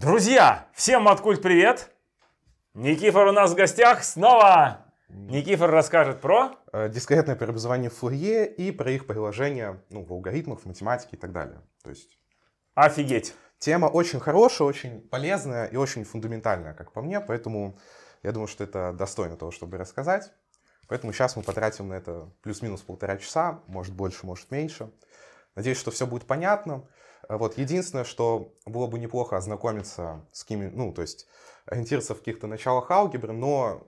Друзья, всем Маткульт привет! Никифор у нас в гостях снова! Никифор расскажет про... Э, дискретное преобразование в Фурье и про их приложение ну, в алгоритмах, в математике и так далее. То есть... Офигеть! Тема очень хорошая, очень полезная и очень фундаментальная, как по мне, поэтому я думаю, что это достойно того, чтобы рассказать. Поэтому сейчас мы потратим на это плюс-минус полтора часа, может больше, может меньше. Надеюсь, что все будет понятно. А вот, единственное, что было бы неплохо ознакомиться с какими, ну, то есть ориентироваться в каких-то началах алгебры, но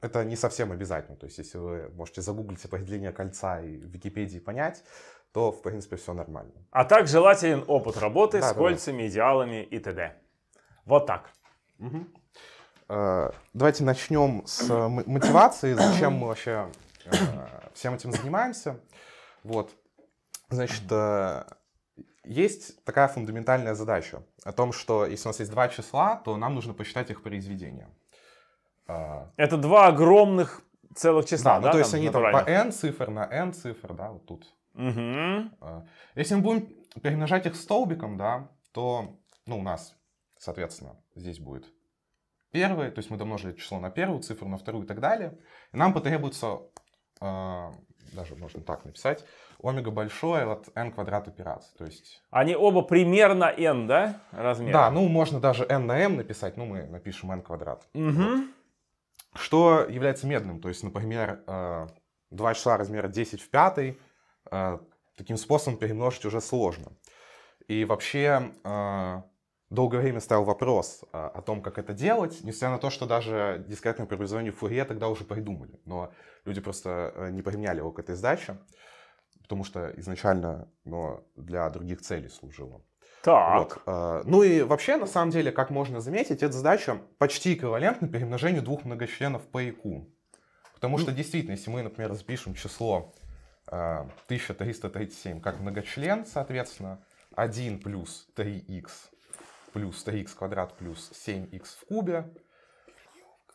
это не совсем обязательно. То есть, если вы можете загуглить определение кольца и в Википедии понять, то, в принципе, все нормально. А так желателен опыт работы да, с да, кольцами, да. идеалами и т.д. Вот так. Угу. Давайте начнем с э, мотивации, зачем мы вообще э, всем этим занимаемся. Вот. Значит, э, есть такая фундаментальная задача о том, что если у нас есть два числа, то нам нужно посчитать их произведение. А. Это два огромных целых числа, да? Ну, да ну, то есть они там по n цифр на n цифр, да, вот тут. Угу. Если мы будем перемножать их столбиком, да, то, ну, у нас, соответственно, здесь будет первое, то есть мы домножили число на первую цифру, на вторую и так далее. И нам потребуется, а, даже можно так написать, омега большое вот n квадрат операции, То есть... Они оба примерно n, да, размер? Да, ну можно даже n на m написать, ну мы напишем n квадрат. Угу. Вот. Что является медленным, то есть, например, э, два числа размера 10 в пятой э, таким способом перемножить уже сложно. И вообще э, долгое время стоял вопрос э, о том, как это делать, несмотря на то, что даже дискретное преобразование Фурье тогда уже придумали, но люди просто не применяли его к этой задаче потому что изначально но для других целей служило. Так. Вот. Э, ну и вообще, на самом деле, как можно заметить, эта задача почти эквивалентна перемножению двух многочленов по и Потому ну. что действительно, если мы, например, запишем число 1337 э, как многочлен, соответственно, 1 плюс 3х плюс 3х квадрат плюс 7х в кубе.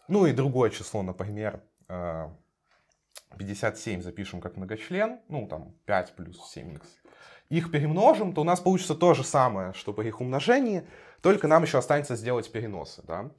Ну и другое число, например, э, 57 запишем как многочлен, ну там 5 плюс 7х, их перемножим, то у нас получится то же самое, что при их умножении, только нам еще останется сделать переносы, да.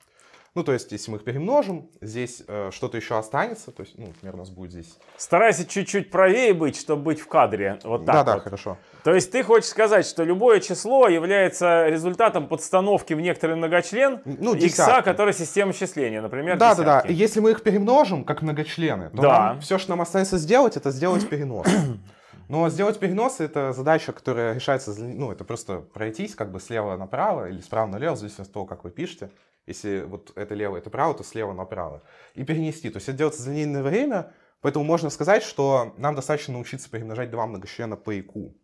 Ну, то есть, если мы их перемножим, здесь э, что-то еще останется. То есть, ну, например, у нас будет здесь... Старайся чуть-чуть правее быть, чтобы быть в кадре. Вот так Да-да, вот. хорошо. То есть, ты хочешь сказать, что любое число является результатом подстановки в некоторый многочлен ну, икса, который система счисления, например, Да-да-да. Если мы их перемножим, как многочлены, то да. нам, все, что нам останется сделать, это сделать перенос. Но сделать перенос — это задача, которая решается, ну, это просто пройтись как бы слева направо или справа налево, в зависимости от того, как вы пишете если вот это лево, это право, то слева направо, и перенести. То есть это делается за линейное время, поэтому можно сказать, что нам достаточно научиться перемножать два многочлена по ИКУ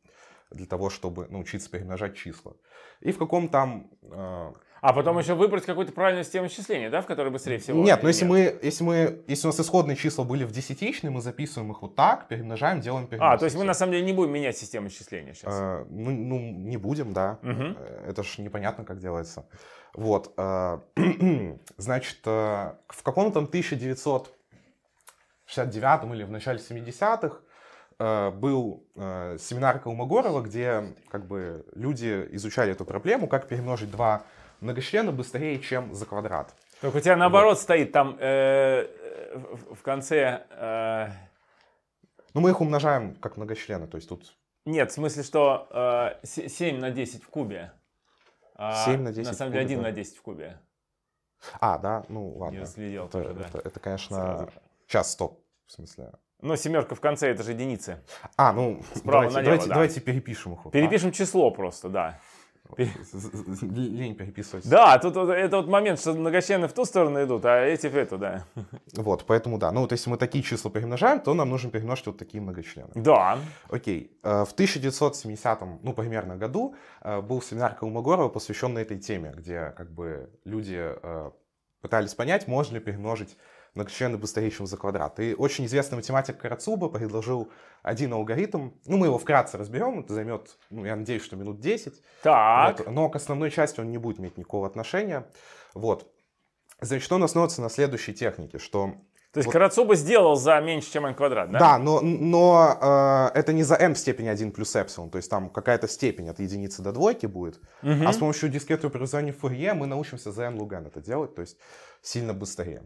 для того, чтобы научиться перемножать числа. И в каком там... Э... А потом еще выбрать какую-то правильную систему исчисления, да, в которой быстрее всего? Нет, но если нет? мы, если мы, если у нас исходные числа были в десятичной, мы записываем их вот так, перемножаем, делаем перемножение. А, то есть мы на самом деле не будем менять систему исчисления сейчас? Э, ну, ну, не будем, да. Угу. Это ж непонятно, как делается. Вот, а, значит, а, в каком-то 1969 или в начале 70-х а, был семинар Калмогорова, где как бы люди изучали эту проблему, как перемножить два многочлена быстрее, чем за квадрат. Только у тебя наоборот вот. стоит там э, в конце... Э... Ну, мы их умножаем как многочлены, то есть тут... Нет, в смысле, что э, 7 на 10 в кубе. 7 а, на 10 На самом деле 1 на 10 в кубе. А, да? Ну, ладно. Не разглядел это, тоже, да. Это, конечно... Сейчас, стоп. В смысле... Но ну, семерка в конце это же единицы. А, ну, Справа давайте, налево, давайте, да. давайте перепишем их. Вот, перепишем а? число просто, да. Лень переписывать. Да, тут вот, это вот момент, что многочлены в ту сторону идут, а эти в эту, да. Вот, поэтому да. Ну вот если мы такие числа перемножаем, то нам нужно перемножить вот такие многочлены. Да. Окей. Э, в 1970, ну примерно году, э, был семинар Калмогорова, посвященный этой теме, где как бы люди э, пытались понять, можно ли перемножить многочлены быстрее, чем за квадрат. И очень известный математик Карацуба предложил один алгоритм. Ну, мы его вкратце разберем, это займет, ну, я надеюсь, что минут 10. Так. Вот, но к основной части он не будет иметь никакого отношения. Вот. Значит, он основывается на следующей технике, что то есть вот. Карацуба сделал за меньше, чем n квадрат, да? Да, но, но э, это не за m в степени 1 плюс эпсилон, то есть там какая-то степень от единицы до двойки будет. Угу. А с помощью дискретного преобразования Фурье мы научимся за n луган это делать, то есть сильно быстрее.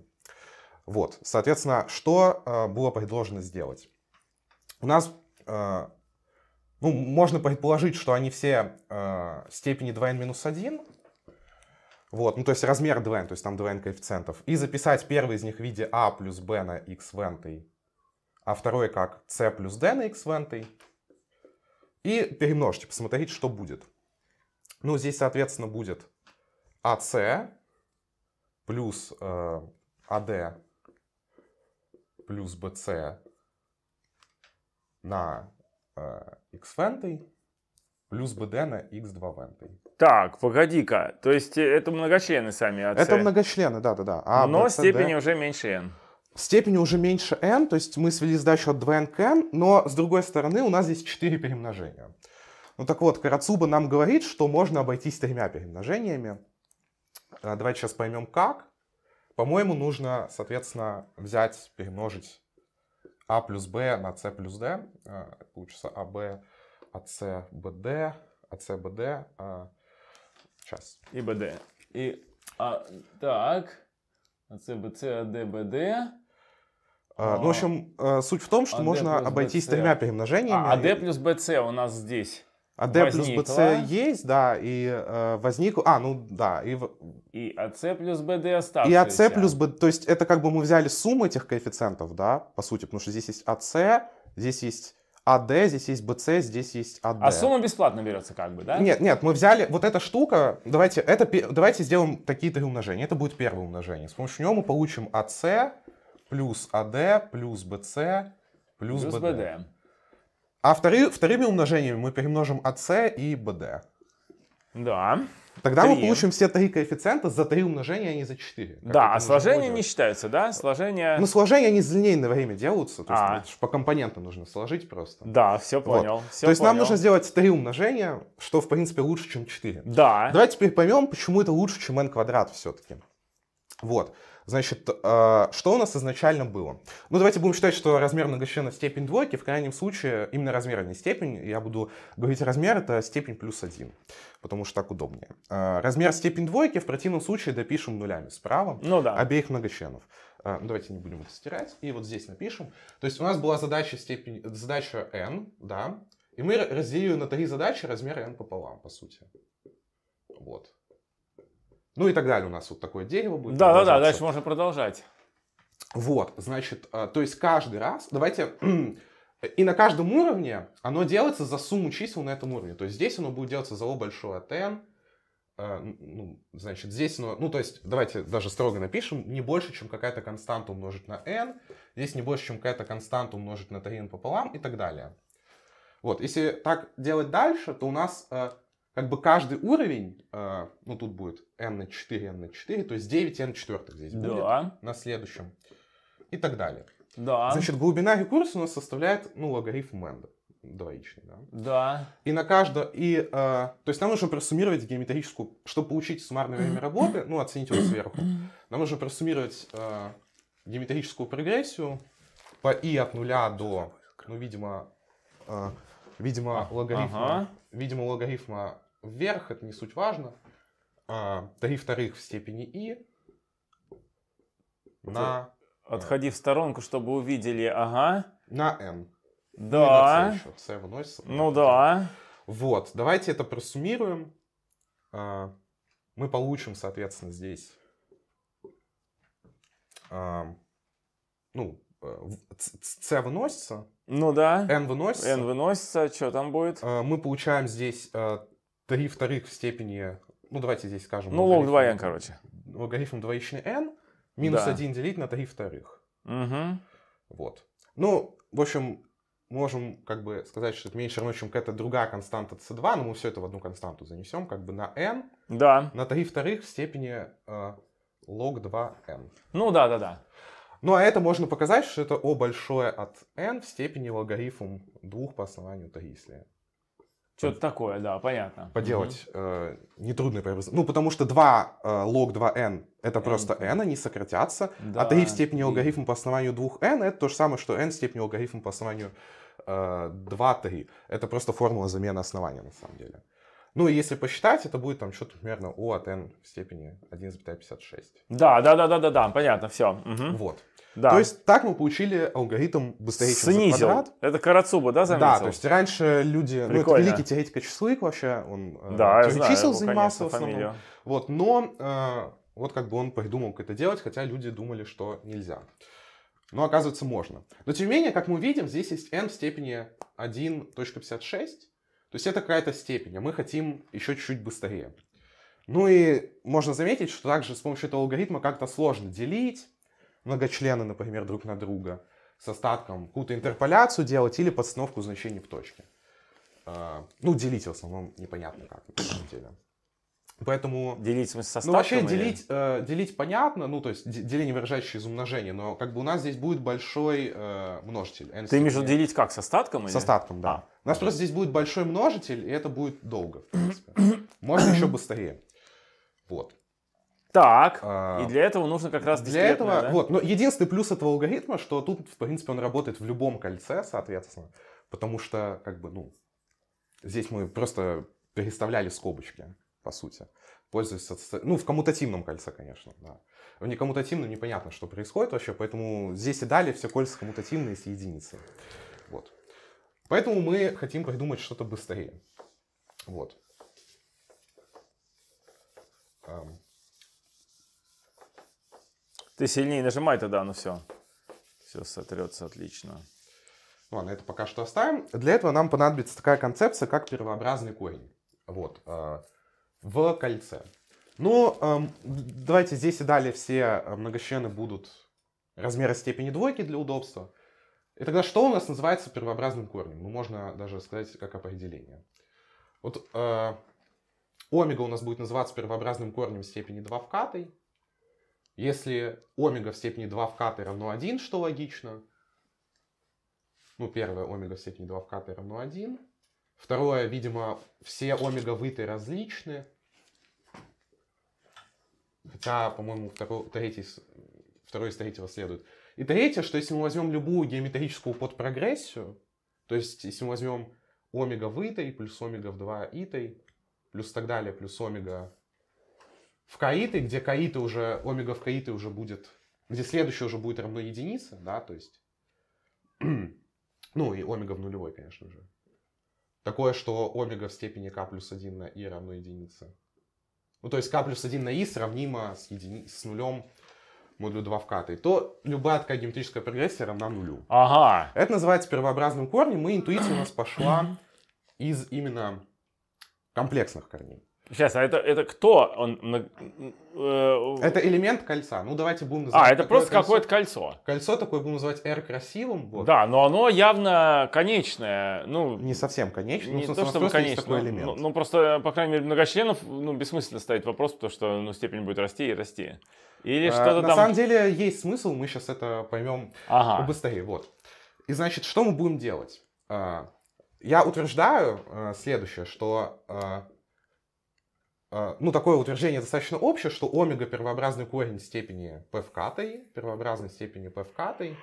Вот, соответственно, что э, было предложено сделать? У нас, э, ну, можно предположить, что они все э, степени 2n минус 1, вот, ну, то есть размер 2n, то есть там 2n коэффициентов, и записать первый из них в виде a а плюс b на x в n, а второй как c плюс d на x в n, и перемножьте, Посмотреть, что будет. Ну, здесь, соответственно, будет ac а плюс э, ad а плюс bc на x-вентой э, плюс bd на x2 вентой. Так, погоди-ка, то есть э, это многочлены сами AC? А это многочлены, да-да-да. А, но B, степени D. уже меньше n. Степени уже меньше n, то есть мы свели задачу от 2n к n, но с другой стороны у нас здесь 4 перемножения. Ну так вот, Карацуба нам говорит, что можно обойтись тремя перемножениями. Э, давайте сейчас поймем как. По-моему, нужно, соответственно, взять, перемножить а плюс b на c плюс d. Э, получится ab от c bd, от c bd. Сейчас. И bd. И, а, так, от c bc, от d bd. ну, в общем, э, суть в том, что а можно обойтись с тремя перемножениями. А, а d плюс bc у нас здесь. А D плюс BC есть, да, и э, возникло... А, ну да. И, и AC а плюс BD а остался. И AC плюс B, то есть это как бы мы взяли сумму этих коэффициентов, да, по сути, потому что здесь есть AC, а здесь есть AD, здесь есть BC, здесь есть AD. А сумма бесплатно берется как бы, да? Нет, нет, мы взяли вот эта штука, давайте, это, давайте сделаем такие три умножения. Это будет первое умножение. С помощью него мы получим AC плюс AD плюс BC плюс, плюс BD. BD. А вторые, вторыми умножениями мы перемножим АС и БД. Да. Тогда 3. мы получим все три коэффициента за три умножения, а не за 4. Да, а сложения не считаются, да? Сложения... Ну, сложения, они за линейное время делаются. То есть а. по компонентам нужно сложить просто. Да, все понял. Вот. Все то есть понял. нам нужно сделать три умножения, что, в принципе, лучше, чем 4. Да. Давайте теперь поймем, почему это лучше, чем n квадрат все-таки. Вот. Значит, а, что у нас изначально было? Ну, давайте будем считать, что размер многочлена степень двойки, в крайнем случае именно размер, а не степень. Я буду говорить размер, это степень плюс один, потому что так удобнее. А, размер степень двойки в противном случае допишем нулями справа ну, да. обеих многочленов. А, ну, давайте не будем это стирать. И вот здесь напишем. То есть у нас была задача, степень, задача n, да, и мы разделили на три задачи размер n пополам, по сути. Вот. Ну и так далее. У нас вот такое дерево будет. Да, да, да, дальше можно продолжать. Вот, значит, э, то есть каждый раз, давайте, и на каждом уровне оно делается за сумму чисел на этом уровне. То есть здесь оно будет делаться за O большое от а n, э, ну, значит, здесь оно, ну, то есть давайте даже строго напишем, не больше, чем какая-то константа умножить на n, здесь не больше, чем какая-то константа умножить на 3n пополам и так далее. Вот, если так делать дальше, то у нас э, как бы каждый уровень, э, ну тут будет n на 4, n на 4, то есть 9 n четвертых здесь да. будет на следующем и так далее. Да. Значит, глубина рекурса у нас составляет, ну, логарифм Менда двоичный, да? Да. И на каждое и, э, то есть нам нужно просуммировать геометрическую, чтобы получить суммарное время работы, ну, оценить его сверху, нам нужно просуммировать э, геометрическую прогрессию по и от нуля до, ну, видимо, э, видимо, логарифма, ага. видимо, логарифма вверх, это не суть важно. А, 3 вторых в степени и на... Отходи в сторонку, чтобы увидели, ага. На n. Да. И c выносится. Ну да. Вот, давайте это просуммируем. А, мы получим, соответственно, здесь а, ну, c э, выносится. Ну да. n выносится. n выносится, что там будет? А, мы получаем здесь э, три вторых в степени, ну давайте здесь скажем... Ну, лог 2n, короче. Логарифм двоичный n минус да. 1 делить на 3 вторых. Угу. Вот. Ну, в общем, можем как бы сказать, что это меньше равно, чем какая-то другая константа c2, но мы все это в одну константу занесем, как бы на n, да. на 3 вторых в степени э, log 2n. Ну да, да, да. Ну а это можно показать, что это о большое от n в степени логарифм 2 по основанию 3, если что-то такое, да, понятно. Поделать угу. э, нетрудное преобразование. Ну, потому что 2 э, log 2n это n. просто n, они сократятся. А да. А 3 в степени логарифм по основанию 2n это то же самое, что n в степени логарифм по основанию э, 2, 3. Это просто формула замены основания на самом деле. Ну, и если посчитать, это будет там что-то примерно u от n в степени 1,56. Да, да, да, да, да, да, понятно, все. Угу. Вот. Да. То есть так мы получили алгоритм быстрее, чем Снизил. за квадрат. Это Карацуба, да, заметил? Да, то есть раньше люди... Прикольно. Ну, это великий теоретик числовик вообще, он э, да, э, знаю, чисел его, занимался конечно, в основном. Фамилию. Вот, но э, вот как бы он придумал, как это делать, хотя люди думали, что нельзя. Но оказывается, можно. Но тем не менее, как мы видим, здесь есть n в степени 1.56. То есть это какая-то степень, а мы хотим еще чуть-чуть быстрее. Ну и можно заметить, что также с помощью этого алгоритма как-то сложно делить, многочлены, например, друг на друга, с остатком какую-то интерполяцию делать или подстановку значений в точке. А, ну, делить в основном непонятно как, на самом деле. Поэтому... Делить мы со Ну, вообще или... делить, э, делить понятно, ну, то есть деление, выражающее из умножения, но как бы у нас здесь будет большой э, множитель. N Ты имеешь в виду делить как, со остатком? Или? Со остатком, да. А, у нас да. просто здесь будет большой множитель, и это будет долго, в принципе. Можно еще быстрее. Вот. Так, а, и для этого нужно как раз Для этого, да? вот, но единственный плюс этого алгоритма, что тут, в принципе, он работает в любом кольце, соответственно, потому что, как бы, ну, здесь мы просто переставляли скобочки, по сути. Пользуясь, ну, в коммутативном кольце, конечно, да. В некоммутативном непонятно, что происходит вообще, поэтому здесь и далее все кольца коммутативные с единицы. Вот. Поэтому мы хотим придумать что-то быстрее. Вот. Um. Ты сильнее нажимай тогда, ну все. Все сотрется отлично. Ладно, это пока что оставим. Для этого нам понадобится такая концепция, как первообразный корень. Вот. Э, в кольце. Ну, э, давайте здесь и далее все э, многочлены будут размера степени двойки для удобства. И тогда что у нас называется первообразным корнем? Ну, можно даже сказать как определение. Вот э, омега у нас будет называться первообразным корнем степени 2 в катой. Если омега в степени 2 в k равно 1, что логично, ну, первое, омега в степени 2 в k равно 1. Второе, видимо, все омега выты различны. Хотя, по-моему, второй, третий, второй из третьего следует. И третье, что если мы возьмем любую геометрическую подпрогрессию, то есть если мы возьмем омега в итой плюс омега в 2 итой, плюс так далее, плюс омега в каиты, где каиты уже, омега в каиты уже будет, где следующее уже будет равно единице, да, то есть, ну и омега в нулевой, конечно же. Такое, что омега в степени k плюс 1 на i равно единице. Ну, то есть k плюс 1 на i сравнимо с, едини... с нулем модулю 2 в катой, то любая такая геометрическая прогрессия равна нулю. Ага. Это называется первообразным корнем, и интуиция у нас пошла из именно комплексных корней. Сейчас, а это, это кто? Он, э, это элемент кольца. Ну, давайте будем а, называть. А, это просто какое-то кольцо. Кольцо такое будем называть R красивым. Вот. Да, но оно явно конечное. Ну, не совсем конечное. Не ну, то, что конечное. Такой элемент. Ну, ну, просто, по крайней мере, многочленов ну, бессмысленно ставить вопрос, потому что ну, степень будет расти и расти. Или а, что-то На там... самом деле есть смысл, мы сейчас это поймем ага. быстрее. Вот. И значит, что мы будем делать? А, я утверждаю э, следующее, что а, а, ну, такое утверждение достаточно общее, что омега первообразный корень степени p в катой, первообразной степени p в катой,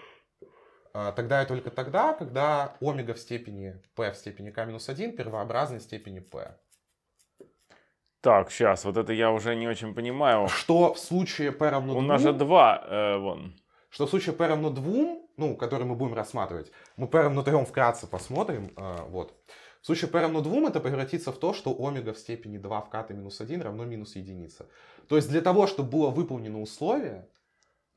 а, тогда и только тогда, когда омега в степени p в степени k минус 1 первообразной степени p. Так, сейчас, вот это я уже не очень понимаю. Что в случае p равно 2... У нас же 2, э, вон. Что в случае p равно 2, ну, который мы будем рассматривать, мы p равно 3 вкратце посмотрим, э, вот. Вот в случае p равно 2 это превратится в то, что омега в степени 2 в ката минус 1 равно минус единице. То есть для того, чтобы было выполнено условие,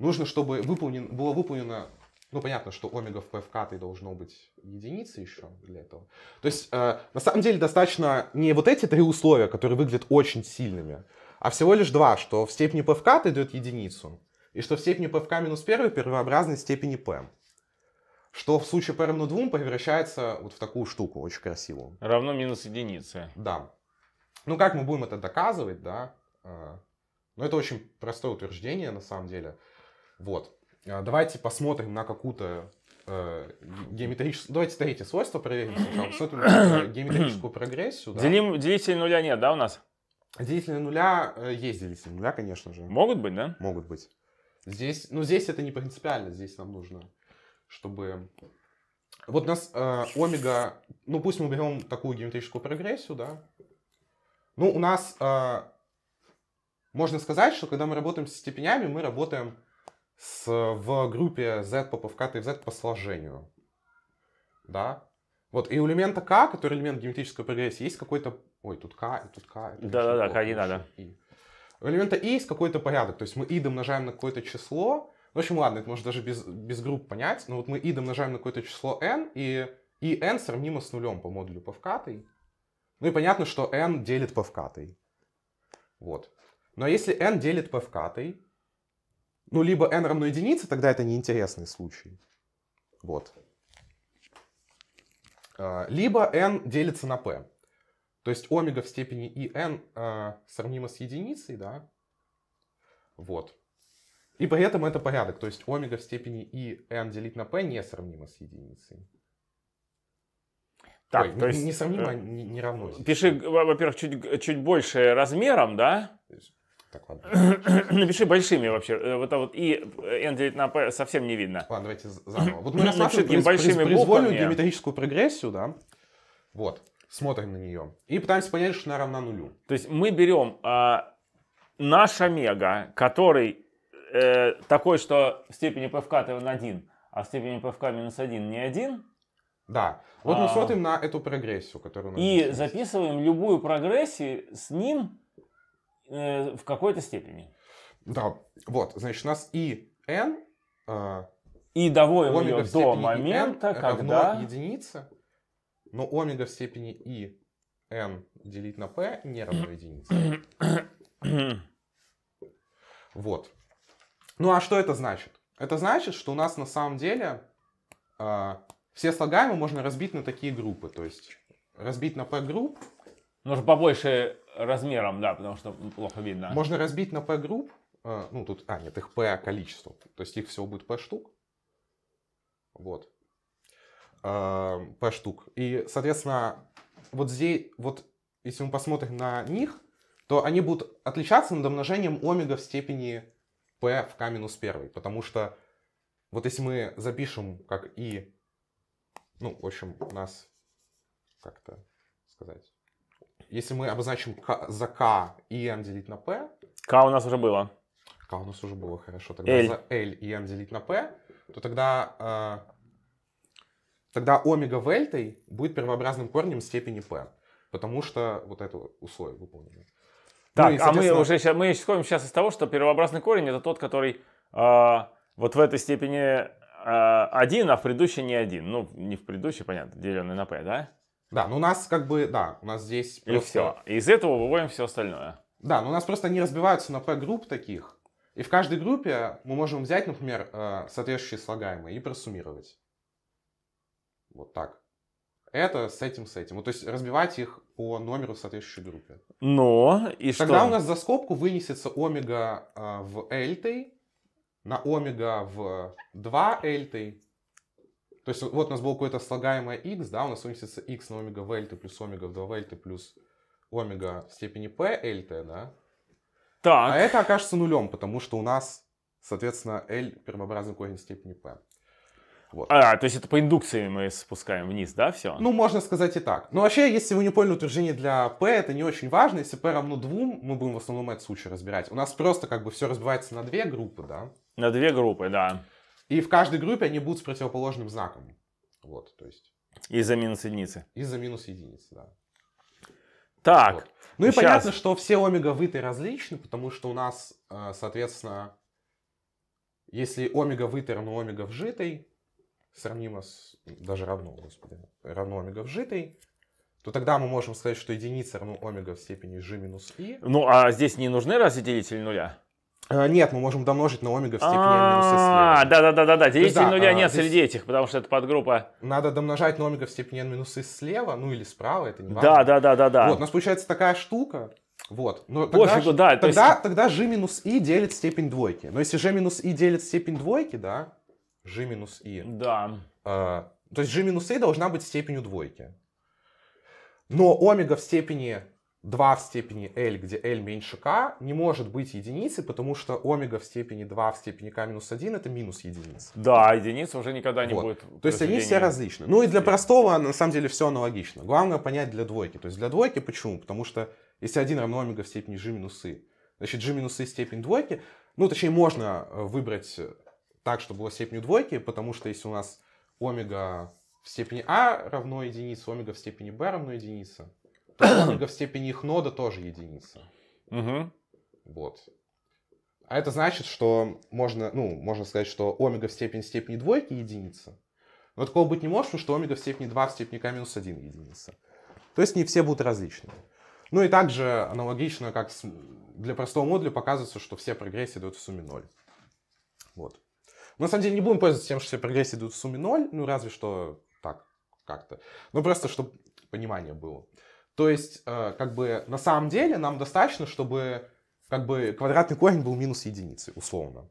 нужно, чтобы выполнен, было выполнено ну, понятно, что омега в ПФК ты должно быть единицы еще для этого. То есть, э, на самом деле, достаточно не вот эти три условия, которые выглядят очень сильными, а всего лишь два, что в степени ПФК ты дает единицу, и что в степени ПФК минус первый первообразной степени P что в случае p равно двум превращается вот в такую штуку очень красивую. Равно минус единице. Да. Ну как мы будем это доказывать, да? А, ну это очень простое утверждение на самом деле. Вот. А, давайте посмотрим на какую-то э, геометрическую... Давайте третье свойство проверим сначала. Э, геометрическую прогрессию. Да. Делим, делитель нуля нет, да, у нас? Делитель нуля... Э, есть делитель нуля, конечно же. Могут быть, да? Могут быть. Здесь, ну, здесь это не принципиально, здесь нам нужно чтобы... Вот у нас э, омега, ну пусть мы берем такую геометрическую прогрессию, да. Ну, у нас э, можно сказать, что когда мы работаем с степенями, мы работаем с, в группе z по повкат и z по сложению. Да? Вот, и у элемента k, который элемент геометрической прогрессии, есть какой-то... Ой, тут k, тут k. Да-да-да, k не надо. И. У элемента и есть какой-то порядок, то есть мы и домножаем на какое-то число, в общем, ладно, это можно даже без, без групп понять. Но вот мы и домножаем на какое-то число n, и, и n сравнимо с нулем по модулю по Ну и понятно, что n делит по Вот. Но если n делит по ну либо n равно единице, тогда это неинтересный случай. Вот. А, либо n делится на p. То есть омега в степени и n э, сравнимо с единицей, да? Вот. И поэтому это порядок. То есть омега в степени и n делить на p несравнимо с единицей. Так, Ой, то есть... Несравнимо, э, не, не равно. Пиши, во-первых, чуть, чуть больше размером, да? Так, ладно. Напиши большими вообще. Э, вот, вот, и э, n делить на p совсем не видно. Ладно, давайте заново. Вот мы рассматриваем произ, большими произвольную буквами. геометрическую прогрессию, да? Вот. Смотрим на нее. И пытаемся понять, что она равна нулю. То есть мы берем э, наш омега, который э, такой, что в степени ПФК-то он один, а в степени ПФК минус один не один, да. Вот а, мы смотрим на эту прогрессию, которую мы И есть. записываем любую прогрессию с ним э, в какой-то степени. Да, вот, значит, у нас и n э, и доводим ее до момента, n когда равно единице, но омега в степени и n делить на p не равно единице. вот. Ну а что это значит? Это значит, что у нас на самом деле э, все слагаемые можно разбить на такие группы. То есть разбить на P групп. Нужно побольше размером, да, потому что плохо видно. Можно разбить на P групп. Э, а, ну тут, а, нет, их P количество. То есть их всего будет P штук. Вот. Э, P штук. И, соответственно, вот здесь, вот если мы посмотрим на них, то они будут отличаться над умножением омега в степени p в k-1, потому что вот если мы запишем как и, ну, в общем, у нас как-то сказать, если мы обозначим k, за k и m делить на p... k у нас уже было. k у нас уже было, хорошо. Тогда L. за l и m делить на p, то тогда, э, тогда омега вельтой будет первообразным корнем степени p, потому что вот это условие выполнено. Ну так, ну, а мы уже сейчас, мы исходим сейчас из того, что первообразный корень это тот, который э, вот в этой степени э, один, а в предыдущей не один. Ну, не в предыдущей, понятно, деленный на p, да? Да, ну у нас как бы, да, у нас здесь... Просто... И все. из этого выводим все остальное. Да, ну у нас просто они разбиваются на p-групп таких. И в каждой группе мы можем взять, например, э, соответствующие слагаемые и просуммировать. Вот так это с этим, с этим. Вот, то есть разбивать их по номеру в соответствующей группе. Но, и Тогда что? Тогда у нас за скобку вынесется омега э, в эльтой, на омега в 2 эльтой. То есть вот у нас было какое-то слагаемое x, да, у нас вынесется x на омега в эльты плюс омега в 2 в эльты плюс омега в степени p эльты, да. А так. А это окажется нулем, потому что у нас, соответственно, L первообразный корень степени p. Вот. А, то есть это по индукции мы спускаем вниз, да, все? Ну, можно сказать и так. Но вообще, если вы не поняли утверждение для P, это не очень важно. Если P равно 2, мы будем в основном этот случай разбирать. У нас просто как бы все разбивается на две группы, да? На две группы, да. И в каждой группе они будут с противоположным знаком. Вот, то есть... Из-за минус единицы. Из-за минус единицы, да. Так. Вот. Ну и сейчас. понятно, что все омега в этой различны, потому что у нас, э, соответственно, если омега в равно омега в житой, сравнимо с, даже равно, господи, равно омега в житой, то тогда мы можем сказать, что единица равно омега в степени g минус i. Ну, а здесь не нужны разделители нуля? А, нет, мы можем домножить на омега в степени а, минус s. А, да-да-да-да, делитель нуля нет среди этих, потому что это подгруппа. Надо домножать на омега в степени n минус слева, ну или справа, это не важно. Да-да-да-да-да. Вот, у нас получается такая штука, вот. Но тогда, да. Тогда, то есть... тогда g минус и делит степень двойки. Но если g минус и делит степень двойки, да, g минус и, e. Да. А, то есть g минус и e должна быть степенью двойки. Но омега в степени 2 в степени L, где L меньше k, не может быть единицей, потому что омега в степени 2 в степени k минус 1 это минус единица. Да, единица уже никогда не вот. будет. То есть они все различны. Ну и для простого на самом деле все аналогично. Главное понять для двойки. То есть для двойки почему? Потому что если 1 равно омега в степени g минус и, e. значит g минус и степень двойки, ну точнее можно э, выбрать э, так, чтобы было степенью двойки, потому что если у нас омега в степени А равно единице, омега в степени б равно единице, то омега в степени их нода тоже единица. Угу. Вот. А это значит, что можно, ну, можно сказать, что омега в степени степени двойки единица. Но такого быть не может, потому что омега в степени 2 в степени к минус 1 единица. То есть не все будут различные. Ну и также аналогично, как для простого модуля показывается, что все прогрессии дают в сумме 0. Вот на самом деле, не будем пользоваться тем, что все прогрессии идут в сумме 0, ну, разве что так как-то. Ну, просто, чтобы понимание было. То есть, э, как бы, на самом деле, нам достаточно, чтобы, как бы, квадратный корень был минус единицы, условно.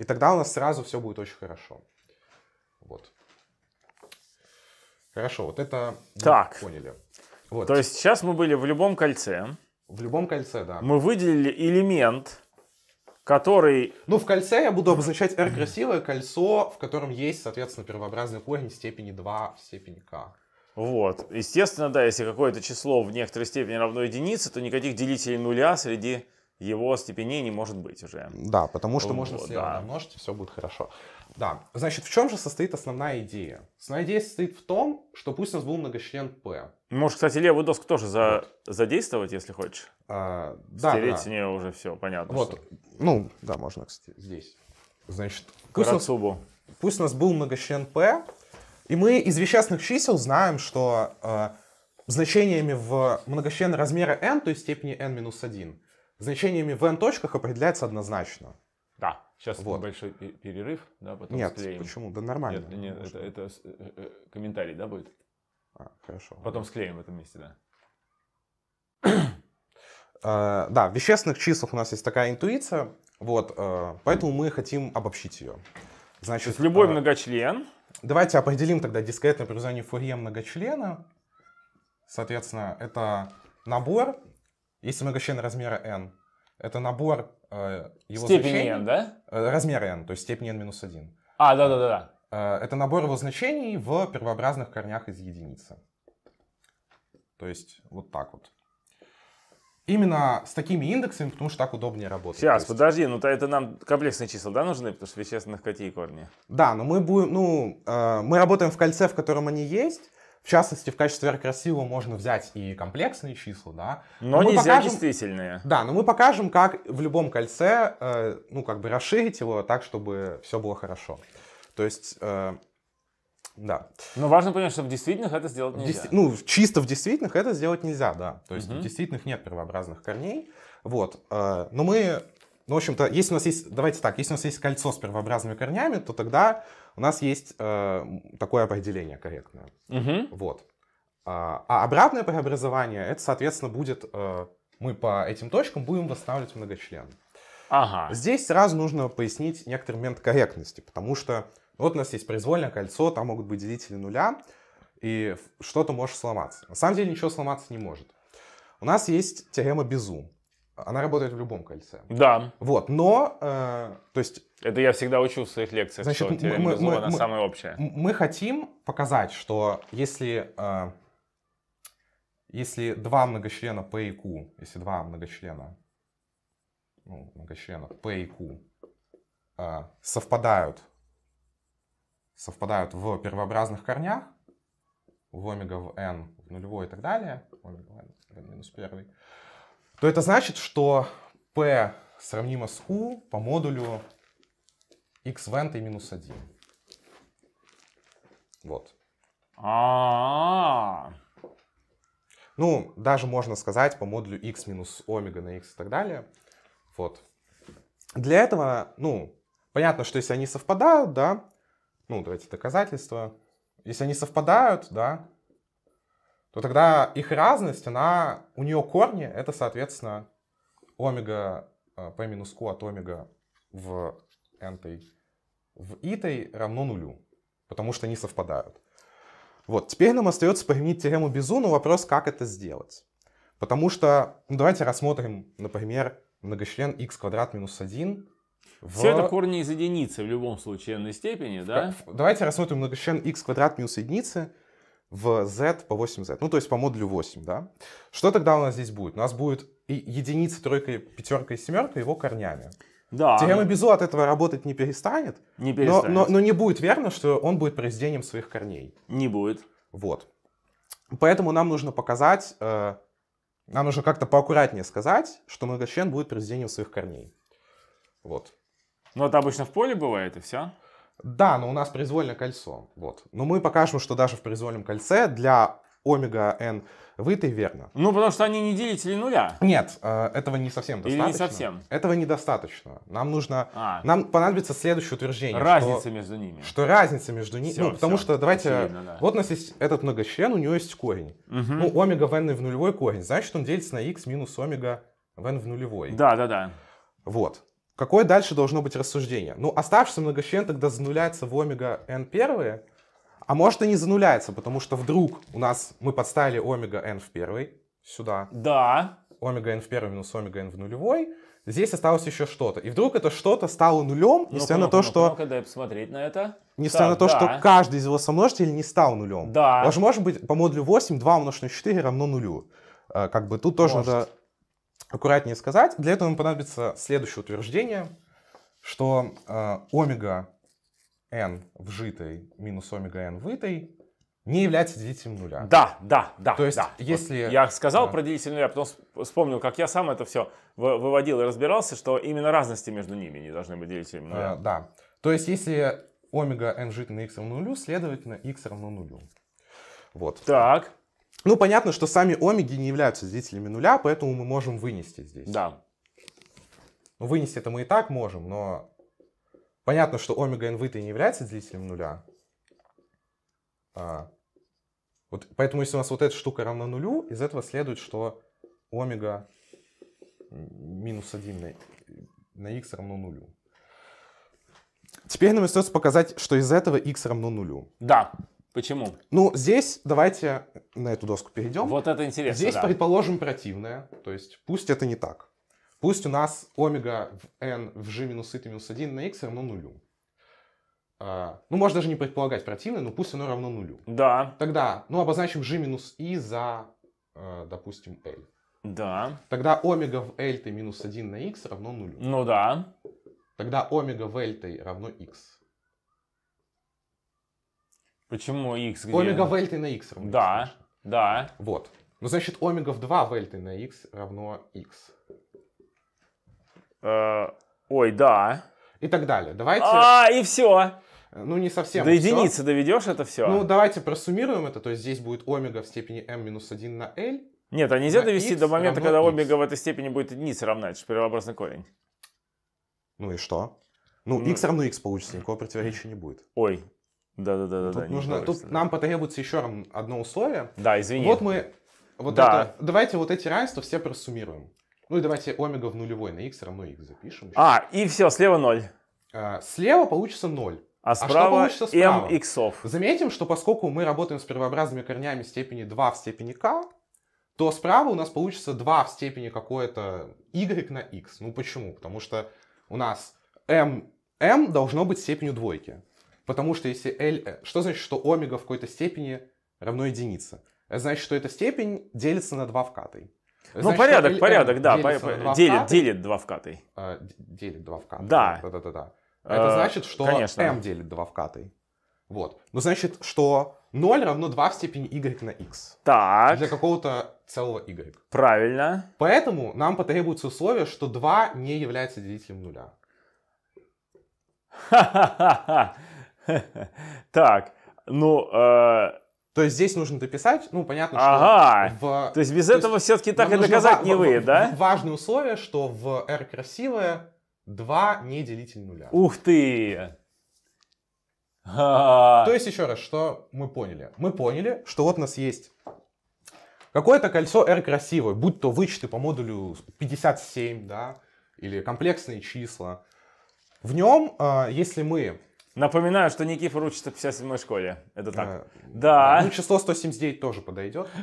И тогда у нас сразу все будет очень хорошо. Вот. Хорошо, вот это так. поняли. Вот. То есть сейчас мы были в любом кольце. В любом кольце, да. Мы выделили элемент, который... Ну, в кольце я буду обозначать R красивое кольцо, в котором есть, соответственно, первообразный корень степени 2 в степени k. Вот. Естественно, да, если какое-то число в некоторой степени равно единице, то никаких делителей нуля среди его степеней не может быть уже. Да, потому что вот, можно слева да. умножить, и все будет хорошо. Да, значит, в чем же состоит основная идея? Основная идея состоит в том, что пусть у нас был многочлен P, Можешь, кстати, левую доску тоже за, вот. задействовать, если хочешь. А, да, Стереть да. с нее уже все, понятно. Вот. Что. Ну, да, можно, кстати, здесь. Значит, пусть нас, пусть у нас был многочлен P, и мы из вещественных чисел знаем, что э, значениями в многочлен размера n, то есть степени n минус 1, значениями в n точках определяется однозначно. Да. Сейчас вот. Большой перерыв, да, потом Нет, склеим. почему? Да нормально. Нет, нет это, это э, э, комментарий, да, будет? А, хорошо. Потом склеим в этом месте, да. Э, да, в вещественных числах у нас есть такая интуиция, вот, э, поэтому мы хотим обобщить ее. Значит, То есть любой э, многочлен. Давайте определим тогда дискретное признание Фурье многочлена. Соответственно, это набор, если многочлен размера n, это набор его степени значений, n, да? Размер n, то есть степень n минус 1. А, да-да-да. Э, это набор его значений в первообразных корнях из единицы. То есть вот так вот. Именно с такими индексами, потому что так удобнее работать. Сейчас, есть... подожди, ну то это нам комплексные числа, да, нужны? Потому что вещественных какие корни? Да, но мы будем, ну, э, мы работаем в кольце, в котором они есть. В частности, в качестве R-красивого можно взять и комплексные числа, да. Но, но нельзя покажем, действительные. Да, но мы покажем, как в любом кольце, э, ну, как бы расширить его так, чтобы все было хорошо. То есть... Э, да. Но важно понять, что в действительных это сделать нельзя. Действи... Ну, чисто в действительных это сделать нельзя, да. То есть угу. в действительных нет первообразных корней. Вот. Э, но мы ну, в общем-то, если у нас есть, давайте так, если у нас есть кольцо с первообразными корнями, то тогда у нас есть э, такое определение корректное. Угу. Вот. А, а обратное преобразование, это, соответственно, будет, э, мы по этим точкам будем восстанавливать многочлен. Ага. Здесь сразу нужно пояснить некоторый момент корректности, потому что вот у нас есть произвольное кольцо, там могут быть делители нуля, и что-то может сломаться. На самом деле ничего сломаться не может. У нас есть теорема Безу. Она работает в любом кольце. Да. Вот, но, э, то есть... Это я всегда учу в своих лекциях, значит, что теорема мы, Безу, мы, она мы, самая общая. Мы хотим показать, что если, э, если два многочлена P и Q, если два многочлена, ну, многочлена P и Q э, совпадают совпадают в первообразных корнях, в омега, в n, в нулевой и так далее, омега, в n, минус 1, то это значит, что p сравнимо с u по модулю x в n минус 1. Вот. А, -а, а Ну, даже можно сказать по модулю x минус омега на x и так далее. Вот. Для этого, ну, понятно, что если они совпадают, да, ну, давайте доказательства, если они совпадают, да, то тогда их разность, она, у нее корни, это, соответственно, омега э, p минус q от омега в n в и равно нулю, потому что они совпадают. Вот, теперь нам остается применить теорему Безу, но вопрос, как это сделать. Потому что, ну, давайте рассмотрим, например, многочлен x квадрат минус 1 в... Все это корни из единицы в любом случае n степени, да? Давайте рассмотрим многочлен x квадрат минус единицы в z по 8z. Ну, то есть по модулю 8, да? Что тогда у нас здесь будет? У нас будет единица, тройка, пятерка и семерка его корнями. Да. Теорема Безу от этого работать не перестанет. Не перестанет. Но, но, но не будет верно, что он будет произведением своих корней. Не будет. Вот. Поэтому нам нужно показать, э, нам нужно как-то поаккуратнее сказать, что многочлен будет произведением своих корней. Вот. Но ну, это обычно в поле бывает, и все. Да, но у нас произвольное кольцо. Вот. Но мы покажем, что даже в произвольном кольце для омега n выйти верно. Ну, потому что они не делители нуля. Нет, э, этого не совсем достаточно. Или не совсем. Этого недостаточно. Нам нужно... А. Нам понадобится следующее утверждение. Разница что, между ними. Что разница между ними. Ну, потому все, что давайте... Очевидно, да. Вот у нас есть этот многочлен, у него есть корень. Угу. Ну, омега в n в нулевой корень. Значит, он делится на x минус омега в n в нулевой. Да, да, да. Вот. Какое дальше должно быть рассуждение? Ну, оставшийся многочлен тогда зануляется в омега n первые, а может и не зануляется, потому что вдруг у нас мы подставили омега n в первый сюда. Да. Омега n в первый минус омега n в нулевой. Здесь осталось еще что-то. И вдруг это что-то стало нулем, ну несмотря на то, ну что... ну дай посмотреть на это. Несмотря так, на то, да. что каждый из его сомножителей не стал нулем. Да. Даже может быть по модулю 8 2 умножить на 4 равно нулю. Э, как бы тут тоже может. надо аккуратнее сказать. Для этого нам понадобится следующее утверждение, что э, омега n вжитой минус омега n вытой не является делителем нуля. Да, да, да. То есть, да. если... Вот я сказал да. про делитель нуля, потом вспомнил, как я сам это все выводил и разбирался, что именно разности между ними не должны быть делителями нуля. Э, да. То есть, если омега n жит на x равно нулю, следовательно, x равно нулю. Вот. Так. Ну, понятно, что сами омеги не являются делителями нуля, поэтому мы можем вынести здесь. Да. Ну, вынести это мы и так можем, но понятно, что омега n не является делителем нуля. А. Вот, поэтому если у нас вот эта штука равна нулю, из этого следует, что омега минус 1 на, на x равно нулю. Теперь нам остается показать, что из этого x равно нулю. Да. Почему? Ну, здесь давайте на эту доску перейдем. Вот это интересно. Здесь, да. предположим, противное. То есть, пусть это не так. Пусть у нас омега в n в g минус и минус 1 на x равно нулю. А, ну, можно даже не предполагать противное, но пусть оно равно нулю. Да. Тогда, ну, обозначим g минус i за, э, допустим, l. Да. Тогда омега в l минус 1 на x равно нулю. Ну да. Тогда омега в l равно x. Почему X? Где... Омега в на X равно Да, X, да. Вот. Ну, значит, омега в 2 в на X равно X. Э, ой, да. И так далее. Давайте... А, и все. Ну, не совсем. До единицы все. доведешь это все? Ну, давайте просуммируем это. То есть здесь будет омега в степени m минус 1 на L. Нет, а нельзя довести до момента, когда x. омега в этой степени будет единица, равна. Это же первообразный корень. Ну и что? ну, x равно x получится, никакого противоречия не будет. Ой, да, да, да, да. Тут, нужно, тут нам потребуется еще одно условие. Да, извини. Вот мы. Вот да. это, давайте вот эти равенства все просуммируем. Ну и давайте омега в нулевой на x равно x запишем. Еще. А, и все, слева 0. А, слева получится 0. А справа, а что справа? m иксов. Заметим, что поскольку мы работаем с первообразными корнями степени 2 в степени k, то справа у нас получится 2 в степени какое-то y на x. Ну почему? Потому что у нас m, m должно быть степенью двойки. Потому что если L... Э, что значит, что омега в какой-то степени равно единице? Это значит, что эта степень делится на 2 вкатой. Ну, значит, порядок, порядок, да. По, по, делит, вкатой, делит 2 вкатой. Э, а, делит 2 вкатой. Да. Да, да, да. да. Это э, значит, что конечно. m делит 2 вкатой. Вот. Ну, значит, что 0 равно 2 в степени y на x. Так. Для какого-то целого y. Правильно. Поэтому нам потребуется условие, что 2 не является делителем нуля. Ха-ха-ха. Так, ну... Э, то есть здесь нужно дописать, ну, понятно, что... Ага, в... то есть без то этого все-таки так и доказать не вы, да? Важное условие, что в R красивое 2 не делитель нуля. Ух ты! То есть еще раз, что мы поняли? Мы поняли, что вот у нас есть какое-то кольцо R красивое, будь то вычеты по модулю 57, да, или комплексные числа. В нем, э, если мы Напоминаю, что Никифор учится в 57 школе. Это так. А, да. Ну, число 179 тоже подойдет.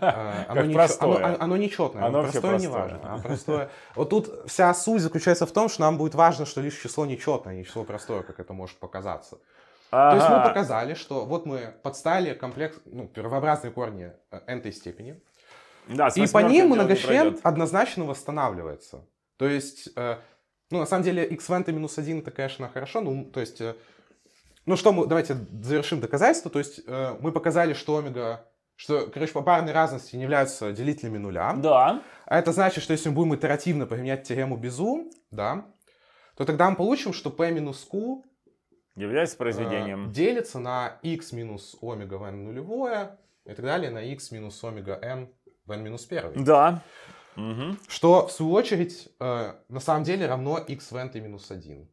А, а, оно, не, простое. Оно, оно нечетное. Оно простое, простое не важно. А простое... Вот тут вся суть заключается в том, что нам будет важно, что лишь число нечетное, не число простое, как это может показаться. Ага. То есть мы показали, что вот мы подставили комплекс, ну, первообразные корни э, n степени. Да, и по ним многочлен однозначно восстанавливается. То есть э, ну, на самом деле, X-Vent минус 1 это, конечно, хорошо. Ну, то есть, э, ну что мы, давайте завершим доказательство. То есть, э, мы показали, что омега что, короче, попарные разности не являются делителями нуля. Да. А это значит, что если мы будем итеративно поменять теорему Безу, да, то тогда мы получим, что p минус q э, является произведением. Э, делится на x минус омега в n нулевое и так далее на x минус омега n в n минус 1. Да угу. что в свою очередь э, на самом деле равно x в n минус 1.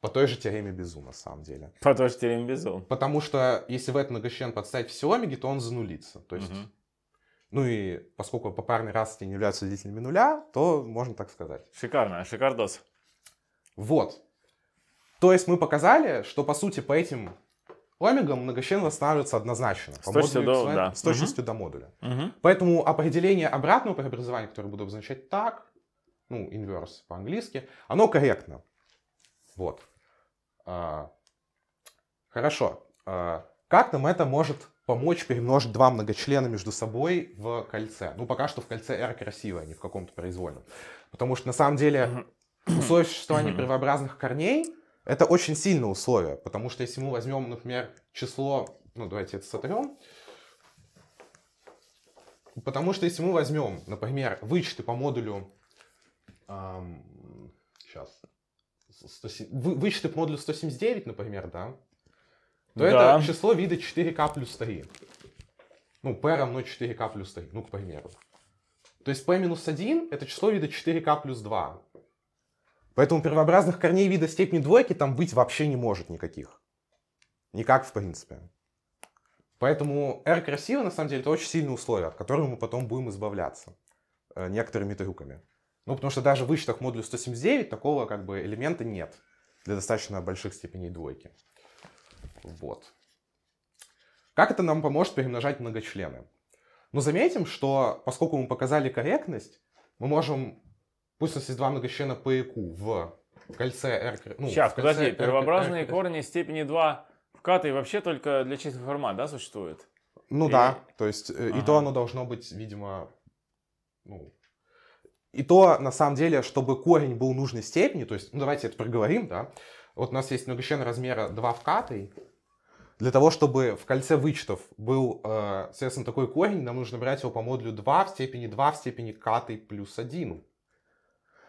По той же теореме Безу, на самом деле. По той же теореме Безу. Потому что если в этот многочлен подставить все омеги, то он занулится. То есть, угу. ну и поскольку попарные расти не являются делителями нуля, то можно так сказать. Шикарно, шикардос. Вот. То есть мы показали, что по сути по этим Омега многочлен восстанавливается однозначно. по точностью, модулю, до, да. с угу. до модуля. Угу. Поэтому определение обратного преобразования, которое буду обозначать так, ну, inverse по-английски, оно корректно. Вот. А, хорошо. А, как нам это может помочь перемножить два многочлена между собой в кольце? Ну, пока что в кольце R красиво, а не в каком-то произвольном. Потому что, на самом деле, условие существования кривообразных корней — это очень сильное условие, потому что если мы возьмем, например, число, ну давайте это сотрем, потому что если мы возьмем, например, вычеты по модулю, эм, сейчас, 100, вы, вычеты по модулю 179, например, да, то да. это число вида 4k плюс 3. Ну, p равно 4k плюс 3, ну, к примеру. То есть p минус 1 это число вида 4k плюс 2. Поэтому первообразных корней вида степени двойки там быть вообще не может никаких. Никак, в принципе. Поэтому R красиво, на самом деле, это очень сильное условие, от которого мы потом будем избавляться э, некоторыми трюками. Ну, потому что даже в вычетах модулю 179 такого как бы элемента нет для достаточно больших степеней двойки. Вот. Как это нам поможет перемножать многочлены? Ну, заметим, что поскольку мы показали корректность, мы можем Пусть у нас есть два многочлена по ИКУ в кольце R. Ну, Сейчас, кольце подожди, R, первообразные R, R, корни степени 2 в ката вообще только для чистого формата да, существует? Ну и... да, то есть ага. Э, и то оно должно быть, видимо, ну, и то, на самом деле, чтобы корень был нужной степени, то есть, ну давайте это проговорим, да, вот у нас есть многочлен размера 2 в катой, для того, чтобы в кольце вычетов был, э, соответственно, такой корень, нам нужно брать его по модулю 2 в степени 2 в степени катой плюс 1.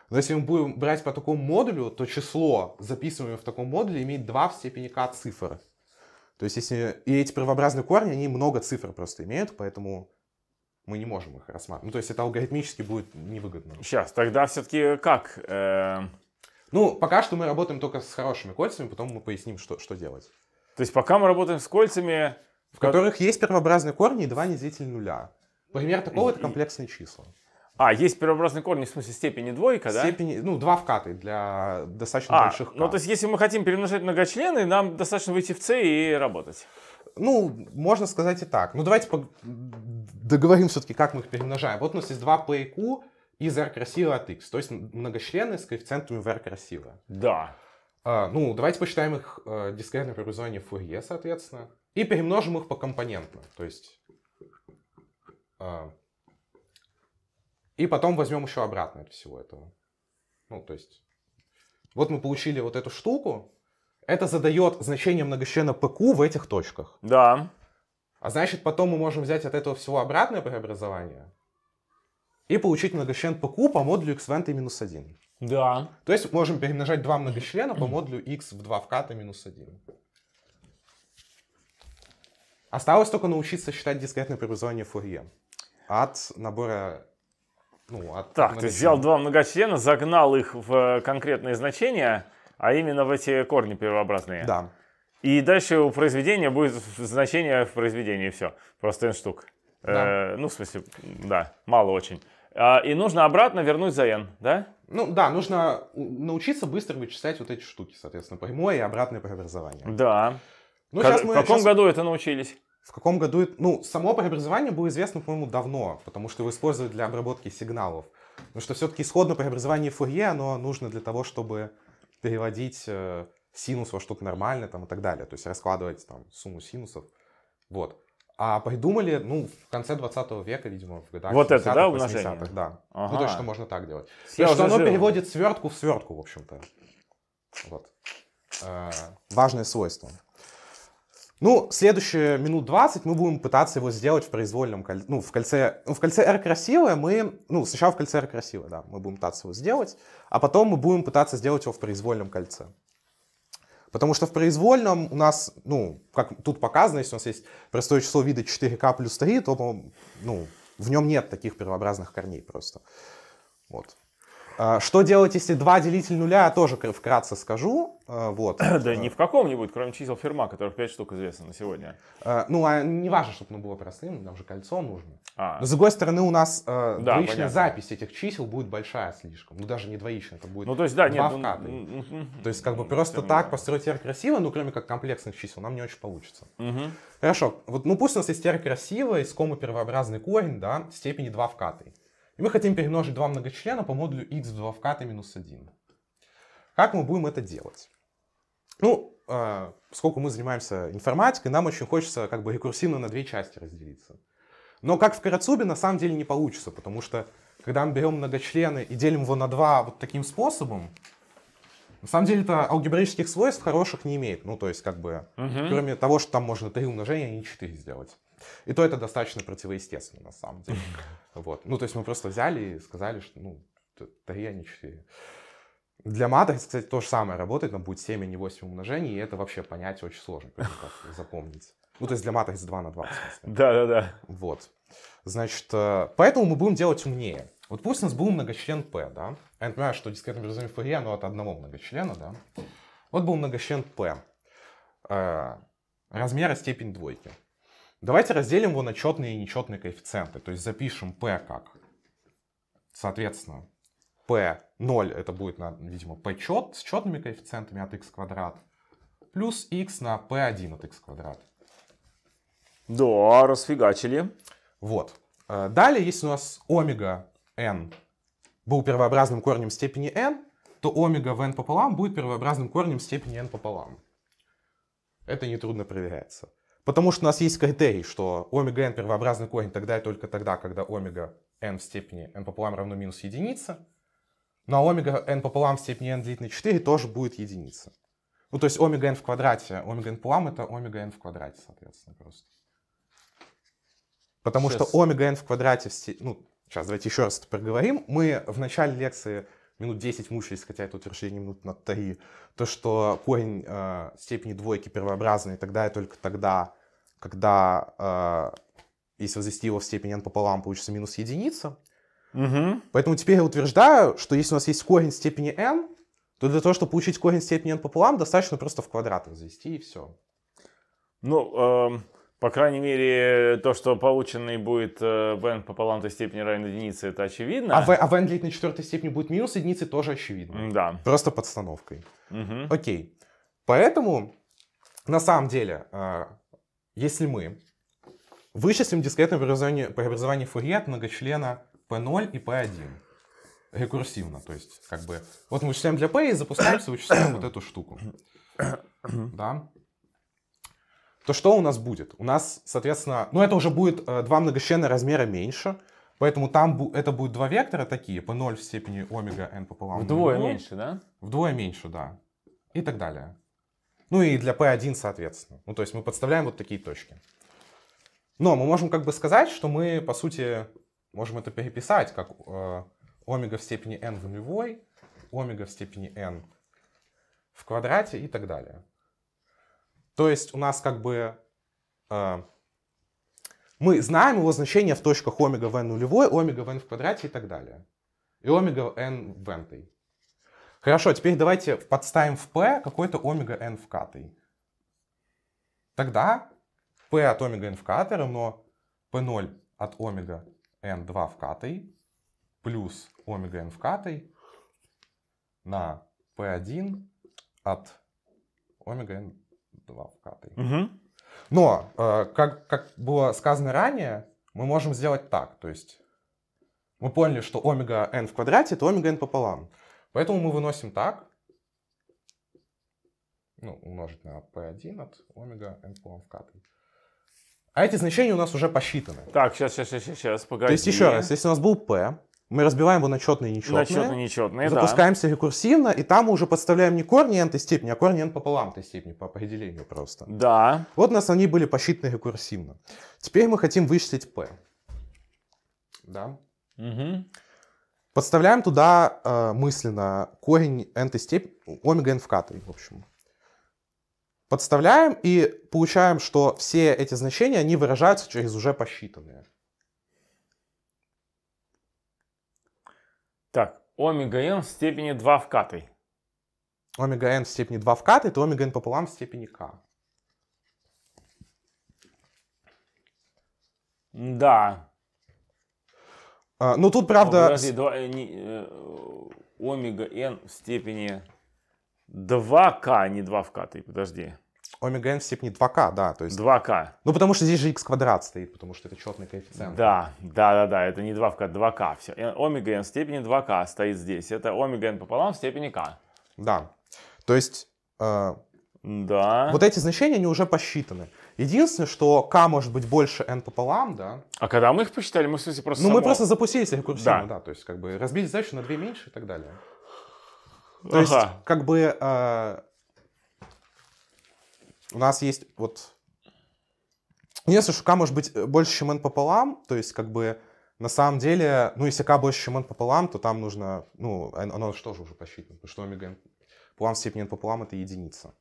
Но если мы будем брать по такому модулю, то число, записываемое в таком модуле, имеет два в степени k цифр. То есть если... И эти правообразные корни, они много цифр просто имеют, поэтому мы не можем их рассматривать. Ну, то есть это алгоритмически будет невыгодно. Сейчас, тогда все-таки как? Э... Ну, пока что мы работаем только с хорошими кольцами, потом мы поясним, что, что делать. То есть пока мы работаем с кольцами... В которых есть первообразные корни и два неделителя нуля. Пример такого — это комплексные числа. А, есть первообразный корень, в смысле степени двойка, да? Степени, ну, два вкаты для достаточно а, больших кат. ну, то есть, если мы хотим перемножать многочлены, нам достаточно выйти в C и работать. Ну, можно сказать и так. Ну, давайте по... договорим все-таки, как мы их перемножаем. Вот у нас есть два P и Q из R красиво от X, то есть многочлены с коэффициентами в R красиво. Да. А, ну, давайте посчитаем их э, дискретное преобразование Фурье, e, соответственно, и перемножим их по компонентам, то есть... Э, и потом возьмем еще обратно от всего этого. Ну, то есть, вот мы получили вот эту штуку. Это задает значение многочлена PQ в этих точках. Да. А значит, потом мы можем взять от этого всего обратное преобразование и получить многочлен PQ по модулю x в n минус 1. Да. То есть можем перемножать два многочлена по модулю x в 2 в k минус 1. Осталось только научиться считать дискретное преобразование Фурье от набора ну, от так, ты взял два многочлена, загнал их в э, конкретные значения, а именно в эти корни первообразные. Да. И дальше у произведения будет значение в произведении, все. Просто n штук. Э, да. Э, ну, в смысле, да, мало очень. А, и нужно обратно вернуть за n, да? Ну да, нужно научиться быстро вычислять вот эти штуки, соответственно, прямое и обратное преобразование. Да. Ну, как, мы, в каком сейчас... году это научились? В каком году... Ну, само преобразование было известно, по-моему, давно, потому что его использовали для обработки сигналов. Потому что все-таки исходное преобразование Фурье, оно нужно для того, чтобы переводить э, синус во что-то нормальное там, и так далее. То есть раскладывать там сумму синусов. Вот. А придумали, ну, в конце 20 века, видимо, в годах Вот это, да, умножение? Да. Ага. Ну, то есть, что можно так делать. Я что оно переводит свертку в свертку, в общем-то. Вот. Э, важное свойство. Ну, следующие минут 20 мы будем пытаться его сделать в произвольном кольце. Ну, в кольце, ну, в кольце R красивое мы... Ну, сначала в кольце R красивое, да, мы будем пытаться его сделать, а потом мы будем пытаться сделать его в произвольном кольце. Потому что в произвольном у нас, ну, как тут показано, если у нас есть простое число вида 4k плюс 3, то, ну, в нем нет таких первообразных корней просто. Вот. А что делать, если 2 делитель нуля, я тоже вкратце скажу. А, вот. Да а. не в каком-нибудь, кроме чисел фирма, которых 5 штук известно на сегодня. Ну, а не важно, чтобы оно было простым, нам же кольцо нужно. А. Но, с другой стороны, у нас э, да, двоичная понятно. запись этих чисел будет большая слишком. Ну, даже не двоичная, это будет ну, то есть, да, два нет, в ну, кадре. Ну, ну, ну, то есть, как бы просто так построить R красиво, ну, кроме как комплексных чисел, нам не очень получится. Хорошо, вот, ну, пусть у нас есть R красиво, искомый первообразный корень, да, степени 2 в катой. И мы хотим перемножить два многочлена по модулю x в 2 в ката минус 1. Как мы будем это делать? Ну, э, поскольку мы занимаемся информатикой, нам очень хочется как бы рекурсивно на две части разделиться. Но как в Карацубе на самом деле не получится, потому что когда мы берем многочлены и делим его на два вот таким способом, на самом деле это алгебраических свойств хороших не имеет. Ну, то есть, как бы, угу. кроме того, что там можно три умножения, а не четыре сделать. И то это достаточно противоестественно, на самом деле. Вот. Ну, то есть мы просто взяли и сказали, что, ну, три, а не четыре. Для матриц, кстати, то же самое работает, там будет 7, а не 8 умножений, и это вообще понять очень сложно, запомнить. Ну, то есть для матриц 2 на 2, в смысле. Да-да-да. Вот. Значит, э, поэтому мы будем делать умнее. Вот пусть у нас был многочлен P, да? Я понимаю, что дискретное безумие Фурье, оно от одного многочлена, да? Вот был многочлен P. Э, размер степень двойки. Давайте разделим его на четные и нечетные коэффициенты. То есть запишем p как, соответственно, p0 это будет, видимо, p чет с четными коэффициентами от x квадрат плюс x на p1 от x квадрат. Да, расфигачили. Вот. Э, далее, если у нас омега n был первообразным корнем степени n, то омега в n пополам будет первообразным корнем степени n пополам. Это нетрудно проверяется. Потому что у нас есть критерий, что омега n первообразный корень тогда и только тогда, когда омега n в степени n пополам равно минус единица. Ну а омега n пополам в степени n делить на 4 тоже будет единица. Ну то есть омега n в квадрате, омега n пополам это омега n в квадрате, соответственно, просто. Потому сейчас. что омега n в квадрате, в степ... ну сейчас давайте еще раз это проговорим. Мы в начале лекции минут 10 мучились, хотя это утверждение минут на 3, то, что корень э, степени двойки первообразный тогда и только тогда, когда э, если возвести его в степень n пополам, получится минус единица. Угу. Поэтому теперь я утверждаю, что если у нас есть корень степени n, то для того, чтобы получить корень степени n пополам, достаточно просто в квадрат возвести и все. Ну, э, по крайней мере, то, что полученный будет э, Вен по полантой степени равен единице, это очевидно. А, в, а Вен длит на четвертой степени будет минус единицы, тоже очевидно. Да. Просто подстановкой. Угу. Окей. Поэтому, на самом деле, э, если мы вычислим дискретное преобразование, преобразование Фурье от многочлена P0 и P1 рекурсивно, то есть как бы вот мы вычисляем для P и запускаемся, вычисляем вот эту штуку. Да? то что у нас будет? У нас, соответственно, ну это уже будет э, два многочлена размера меньше, поэтому там это будет два вектора такие, p0 в степени омега n пополам. Вдвое 0, меньше, да? Вдвое меньше, да. И так далее. Ну и для p1, соответственно. Ну то есть мы подставляем вот такие точки. Но мы можем как бы сказать, что мы, по сути, можем это переписать как э, омега в степени n в нулевой, омега в степени n в квадрате и так далее. То есть у нас как бы э, мы знаем его значение в точках омега в n нулевой, омега в n в квадрате и так далее. И омега n в n. Хорошо, теперь давайте подставим в p какой-то омега n в k. Тогда p от омега n в k равно p0 от омега n2 в k плюс омега n в k на p1 от омега n два вкатывай. Угу. Но, э, как, как было сказано ранее, мы можем сделать так. То есть мы поняли, что омега n в квадрате это омега n пополам. Поэтому мы выносим так. Ну, умножить на p1 от омега n пополам в катый. А эти значения у нас уже посчитаны. Так, сейчас, сейчас, сейчас, сейчас, погоди. То есть еще раз, если у нас был p, мы разбиваем его на четные и нечетные. На четные и нечетные, Запускаемся да. рекурсивно, и там мы уже подставляем не корни n-той степени, а корни n пополам той степени по определению просто. Да. Вот у нас они были посчитаны рекурсивно. Теперь мы хотим вычислить p. Да. Угу. Подставляем туда э, мысленно корень n-той степени, омега n в катой, в общем. Подставляем и получаем, что все эти значения, они выражаются через уже посчитанные. Так, омега n в степени 2 в катой. Омега n в степени 2 в катой, то омега n пополам в степени k. Да. А, ну тут, правда... подожди, два, э, не, э, омега n в степени 2k, а не 2 в катой, подожди. Омега n в степени 2 к, да. То есть, 2 к. Ну, потому что здесь же x квадрат стоит, потому что это четный коэффициент. Да, да, да, да, это не 2 к, 2 к Все. Омега n в степени 2 к стоит здесь. Это омега n пополам в степени к. Да. То есть... Э, да. Вот эти значения, они уже посчитаны. Единственное, что k может быть больше n пополам, да. А когда мы их посчитали, мы, в смысле, просто... Ну, само... мы просто запустились рекурсивно, да. да. То есть, как бы, разбили задачу на две меньше и так далее. То ага. есть, как бы... Э, у нас есть вот... Если к может быть э, больше, чем n пополам, то есть как бы на самом деле, ну, если к больше, чем n пополам, то там нужно, ну, оно что же уже посчитано, потому что омега n пополам в степени n пополам — это единица.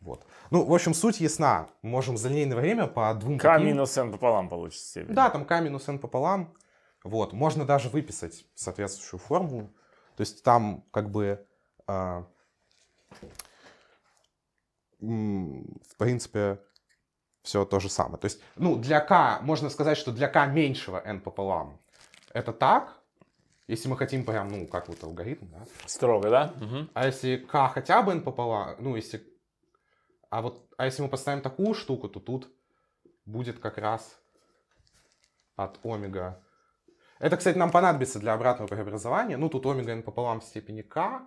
Вот. Ну, в общем, суть ясна. Мы можем за линейное время по двум... К минус n пополам получится степень. Да, там к минус n пополам. Вот. Можно даже выписать соответствующую формулу. То есть там как бы... Э в принципе, все то же самое. То есть, ну, для k, можно сказать, что для k меньшего n пополам это так, если мы хотим прям, ну, как вот алгоритм, да? Строго, да? Угу. А если k хотя бы n пополам, ну, если... А вот, а если мы поставим такую штуку, то тут будет как раз от омега. Это, кстати, нам понадобится для обратного преобразования. Ну, тут омега n пополам в степени k,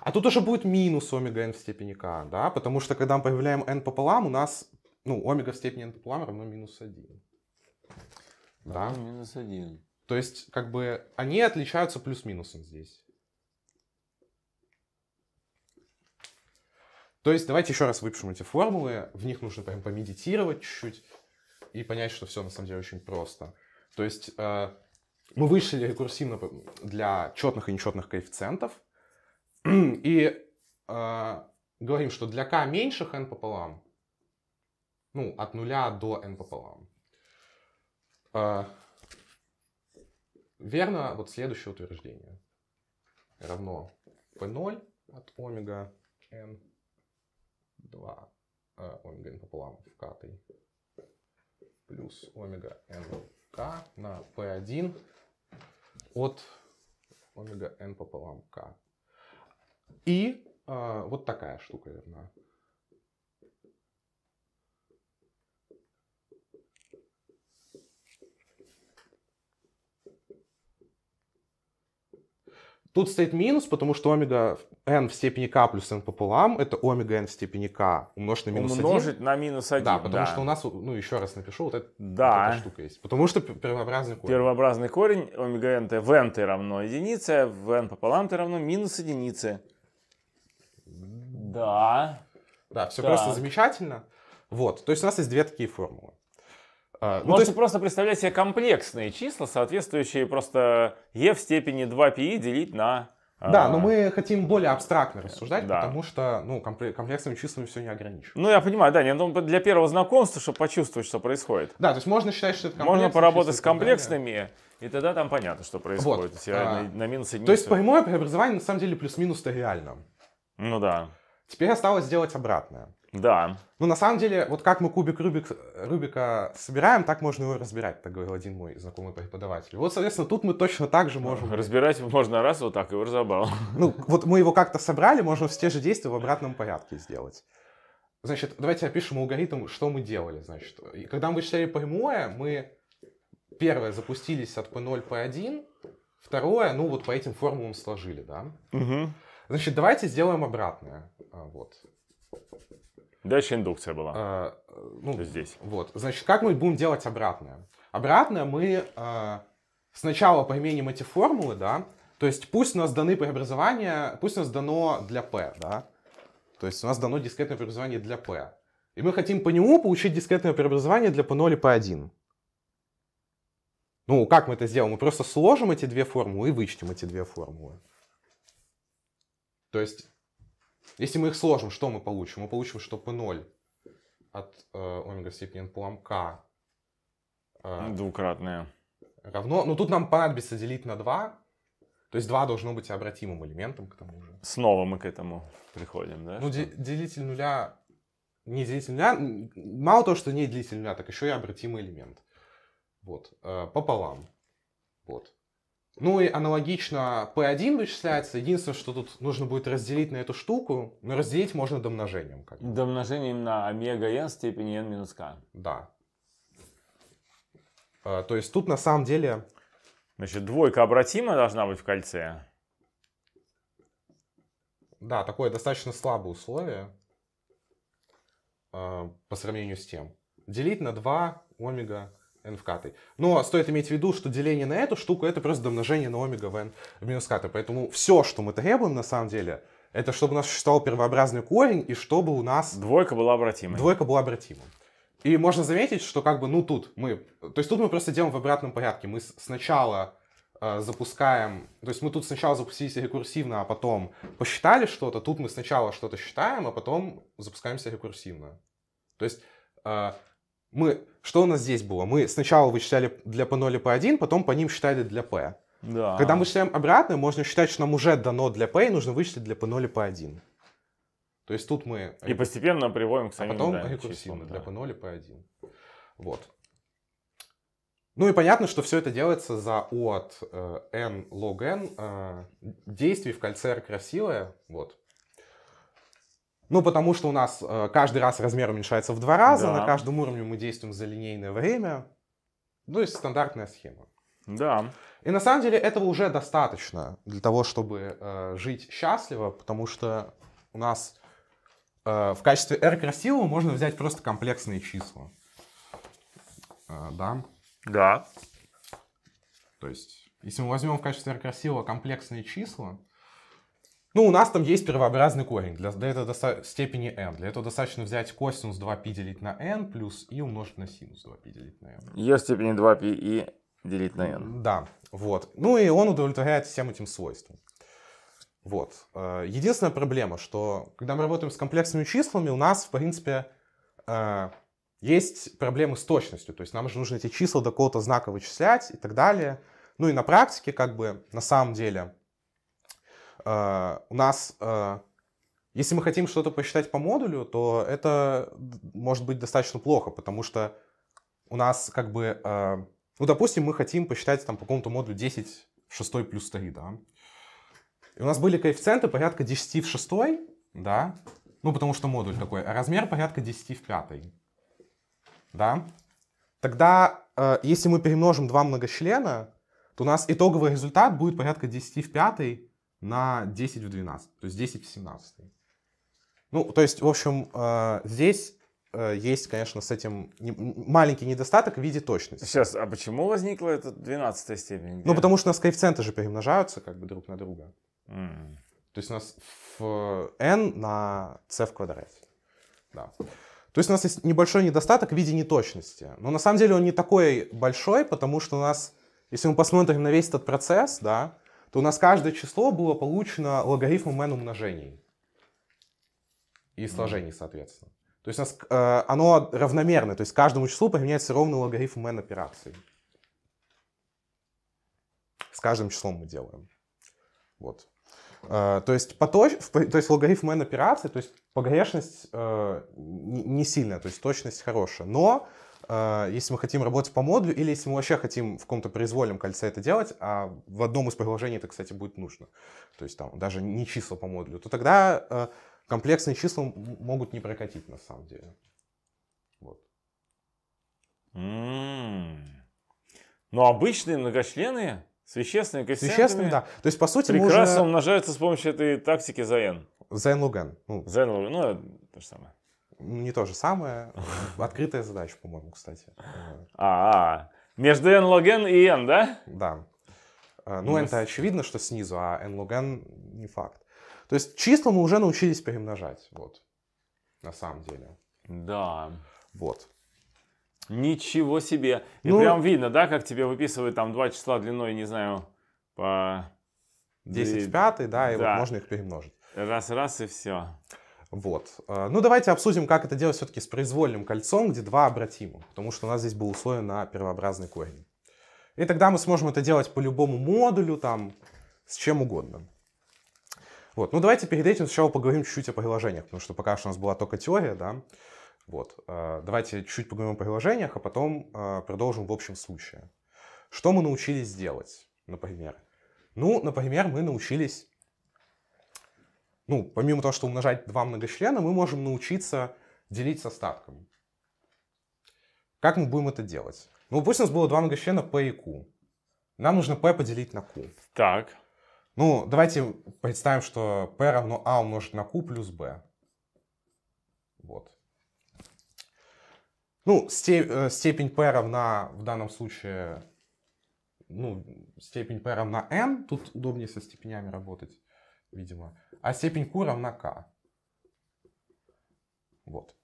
а тут уже будет минус омега n в степени k, да, потому что когда мы появляем n пополам, у нас, ну, омега в степени n пополам равно минус 1. Да? да? Минус 1. То есть, как бы, они отличаются плюс-минусом здесь. То есть, давайте еще раз выпишем эти формулы. В них нужно прям помедитировать чуть-чуть и понять, что все на самом деле очень просто. То есть, э, мы вышли рекурсивно для четных и нечетных коэффициентов – И э, говорим, что для k меньших n пополам, ну, от нуля до n пополам, э, верно вот следующее утверждение. Равно p0 от омега n 2 э, а, омега n пополам в k плюс омега n k на p1 от омега n пополам k. И а, вот такая штука, наверное. Тут стоит минус, потому что омега n в степени k плюс n пополам это омега n в степени k умножить на минус умножить 1. Умножить на минус 1, Да, потому да. что у нас, ну еще раз напишу, вот, это, да. вот эта штука есть. Потому что первообразный корень. Первообразный корень омега n в n равно единице, в n пополам t равно минус единице. Да. Да, все так. просто замечательно. Вот, то есть у нас есть две такие формулы. А, ну, Можете есть... просто представлять себе комплексные числа, соответствующие просто e в степени 2πi делить на... А, да, а... но мы хотим более абстрактно рассуждать, да. потому что ну, комплексными числами все не ограничено. Ну, я понимаю, да, не, ну, для первого знакомства, чтобы почувствовать, что происходит. Да, то есть можно считать, что это комплексные Можно поработать с комплексными, и тогда там понятно, что происходит. Вот. То есть, а... на, на минус То есть прямое преобразование на самом деле плюс-минус-то реально. Ну да. Теперь осталось сделать обратное. Да. Ну, на самом деле, вот как мы кубик Рубик, Рубика собираем, так можно его разбирать, так говорил один мой знакомый преподаватель. Вот, соответственно, тут мы точно так же можем... Разбирать можно раз, вот так его разобрал. Ну, вот мы его как-то собрали, можно все те же действия в обратном порядке сделать. Значит, давайте опишем алгоритм, что мы делали, значит. И когда мы считали прямое, мы, первое, запустились от P0, P1, второе, ну, вот по этим формулам сложили, да? Угу. Значит, давайте сделаем обратное. А, вот. Дальше индукция была. А, ну, Здесь. Вот. Значит, как мы будем делать обратное? Обратное мы а, сначала применим эти формулы, да, то есть пусть у нас даны преобразования, пусть у нас дано для P, да, то есть у нас дано дискретное преобразование для P. И мы хотим по нему получить дискретное преобразование для P0 и P1. Ну, как мы это сделаем? Мы просто сложим эти две формулы и вычтем эти две формулы. То есть если мы их сложим, что мы получим? Мы получим, что P0 от э, омега степени n по k э, Двукратное. Равно, но ну, тут нам понадобится делить на 2, то есть 2 должно быть обратимым элементом к тому же. Снова мы к этому приходим, да? Ну, де- делитель нуля, не делитель нуля, мало того, что не делитель нуля, так еще и обратимый элемент. Вот, э, пополам. Вот. Ну и аналогично P1 вычисляется. Единственное, что тут нужно будет разделить на эту штуку, но разделить можно домножением. Как бы. Домножением на омега n степени n минус k. Да. А, то есть тут на самом деле... Значит, двойка обратима должна быть в кольце. Да, такое достаточно слабое условие а, по сравнению с тем. Делить на 2 омега n в катой. Но стоит иметь в виду, что деление на эту штуку это просто домножение на омега в n в минус катой. Поэтому все, что мы требуем на самом деле, это чтобы у нас существовал первообразный корень и чтобы у нас... Двойка была обратимой. Двойка была обратима. И можно заметить, что как бы, ну тут мы... То есть тут мы просто делаем в обратном порядке. Мы сначала э, запускаем... То есть мы тут сначала запустились рекурсивно, а потом посчитали что-то. Тут мы сначала что-то считаем, а потом запускаемся рекурсивно. То есть э, мы что у нас здесь было? Мы сначала вычисляли для P0 и P1, потом по ним считали для P. Да. Когда мы считаем обратно, можно считать, что нам уже дано для P, и нужно вычислить для P0 и P1. То есть тут мы... И постепенно приводим к самим А потом рекурсивно, для P0 и P1. Вот. Ну и понятно, что все это делается за от э, n log n э, действий в кольце R красивое, вот, ну, потому что у нас э, каждый раз размер уменьшается в два раза, да. на каждом уровне мы действуем за линейное время. Ну, есть стандартная схема. Да. И на самом деле этого уже достаточно для того, чтобы э, жить счастливо, потому что у нас э, в качестве R красивого можно взять просто комплексные числа. Э, да? Да. То есть, если мы возьмем в качестве R красивого комплексные числа, ну, у нас там есть первообразный корень. Для, для этого доста- степени n. Для этого достаточно взять косинус 2π делить на n плюс и умножить на синус 2π делить на n. Ее степени 2π и делить на n. Да, вот. Ну и он удовлетворяет всем этим свойствам. Вот. Э, единственная проблема, что когда мы работаем с комплексными числами, у нас, в принципе, э, есть проблемы с точностью. То есть нам же нужно эти числа до какого-то знака вычислять и так далее. Ну и на практике, как бы, на самом деле, а, у нас, э, если мы хотим что-то посчитать по модулю, то это может быть достаточно плохо, потому что у нас как бы, э, ну, допустим, мы хотим посчитать там по какому-то модулю 10 в 6 плюс 3, да. И у нас были коэффициенты порядка 10 в 6, да, ну, потому что модуль такой, а размер порядка 10 в 5, да. Тогда, э, если мы перемножим два многочлена, то у нас итоговый результат будет порядка 10 в 5 на 10 в 12, то есть 10 в 17. Ну, то есть, в общем, э, здесь э, есть, конечно, с этим маленький недостаток в виде точности. Сейчас, а почему возникла эта 12 степень? Ну, Где? Ну, потому что у нас коэффициенты же перемножаются как бы друг на друга. Mm. То есть у нас в n на c в квадрате. Да. То есть у нас есть небольшой недостаток в виде неточности. Но на самом деле он не такой большой, потому что у нас, если мы посмотрим на весь этот процесс, да, то у нас каждое число было получено логарифмом n умножений и сложений, соответственно. То есть у нас, э, оно равномерно, то есть каждому числу применяется ровный логарифм n операций. С каждым числом мы делаем. Вот. Э, то, есть по точ то есть логарифм n операций, то есть погрешность э, не сильная, то есть точность хорошая. Но а, если мы хотим работать по модулю, или если мы вообще хотим в каком-то произвольном кольце это делать, а в одном из приложений это, кстати, будет нужно, то есть там даже не числа по модулю, то тогда а, комплексные числа могут не прокатить на самом деле. Вот. Mm. Но ну, обычные многочлены с вещественными коэффициентами. Вещественным, да. То есть, по сути, прекрасно уже... умножаются с помощью этой тактики за n. За n луган. Ну. За n луган, ну, то же самое. Не то же самое. Открытая задача, по-моему, кстати. А, -а, -а. между n log n и n, да? Да. А, ну, n-то очевидно, что снизу, а n log n не факт. То есть числа мы уже научились перемножать, вот, на самом деле. Да. Вот. Ничего себе. И ну, прям видно, да, как тебе выписывают там два числа длиной, не знаю, по... 10 в пятой, да, и да. вот можно их перемножить. Раз-раз и все. Вот. А, ну, давайте обсудим, как это делать все-таки с произвольным кольцом, где 2 обратимо, потому что у нас здесь был условие на первообразный корень. И тогда мы сможем это делать по любому модулю, там, с чем угодно. Вот. Ну, давайте перед этим сначала поговорим чуть-чуть о приложениях, потому что пока что у нас была только теория, да. Вот. А, давайте чуть-чуть поговорим о приложениях, а потом а, продолжим в общем случае. Что мы научились делать, например? Ну, например, мы научились ну, помимо того, что умножать два многочлена, мы можем научиться делить с остатком. Как мы будем это делать? Ну, пусть у нас было два многочлена p и q. Нам нужно p поделить на q. Так. Ну, давайте представим, что p равно a умножить на q плюс b. Вот. Ну, э, степень p равна в данном случае, ну, степень p равна n. Тут удобнее со степенями работать видимо. А степень Q равна К. Вот.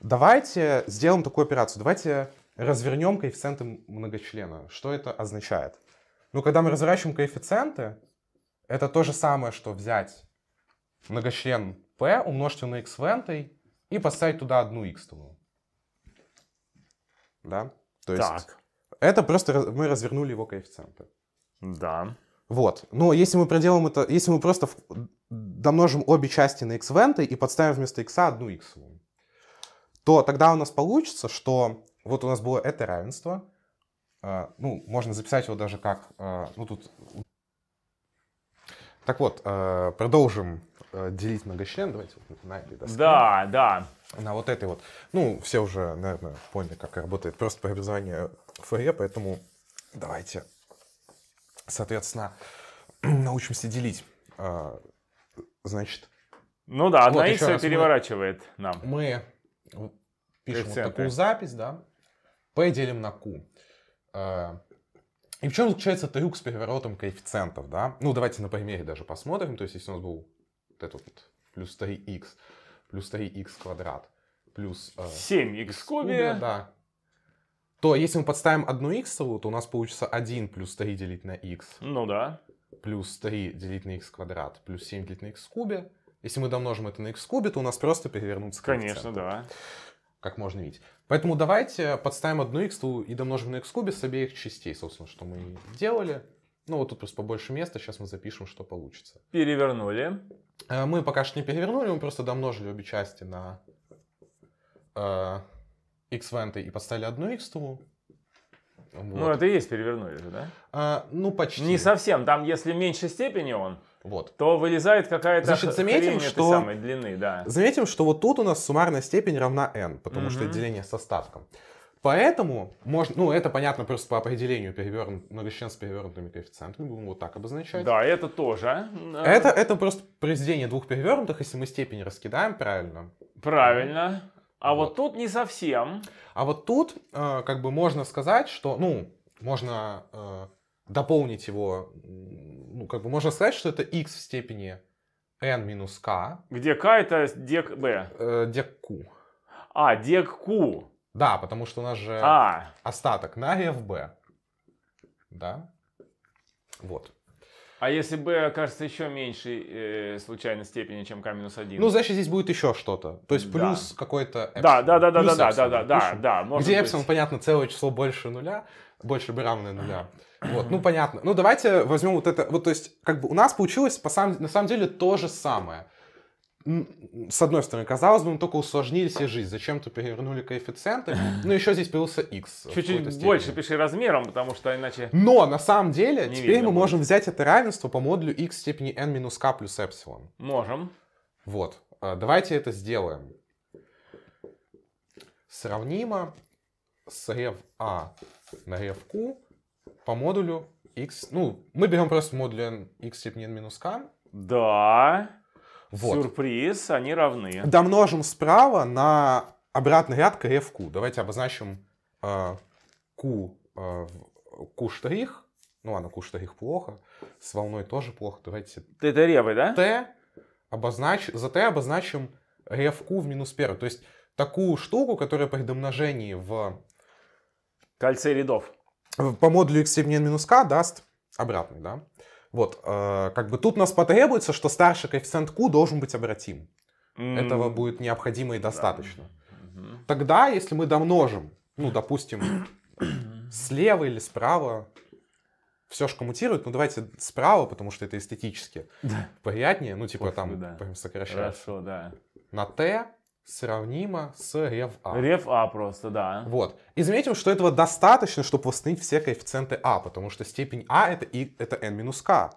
Давайте сделаем такую операцию. Давайте развернем коэффициенты многочлена. Что это означает? Ну, когда мы разворачиваем коэффициенты, это то же самое, что взять многочлен P, умножить его на x вентой и поставить туда одну x -товую. Да? То есть так. это просто мы развернули его коэффициенты. Да. Вот. Но если мы проделаем это, если мы просто домножим обе части на x венты и подставим вместо x одну x, то тогда у нас получится, что вот у нас было это равенство. А, ну, можно записать его даже как... А, ну, тут... Так вот, а, продолжим делить многочлен. Давайте вот на этой доске. Да, да. На вот этой вот. Ну, все уже, наверное, поняли, как работает просто преобразование ФЭ, поэтому давайте соответственно, научимся делить. А, значит... Ну да, одна вот, все переворачивает мы, нам. Мы пишем вот такую запись, да, p делим на q. А, и в чем заключается трюк с переворотом коэффициентов, да? Ну, давайте на примере даже посмотрим. То есть, если у нас был вот этот вот плюс 3х, плюс 3х квадрат, плюс... Э, а, 7х кубе, да, то если мы подставим одну x, то у нас получится 1 плюс 3 делить на x. Ну да. Плюс 3 делить на x квадрат, плюс 7 делить на x кубе. Если мы домножим это на x кубе, то у нас просто перевернутся Конечно, да. Как можно видеть. Поэтому давайте подставим одну x и домножим на x кубе с обеих частей, собственно, что мы делали. Ну, вот тут просто побольше места, сейчас мы запишем, что получится. Перевернули. Э, мы пока что не перевернули, мы просто домножили обе части на э, x венты и поставили одну x -тулу. Ну, вот. Ну, это и есть перевернули же, да? А, ну, почти. Не совсем. Там, если в меньшей степени он, вот. то вылезает какая-то Значит, заметим, что... самой длины, да. Заметим, что вот тут у нас суммарная степень равна n, потому угу. что деление со ставком. Поэтому можно, ну это понятно просто по определению перевернут, многочлен с перевернутыми коэффициентами, будем вот так обозначать. Да, это тоже. Это, это просто произведение двух перевернутых, если мы степень раскидаем правильно. Правильно. А вот. вот тут не совсем. А вот тут, э, как бы можно сказать, что, ну, можно э, дополнить его, ну, как бы можно сказать, что это x в степени n минус k. Где k это дек b. Э, дек q. А, дек q. Да, потому что у нас же а. остаток на f b. Да? Вот. А если b окажется еще меньшей э, случайной степени, чем k-1? Ну, значит, здесь будет еще что-то. То есть плюс да. какой-то эпсилон. Да, да, да, да, да, да, да, да, да. Где быть. эпсилон, ну, понятно, целое число больше нуля, больше b равное нуля. Вот, ну понятно. Ну давайте возьмем вот это, вот то есть как бы у нас получилось по сам, на самом деле то же самое с одной стороны, казалось бы, мы ну, только усложнили себе жизнь. Зачем-то перевернули коэффициенты. Ну, еще здесь появился x. Чуть-чуть больше пиши размером, потому что иначе... Но, на самом деле, теперь мы будет. можем взять это равенство по модулю x степени n минус k плюс эпсилон. Можем. Вот. А, давайте это сделаем. Сравнимо с рев А на рев Q по модулю x. Ну, мы берем просто модуль n, x степени n минус k. Да. Вот. Сюрприз, они равны. Домножим справа на обратный ряд к Q. Давайте обозначим э, Q, э, Q штрих. Ну ладно, Q штрих плохо. С волной тоже плохо. Давайте... Т Это ревы, да? Т обознач... За Т обозначим рев Q в минус 1. То есть такую штуку, которая при домножении в... Кольце рядов. По модулю x степени n минус k даст обратный, да? Вот, э, как бы тут нас потребуется, что старший коэффициент Q должен быть обратим. Mm. Этого будет необходимо и достаточно. Mm-hmm. Тогда, если мы домножим, ну, допустим, слева или справа, все же коммутирует, но ну, давайте справа, потому что это эстетически да. приятнее, ну, типа Пофигу, там да. прям сокращается. Хорошо, да. На T сравнимо с RevA. RevA просто, да. Вот. И заметим, что этого достаточно, чтобы восстановить все коэффициенты А, потому что степень А это, и, это n минус k.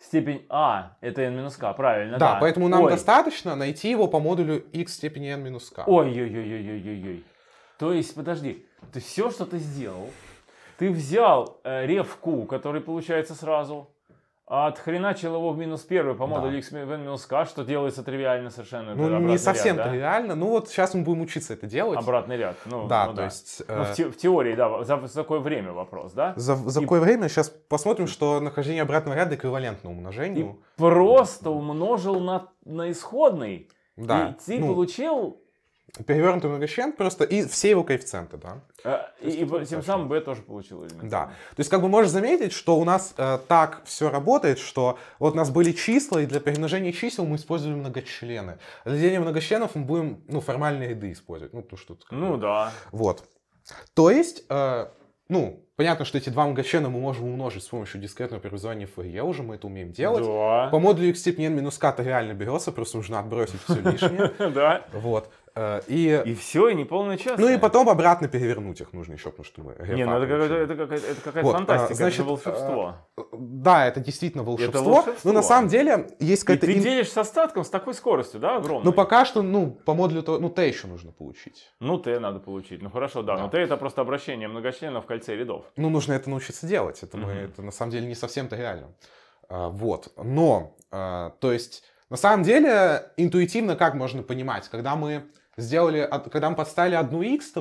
Степень А это n минус k, правильно, да. Да, поэтому нам Ой. достаточно найти его по модулю x степени n минус k. Ой-ой-ой-ой-ой-ой. То есть, подожди, ты все, что ты сделал, ты взял э, ревку, который получается сразу, а отхреначил его в минус первый по модулю да. минус к, что делается тривиально совершенно. Ну, не совсем ряд, да? тривиально. Ну, вот сейчас мы будем учиться это делать. Обратный ряд. Ну, да, ну, то да. есть... Э... Ну, в, э, те, в теории, да, за, за какое время вопрос, да? За, за и... какое время? Сейчас посмотрим, что нахождение обратного ряда эквивалентно умножению. И просто умножил на, на исходный. Да. И ты ну, получил Перевернутый многочлен просто и все его коэффициенты, да. А, и, и тем точно. самым b тоже получил элемент. Да. То есть как бы можешь заметить, что у нас э, так все работает, что вот у нас были числа, и для перемножения чисел мы используем многочлены. Для деления многочленов мы будем, ну, формальные ряды использовать. Ну, то, что... -то, ну, да. Вот. То есть, э, ну, понятно, что эти два многочлена мы можем умножить с помощью дискретного преобразования Фурье, уже мы это умеем делать. Да. По модулю x степени n минус k это реально берется, просто нужно отбросить все лишнее. Да. Вот. Э, и, и все, и не неполный час. Ну и потом обратно перевернуть их нужно еще, потому что мы... Не, ну это какая-то, это какая-то, это какая-то вот, э, фантастика, значит, это волшебство. Э, да, это действительно волшебство. Это волшебство. Но на самом деле есть какая-то... И ты делишь с остатком с такой скоростью, да, огромной? Ну пока что, ну, по модулю, то, ну, Т еще нужно получить. Ну, Т надо получить. Ну хорошо, да, да. но Т это просто обращение многочленов в кольце рядов. Ну, нужно это научиться делать. Это, mm-hmm. мы, это на самом деле не совсем-то реально. А, вот, но, а, то есть... На самом деле, интуитивно как можно понимать, когда мы сделали, когда мы подставили одну x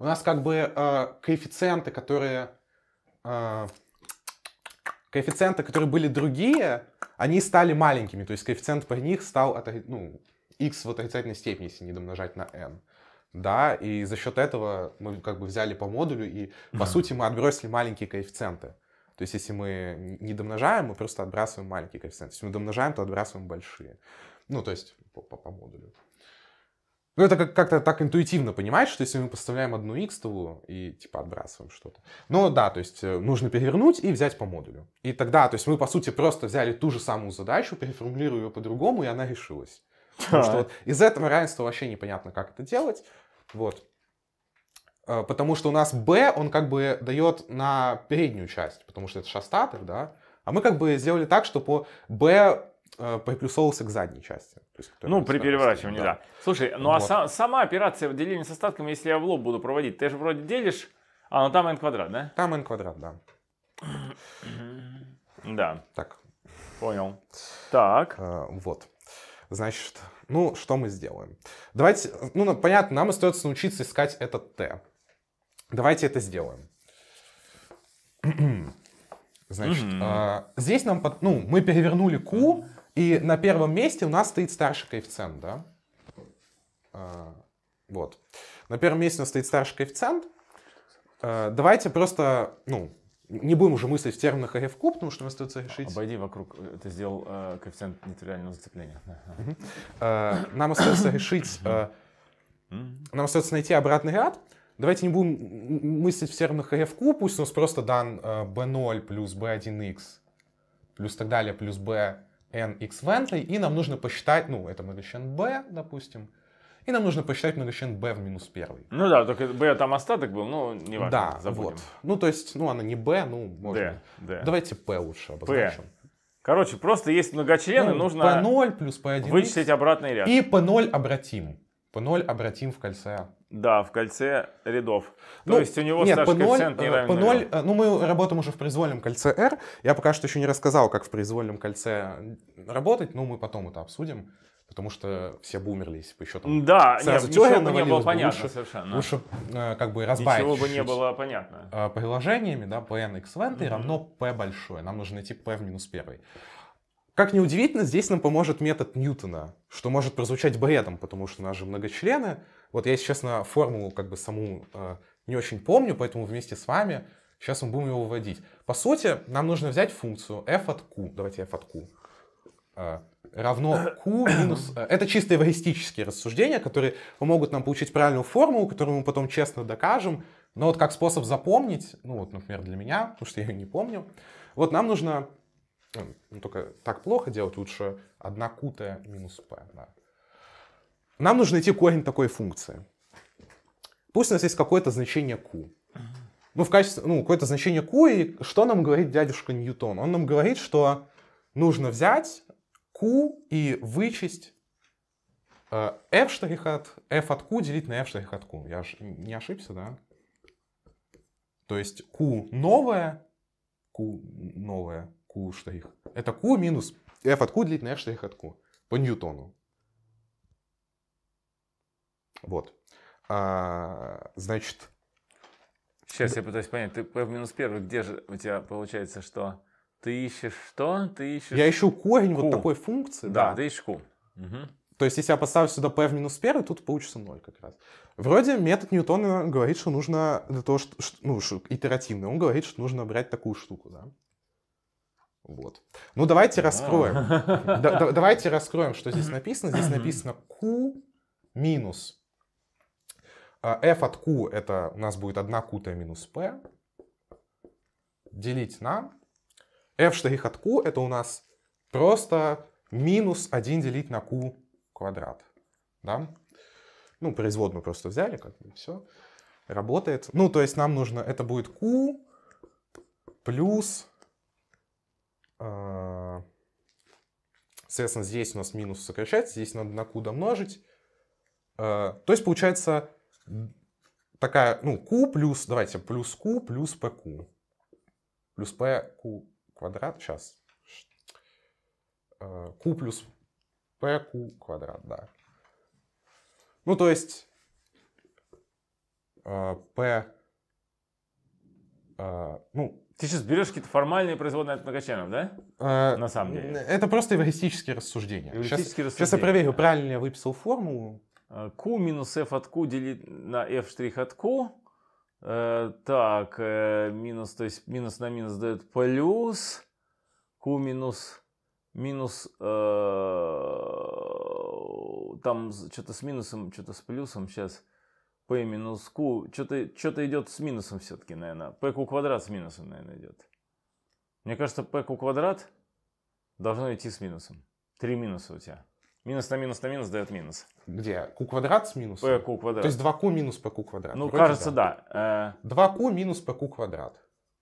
у нас как бы э, коэффициенты, которые э, коэффициенты, которые были другие, они стали маленькими, то есть коэффициент по них стал от, ну, x в отрицательной степени, если не домножать на n. Да, и за счет этого мы как бы взяли по модулю, и по mm сути мы отбросили маленькие коэффициенты. То есть если мы не домножаем, мы просто отбрасываем маленькие коэффициенты. Если мы домножаем, то отбрасываем большие. Ну, то есть по, по, по модулю. Ну, это как- то так интуитивно понимаешь, что если мы поставляем одну x -товую и типа отбрасываем что-то. Но ну да, то есть э, нужно перевернуть и взять по модулю. И тогда, то есть мы, по сути, просто взяли ту же самую задачу, переформулируя ее по-другому, и она решилась. Потому что вот из этого равенства вообще непонятно, как это делать. Вот. Э, потому что у нас b, он как бы дает на переднюю часть, потому что это шастатор, да. А мы как бы сделали так, чтобы b Э, приплюсовывался к задней части. Есть, ну, при переворачивании, да. да. Слушай, ну а вот. а сам, сама операция деления с остатками, если я в лоб буду проводить, ты же вроде делишь, а ну там n квадрат, да? Там n квадрат, да. да. Так. Понял. Так. Э, вот. Значит, ну, что мы сделаем? Давайте, ну, понятно, нам остается научиться искать этот t. Давайте это сделаем. Значит, mm-hmm. э, здесь нам, под, ну, мы перевернули Q, и на первом месте у нас стоит старший коэффициент, да? А, вот. На первом месте у нас стоит старший коэффициент. А, давайте просто, ну, не будем уже мыслить в терминах f куб, потому что нам остается решить... Обойди вокруг, ты сделал э, коэффициент нетривиального зацепления. А, нам остается решить, э, нам остается найти обратный ряд. Давайте не будем мыслить в терминах f куб, пусть у нас просто дан э, b0 плюс b1x плюс так далее, плюс b n x вентлей, и нам нужно посчитать, ну, это многочлен b, допустим, и нам нужно посчитать многочлен b в минус 1. Ну да, только b там остаток был, но не важно, да, забудем. Вот. Ну то есть, ну она не b, ну можно. D, D. Давайте p лучше обозначим. P. Короче, просто есть многочлены, ну, нужно p0 плюс p1 вычислить обратный ряд. И p0 обратим. p0 обратим в кольце а. Да, в кольце рядов. Ну, То есть у него нет, Саш, P0, коэффициент не равен P0, 0. Ну, мы работаем уже в произвольном кольце R. Я пока что еще не рассказал, как в произвольном кольце работать, но мы потом это обсудим. Потому что все бы умерли, если бы еще там... Да, сразу нет, ничего бы не было бы понятно лучше, совершенно. Лучше э, как бы разбавить Ничего бы не было понятно. Э, приложениями, да, Pn, n x mm-hmm. равно p большое. Нам нужно найти p в минус 1. Как ни удивительно, здесь нам поможет метод Ньютона, что может прозвучать бредом, потому что у нас же многочлены. Вот я, если честно, формулу как бы саму э, не очень помню, поэтому вместе с вами сейчас мы будем его выводить. По сути, нам нужно взять функцию f от q, давайте f от q, э, равно q минус... Э, это чисто эвристические рассуждения, которые помогут нам получить правильную формулу, которую мы потом честно докажем. Но вот как способ запомнить, ну вот, например, для меня, потому что я ее не помню, вот нам нужно ну, только так плохо делать, лучше 1 кутая минус p. Да. Нам нужно найти корень такой функции. Пусть у нас есть какое-то значение q. Ну, в качестве, ну, какое-то значение q, и что нам говорит дядюшка Ньютон? Он нам говорит, что нужно взять q и вычесть э, f' штрих от f от q делить на f' штрих от q. Я ж не ошибся, да? То есть q новое, q новое Q штрих. Это Q минус F от Q делить на F штрих от Q по Ньютону. Вот. А, значит... Сейчас я пытаюсь понять. Ты F минус 1, где же у тебя получается, что... Ты ищешь что? Ты ищешь... Я ищу корень Q. вот такой функции. Да, да. ты ищешь Q. Угу. То есть, если я поставлю сюда p в минус 1, тут получится 0 как раз. Вроде метод Ньютона говорит, что нужно для того, что, ну, что итеративный, он говорит, что нужно брать такую штуку, да. Вот. Ну, давайте раскроем. давайте раскроем, что здесь написано. Здесь написано Q минус. А, F от Q это у нас будет 1 Q-то минус P. Делить на. F штрих от Q это у нас просто минус 1 делить на Q квадрат. Да? Ну, производную просто взяли, как бы все. Работает. Ну, то есть нам нужно, это будет Q плюс а, соответственно, здесь у нас минус сокращается, здесь надо на q домножить. А, то есть получается такая, ну, q плюс, давайте, плюс q плюс pq. Плюс pq квадрат, сейчас. А, q плюс pq квадрат, да. Ну, то есть p, ну, ты сейчас берешь какие-то формальные производные от многочленов, да? А, на самом деле. Это просто эвристические рассуждения. Эвристические сейчас, рассуждения. Сейчас я проверю, правильно я выписал формулу. Q а, минус F от Q делить на F' штрих от Q. Э, так, э, минус, то есть минус на минус дает плюс. Q минус, минус, э, там что-то с минусом, что-то с плюсом сейчас. P минус Q. Что-то что идет с минусом все-таки, наверное. PQ квадрат с минусом, наверное, идет. Мне кажется, PQ квадрат должно идти с минусом. Три минуса у тебя. Минус на минус на минус дает минус. Где? Q квадрат с минусом? PQ квадрат. То есть 2Q минус PQ квадрат. Ну, Вроде кажется, да. Э, да. 2Q минус PQ квадрат.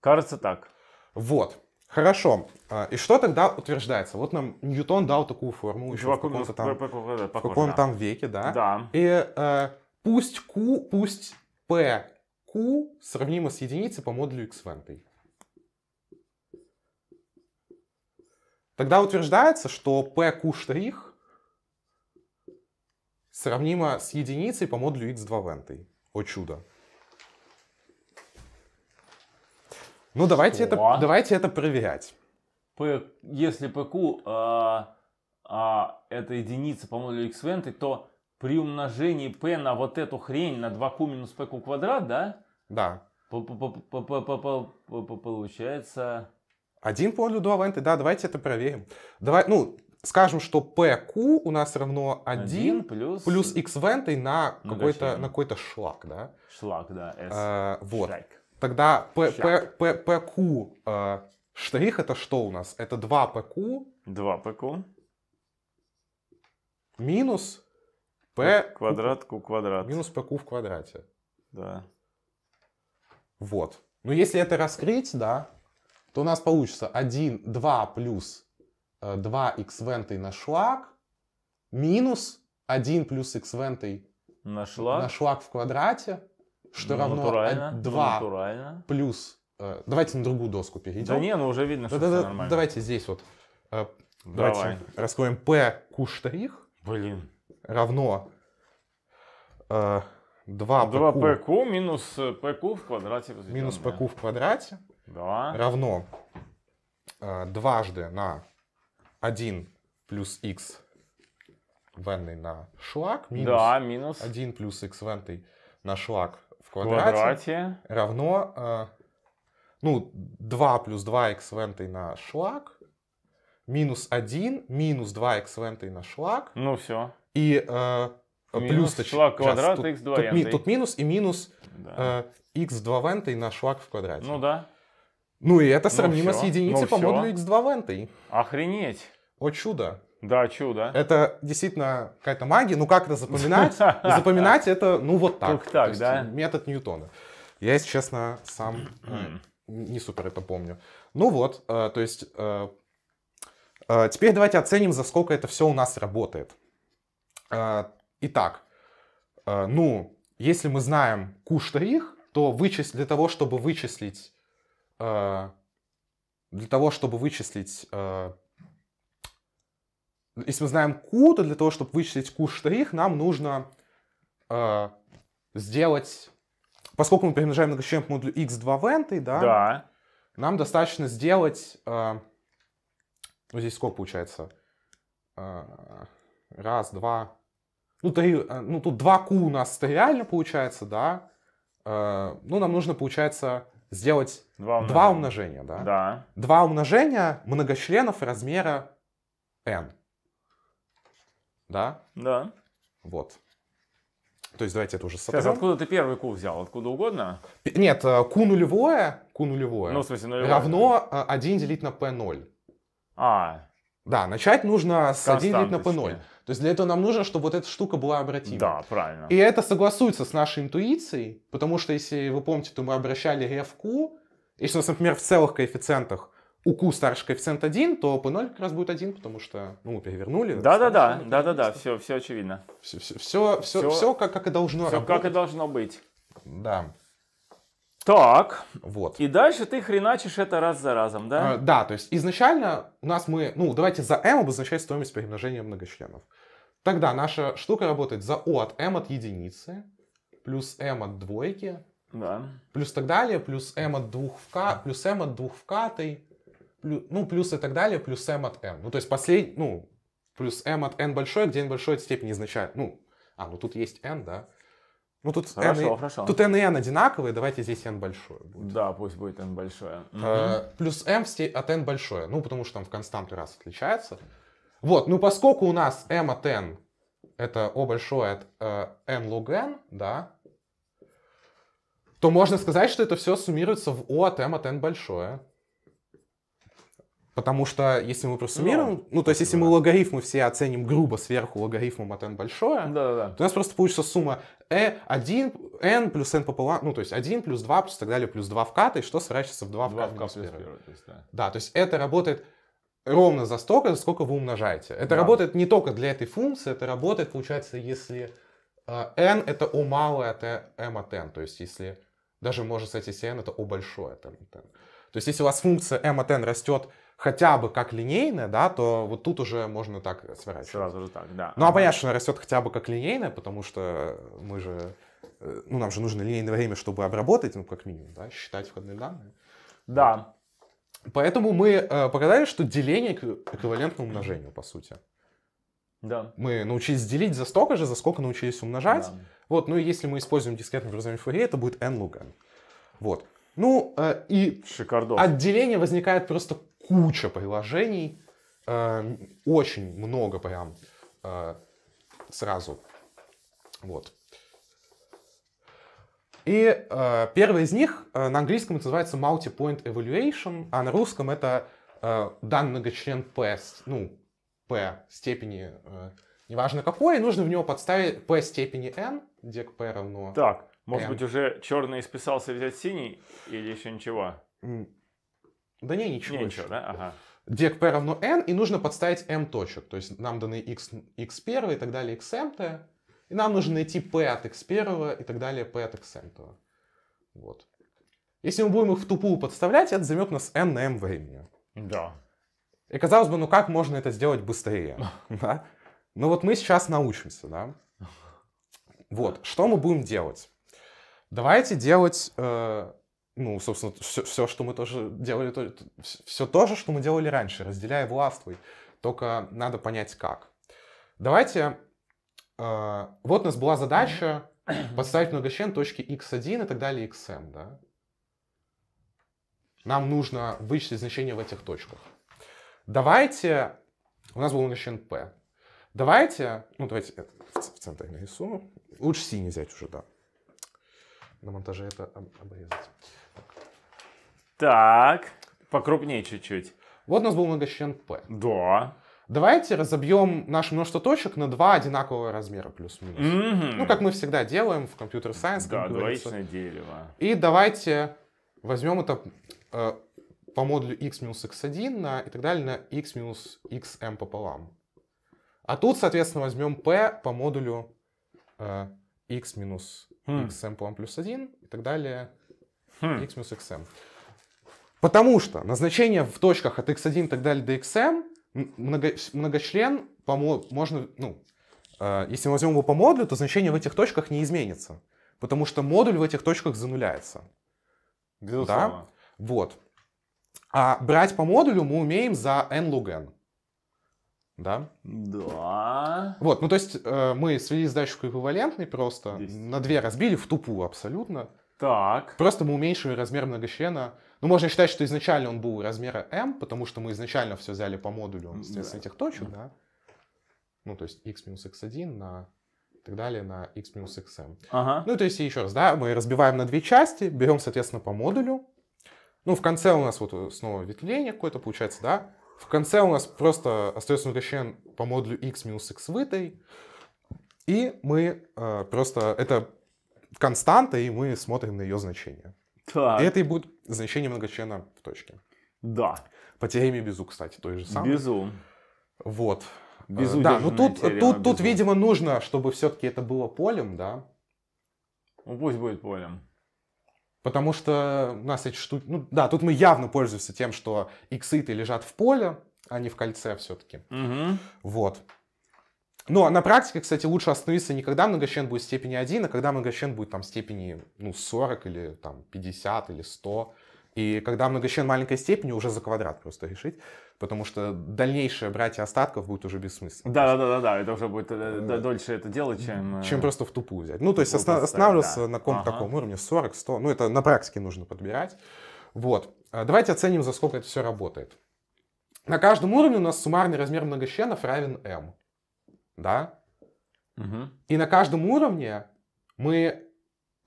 Кажется так. Вот. Хорошо. А, и что тогда утверждается? Вот нам Ньютон дал такую формулу еще в каком-то там, каком да. там веке, да? Да. И э, Пусть Q, пусть P, Q сравнимо с единицей по модулю X в Тогда утверждается, что PQ' сравнимо с единицей по модулю x2 в О чудо. Ну, давайте это, давайте это проверять. P, если PQ а, э, а, это единица по модулю x в то при умножении p на вот эту хрень, на 2q минус pq квадрат, да? Да. Получается... 1 по нулю 2 венты, да, давайте это проверим. Давай, ну, скажем, что pq у нас равно 1, 1 плюс, плюс x венты на какой-то на какой-то шлак, да? Шлак, да, s. А, вот. Шайк. Тогда p, p, p, pq э, а, штрих это что у нас? Это 2 pq. 2 pq. Минус P квадрат Q квадрат. Минус PQ в квадрате. Да. Вот. Но если это раскрыть, да, то у нас получится 1, 2 плюс 2 э, x вентой на шлак минус 1 плюс x вентой на шлак, на шлак в квадрате, что ну, равно натурально, 2 ну, натурально. плюс... Э, давайте на другую доску перейдем. Да не, ну уже видно, что да, да, нормально. Давайте здесь вот. Э, Давай. Давайте раскроем p q штрих. Блин равно 2 2 PQ минус PQ э, в квадрате. Минус PQ в квадрате да. равно э, дважды на 1 плюс x венный на шлак минус, да, минус 1 плюс x венный на шлак в квадрате, квадрате. равно э, ну, 2 плюс 2 x вентой на шлак минус 1 минус 2 x вентой на шлак. Ну все и э, плюс шлаг квадрат тут, x2 тут, ми, тут минус и минус э, x2 вентой на шлаг в квадрате. Ну да. Ну и это ну сравнимо ну, с единицей ну, по модулю x2 вентой. Охренеть. О чудо. Да, чудо. Это действительно какая-то магия. Ну как это запоминать? Запоминать это, ну вот так. Как так, да? Метод Ньютона. Я, если честно, сам э, не супер это помню. Ну вот, э, то есть... Э, теперь давайте оценим, за сколько это все у нас работает. Э, итак, э, ну, если мы знаем Q-штрих, то вычис... для того, чтобы вычислить э, для того, чтобы вычислить... если мы знаем ку, то для того, чтобы вычислить Q' штрих, нам нужно сделать... Поскольку мы перемножаем многочлен к модулю x 2 в да, да, нам достаточно сделать... здесь сколько получается? Раз, два. Ну, три, э, ну тут два Q у нас реально получается, да. Э, ну, нам нужно, получается, сделать два умножения, два умножения да? Да. Два умножения многочленов размера n. Да? Да. Вот. То есть давайте это уже сотрем. Сейчас, откуда ты первый ку взял? Откуда угодно? Нет, э, ку нулевое, ку нулевое, ну, в смысле, нулевое равно 1 делить на P0. А, да, начать нужно с 1 на p0. То есть для этого нам нужно, чтобы вот эта штука была обратима. Да, правильно. И это согласуется с нашей интуицией, потому что, если вы помните, то мы обращали ref q, если у нас, например, в целых коэффициентах у q старше коэффициент 1, то p0 как раз будет 1, потому что, ну, мы перевернули. Да-да-да, да-да-да, все, все очевидно. Все, все, все, все, все как, как и должно все работать. как и должно быть. Да. Так. Вот. И дальше ты хреначишь это раз за разом, да? А, да, то есть изначально у нас мы, ну, давайте за m обозначать стоимость перемножения многочленов. Тогда наша штука работает за o от m от единицы, плюс m от двойки, да. плюс так далее, плюс m от 2 в k, плюс m от 2 в k, ну, плюс и так далее, плюс m от m. Ну, то есть последний, ну, плюс m от n большой, где n большой это степень изначально, ну, а, ну тут есть n, да, ну тут хорошо, n, хорошо. Тут n и n одинаковые, давайте здесь n большое будет. Да, пусть будет n большое. Э, плюс m от n большое, ну потому что там в константы раз отличается. Вот, ну поскольку у нас m от n это o большое от э, n log n, да, то можно сказать, что это все суммируется в o от m от n большое. Потому что если мы просто ну, суммируем, ну, то есть если да. мы логарифмы все оценим грубо сверху логарифмом от n большое, да, да, да. то у нас просто получится сумма e1, э n плюс n пополам, ну то есть 1 плюс 2 плюс так далее плюс 2 в ката, что сворачивается в 2 в k, плюс 1. 1 да. да, то есть это работает ровно за столько, за сколько вы умножаете. Это да. работает не только для этой функции, это работает, получается, если n э, это o малое а от m от n, то есть если даже может, кстати, если n это o большое от m от n. То есть если у вас функция m от n растет хотя бы как линейная, да, то вот тут уже можно так сворачивать. Сразу же так, да. Ну, а понятно, что она растет хотя бы как линейная, потому что мы же, э, ну, нам же нужно линейное время, чтобы обработать, ну, как минимум, да, считать входные данные. Да. Поэтому мы э, показали, что деление эквивалентно умножению, по сути. Да. Мы научились делить за столько же, за сколько научились умножать. Да. Вот, ну и если мы используем дискретное образование Фурье, это будет n луг n. Вот. Ну, э, и Шикардос. отделение возникает просто куча приложений, э, очень много прям э, сразу. Вот. И э, первый из них на английском называется multi-point evaluation, а на русском это данный дан многочлен P, ну, P степени, неважно какой, и нужно в него подставить P степени N, где P равно Так, может N. быть уже черный исписался взять синий или еще ничего? Да не, ничего. ничего, да? Ага. Дек равно n, и нужно подставить m точек. То есть нам даны x, x1 и так далее, xm. И нам нужно найти p от x1 и так далее, p от xm. Вот. Если мы будем их в тупую подставлять, это займет нас n на m времени. Да. И казалось бы, ну как можно это сделать быстрее? Да? Но ну вот мы сейчас научимся, да? Вот, что мы будем делать? Давайте делать э, ну, собственно, все, все, что мы тоже делали, то, все то же, что мы делали раньше, разделяя властвуй, только надо понять как. Давайте, э, вот у нас была задача подставить многочлен точки x1 и так далее xm, да? Нам нужно вычислить значение в этих точках. Давайте, у нас был многочлен p. Давайте, ну давайте в центре нарисую, лучше синий взять уже, да. На монтаже это обрезать. Так, покрупнее чуть-чуть. Вот у нас был многочлен P. Да. Давайте разобьем наше множество точек на два одинакового размера плюс-минус. Mm-hmm. Ну, как мы всегда делаем в компьютер сайенс. Да, двоичное дерево. И давайте возьмем это э, по модулю x минус x1 на, и так далее на x минус xm пополам. А тут, соответственно, возьмем p по модулю э, x минус хм. xm пополам плюс 1 и так далее hmm. x минус xm. Потому что назначение в точках от x1 и так далее до xn, много, многочлен, помо, можно, ну, э, если мы возьмем его по модулю, то значение в этих точках не изменится. Потому что модуль в этих точках зануляется. Безусловно. Да? Вот. А брать по модулю мы умеем за n log n. Да? Да. Вот, ну то есть э, мы свели задачку эквивалентной просто, 10. на две разбили в тупую абсолютно. Так. Просто мы уменьшили размер многочлена ну, можно считать, что изначально он был размера M, потому что мы изначально все взяли по модулю, соответственно, да. этих точек, да. Ну, то есть x минус x1 на и так далее на x минус xm. Ага. Ну, то есть, еще раз, да, мы разбиваем на две части, берем, соответственно, по модулю. Ну, в конце у нас вот снова ветвление какое-то получается, да. В конце у нас просто остается уточнен по модулю x минус x вытой. И мы э, просто... Это константа, и мы смотрим на ее значение. Так. И это и будет Значение многочлена в точке. Да. По теореме Безу, кстати, той же самой. Безу. Вот. Безу э, да, но ну тут, тут, тут, видимо, нужно, чтобы все-таки это было полем, да? Ну, пусть будет полем. Потому что у нас эти штуки... Ну да, тут мы явно пользуемся тем, что иксы-то лежат в поле, а не в кольце все-таки. Угу. Вот. Но ну, а на практике, кстати, лучше остановиться не когда многочлен будет степени 1, а когда многочлен будет там степени ну, 40 или там 50 или 100. И когда многочлен маленькой степени, уже за квадрат просто решить, потому что дальнейшее братье остатков будет уже бессмысленно. Да, да, да, да, да, это уже будет э, э, да, дольше это делать, чем... Чем э, просто в тупую взять. Ну, то есть оста- останавливаться да. на каком-то ага. таком уровне 40, 100, ну, это на практике нужно подбирать. Вот. А давайте оценим, за сколько это все работает. На каждом уровне у нас суммарный размер многочленов равен m да? Угу. И на каждом уровне мы,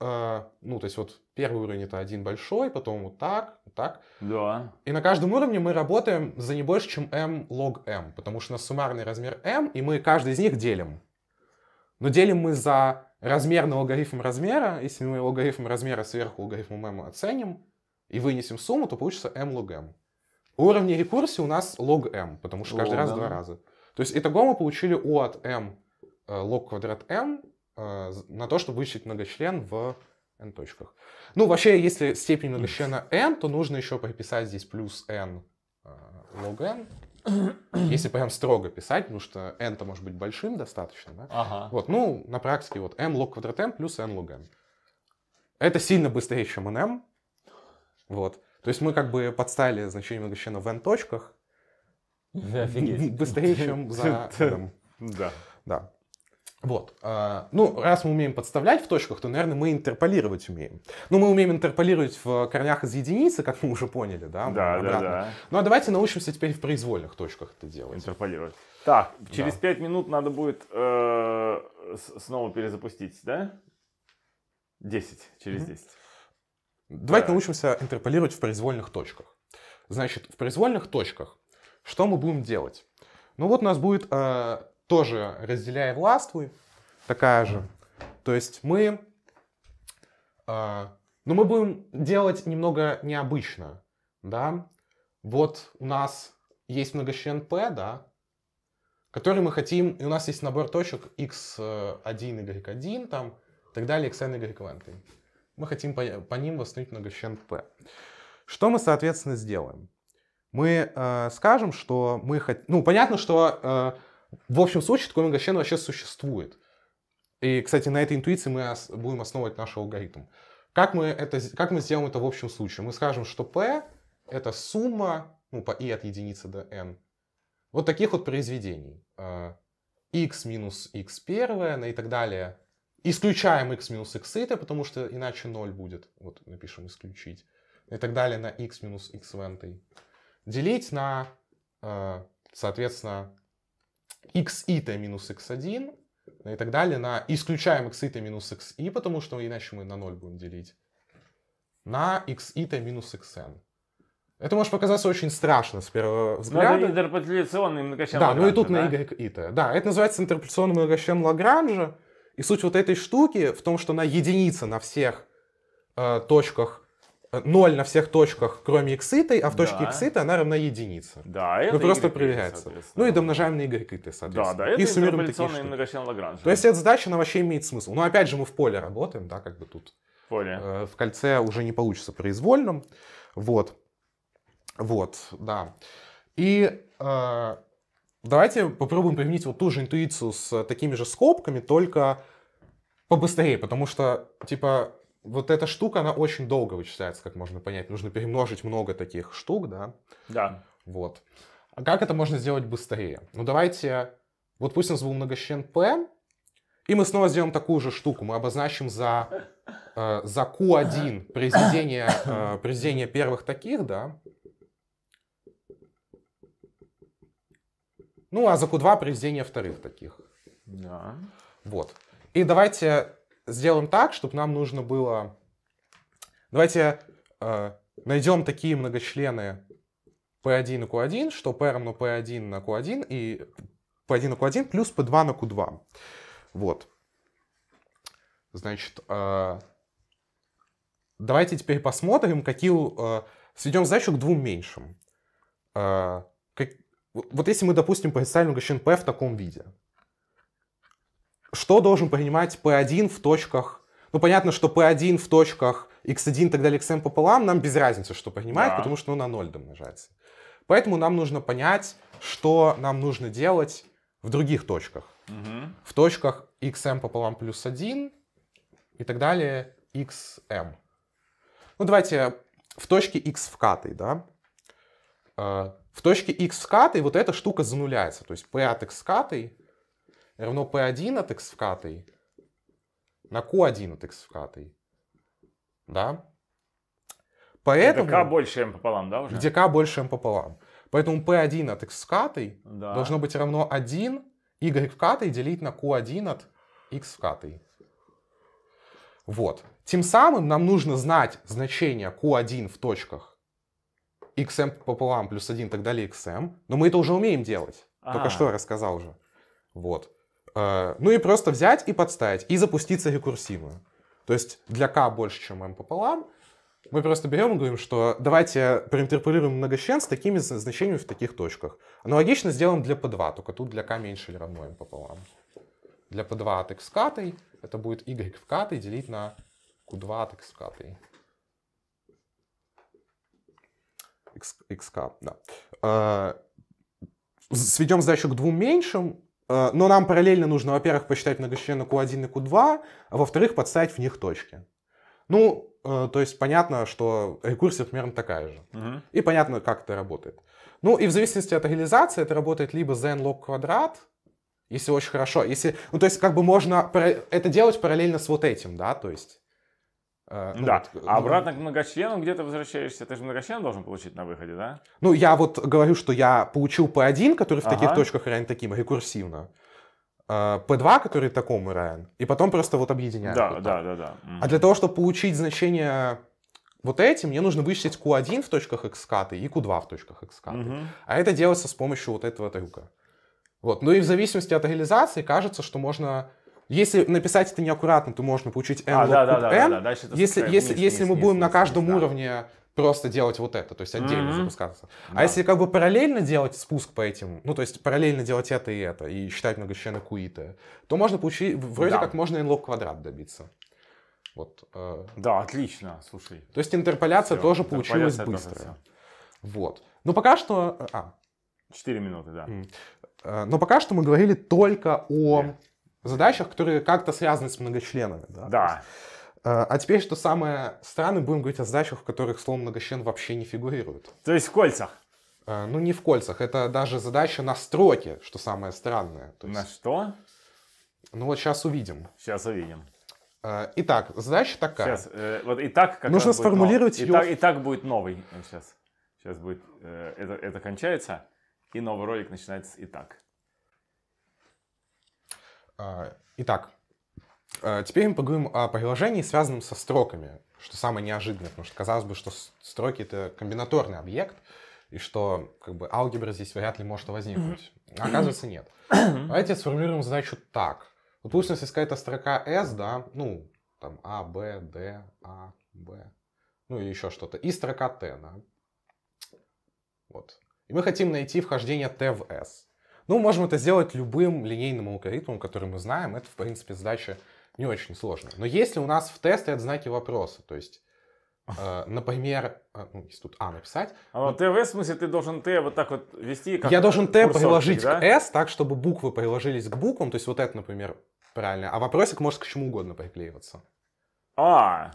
э, ну, то есть вот первый уровень это один большой, потом вот так, вот так. Да. И на каждом уровне мы работаем за не больше, чем m log m, потому что у нас суммарный размер m, и мы каждый из них делим. Но делим мы за размер на логарифм размера. Если мы логарифм размера сверху логарифмом m оценим и вынесем сумму, то получится m log m. Уровни рекурсии у нас log m, потому что каждый О, раз да. два раза. То есть итого мы получили u от m э, лог квадрат m э, на то, чтобы вычислить многочлен в n точках. Ну, вообще, если степень многочлена n, то нужно еще приписать здесь плюс n э, лог n, если прям строго писать, потому что n-то может быть большим достаточно, да? Ага. Вот, ну, на практике вот m лог квадрат m плюс n лог n. Это сильно быстрее, чем nm. Вот. То есть мы как бы подставили значение многочлена в n точках, Офигеть. Быстрее, чем за Да. Да. Вот. А, ну, раз мы умеем подставлять в точках, то, наверное, мы интерполировать умеем. Ну, мы умеем интерполировать в корнях из единицы, как мы уже поняли, да? Да, да, да. Ну, а давайте научимся теперь в произвольных точках это делать. Интерполировать. Так, через да. 5 минут надо будет э, снова перезапустить, да? 10, через 10. Давайте да. научимся интерполировать в произвольных точках. Значит, в произвольных точках что мы будем делать? Ну вот у нас будет э, тоже разделяя властвуй, такая же. То есть мы, э, ну мы будем делать немного необычно, да. Вот у нас есть многочлен P, да, который мы хотим, и у нас есть набор точек x1, э, y1, там, и так далее, xn, yn. Мы хотим по, по ним восстановить многочлен P. Что мы, соответственно, сделаем? мы э, скажем, что мы хотим... Ну, понятно, что э, в общем случае такой многочлен вообще существует. И, кстати, на этой интуиции мы ос... будем основывать наш алгоритм. Как мы, это, как мы сделаем это в общем случае? Мы скажем, что P — это сумма, ну, по i от единицы до n, вот таких вот произведений. Э, x минус x первое ну, и так далее. Исключаем x минус x это, потому что иначе 0 будет. Вот напишем исключить. И так далее на x минус x в n. -той делить на, э, соответственно, xi минус x1 и так далее, на исключаем xi минус xi, потому что иначе мы на 0 будем делить, на xi минус xn. Это может показаться очень страшно с первого взгляда. Но это интерполяционный многочлен Да, ну и тут да? на y и t. Да, это называется интерполяционный многочлен Лагранжа. И суть вот этой штуки в том, что на единице на всех э, точках 0 на всех точках, кроме иксытой, а в точке да. иксыта она равна единице. Да, ну, это Ну просто y, проверяется. Ну и домножаем на y ты, соответственно. Да, да, это и суммируем такие То есть эта задача, она вообще имеет смысл. Но опять же мы в поле работаем, да, как бы тут. Поле. Э, в кольце уже не получится произвольным. Вот. Вот, да. И э, давайте попробуем применить вот ту же интуицию с такими же скобками, только побыстрее, потому что, типа, вот эта штука, она очень долго вычисляется, как можно понять. Нужно перемножить много таких штук, да? Да. Вот. А как это можно сделать быстрее? Ну, давайте... Вот пусть у нас был многочлен P, и мы снова сделаем такую же штуку. Мы обозначим за, э, за Q1 произведение, э, произведение первых таких, да? Ну, а за Q2 произведение вторых таких. Да. Вот. И давайте сделаем так, чтобы нам нужно было... Давайте э, найдем такие многочлены P1 на Q1, что P равно P1 на Q1 и P1 на Q1 плюс P2 на Q2. Вот. Значит, э, давайте теперь посмотрим, какие... Э, сведем задачу к двум меньшим. Э, как, вот если мы, допустим, представим многочлен P в таком виде, что должен понимать P1 в точках? Ну, понятно, что P1 в точках x1 и так далее xm пополам, нам без разницы, что понимать, да. потому что он ну, на 0 домножается. Поэтому нам нужно понять, что нам нужно делать в других точках. Угу. В точках xm эм пополам плюс 1 и так далее xm. Эм. Ну, давайте в точке x вкатой, да? Э, в точке x вкатой вот эта штука зануляется. То есть p от x вкатой равно P1 от x в вкатой на Q1 от x в вкатой. Да? Поэтому... Где k больше m пополам, да, уже? Где k больше m пополам. Поэтому P1 от x вкатой да. должно быть равно 1 y вкатой делить на Q1 от x в вкатой. Вот. Тем самым нам нужно знать значение Q1 в точках xm пополам плюс 1 и так далее xm. Но мы это уже умеем делать. А-а-а. Только что я рассказал уже. Вот. Э, ну и просто взять и подставить, и запуститься рекурсивно. То есть для k больше, чем m пополам, мы просто берем и говорим, что давайте проинтерполируем многочлен с такими значениями в таких точках. Аналогично сделаем для p2, только тут для k меньше или равно m пополам. Для p2 от x катой это будет y в катой делить на q2 от x катой. X, xk, да. Э, сведем задачу к двум меньшим, Э, но нам параллельно нужно, во-первых, посчитать многочлены Q1 и Q2, а во-вторых, подставить в них точки. Ну, э, то есть понятно, что рекурсия примерно такая же. Угу. И понятно, как это работает. Ну и в зависимости от реализации это работает либо за n log квадрат, если очень хорошо, если, ну то есть как бы можно это делать параллельно с вот этим, да, то есть Э, ну, да. Вот, а ну, обратно к многочленам где ты возвращаешься? Ты же многочлен должен получить на выходе, да? Ну, я вот говорю, что я получил P1, который в ага. таких точках равен таким рекурсивно. Э, P2, который такому равен. И потом просто вот объединяю. Да, вот да, да, да, да. А для того, чтобы получить значение вот эти, мне нужно вычислить Q1 в точках экскаты и Q2 в точках экскаты. Угу. А это делается с помощью вот этого трюка. Вот. Ну и в зависимости от реализации кажется, что можно если написать это неаккуратно, то можно получить m а, да, да, да, Да, да, да. Если, если, вниз, если вниз, мы будем вниз, на каждом вниз, уровне да. просто делать вот это, то есть отдельно mm-hmm. запускаться. А да. А если как бы параллельно делать спуск по этим, ну то есть параллельно делать это и это, и считать многочлены куиты, то можно получить, вроде да. как можно nlog квадрат добиться. Вот. Э, да, отлично, слушай. То есть интерполяция все, тоже получилась быстрая. Вот. Но пока что... Э, а. 4 минуты, да. Э, но пока что мы говорили только о... Yeah задачах, которые как-то связаны с многочленами. Да. да. Э, а теперь, что самое странное, будем говорить о задачах, в которых слово многочлен вообще не фигурирует. То есть в кольцах? Э, ну, не в кольцах. Это даже задача на строке, что самое странное. То есть... На что? Ну, вот сейчас увидим. Сейчас увидим. Э, итак, задача такая. Сейчас, вот и так как Нужно сформулировать ее... И так, и так будет новый. Сейчас, сейчас будет... это, это кончается, и новый ролик начинается и так. А, итак, э, теперь мы поговорим о приложении, связанном со строками, что самое неожиданное, потому что казалось бы, что строки — это комбинаторный объект, и что как бы алгебра здесь вряд ли может возникнуть. оказывается, нет. Давайте сформулируем задачу так. Вот пусть у нас есть какая-то строка S, да, ну, там А, Б, Д, А, Б, ну и еще что-то, и строка T, да. Вот. И мы хотим найти вхождение T в S. Ну, можем это сделать любым линейным алгоритмом, который мы знаем. Это, в принципе, задача не очень сложная. Но если у нас в тесте от знаки вопроса, то есть э, например, э, ну, если тут А написать. А вот в смысле ты должен Т вот так вот вести? Как я должен Т приложить да? к С так, чтобы буквы приложились к буквам, то есть вот это, например, правильно. А вопросик может к чему угодно приклеиваться. А,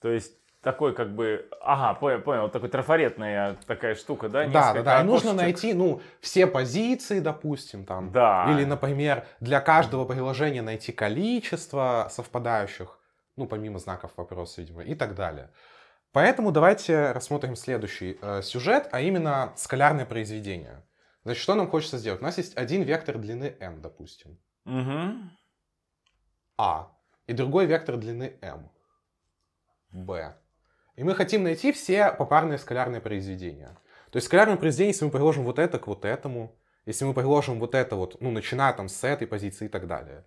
то есть такой как бы, ага, понял, такой трафаретная такая штука, да? Да, да, да. И нужно найти, ну, все позиции, допустим, там. Да. Или, например, для каждого приложения найти количество совпадающих, ну, помимо знаков вопроса, видимо, и так далее. Поэтому давайте рассмотрим следующий э, сюжет, а именно скалярное произведение. Значит, что нам хочется сделать? У нас есть один вектор длины n, допустим. Угу. А. И другой вектор длины m. b. И мы хотим найти все попарные скалярные произведения. То есть скалярное произведение, если мы приложим вот это к вот этому, если мы приложим вот это вот, ну, начиная там с этой позиции и так далее.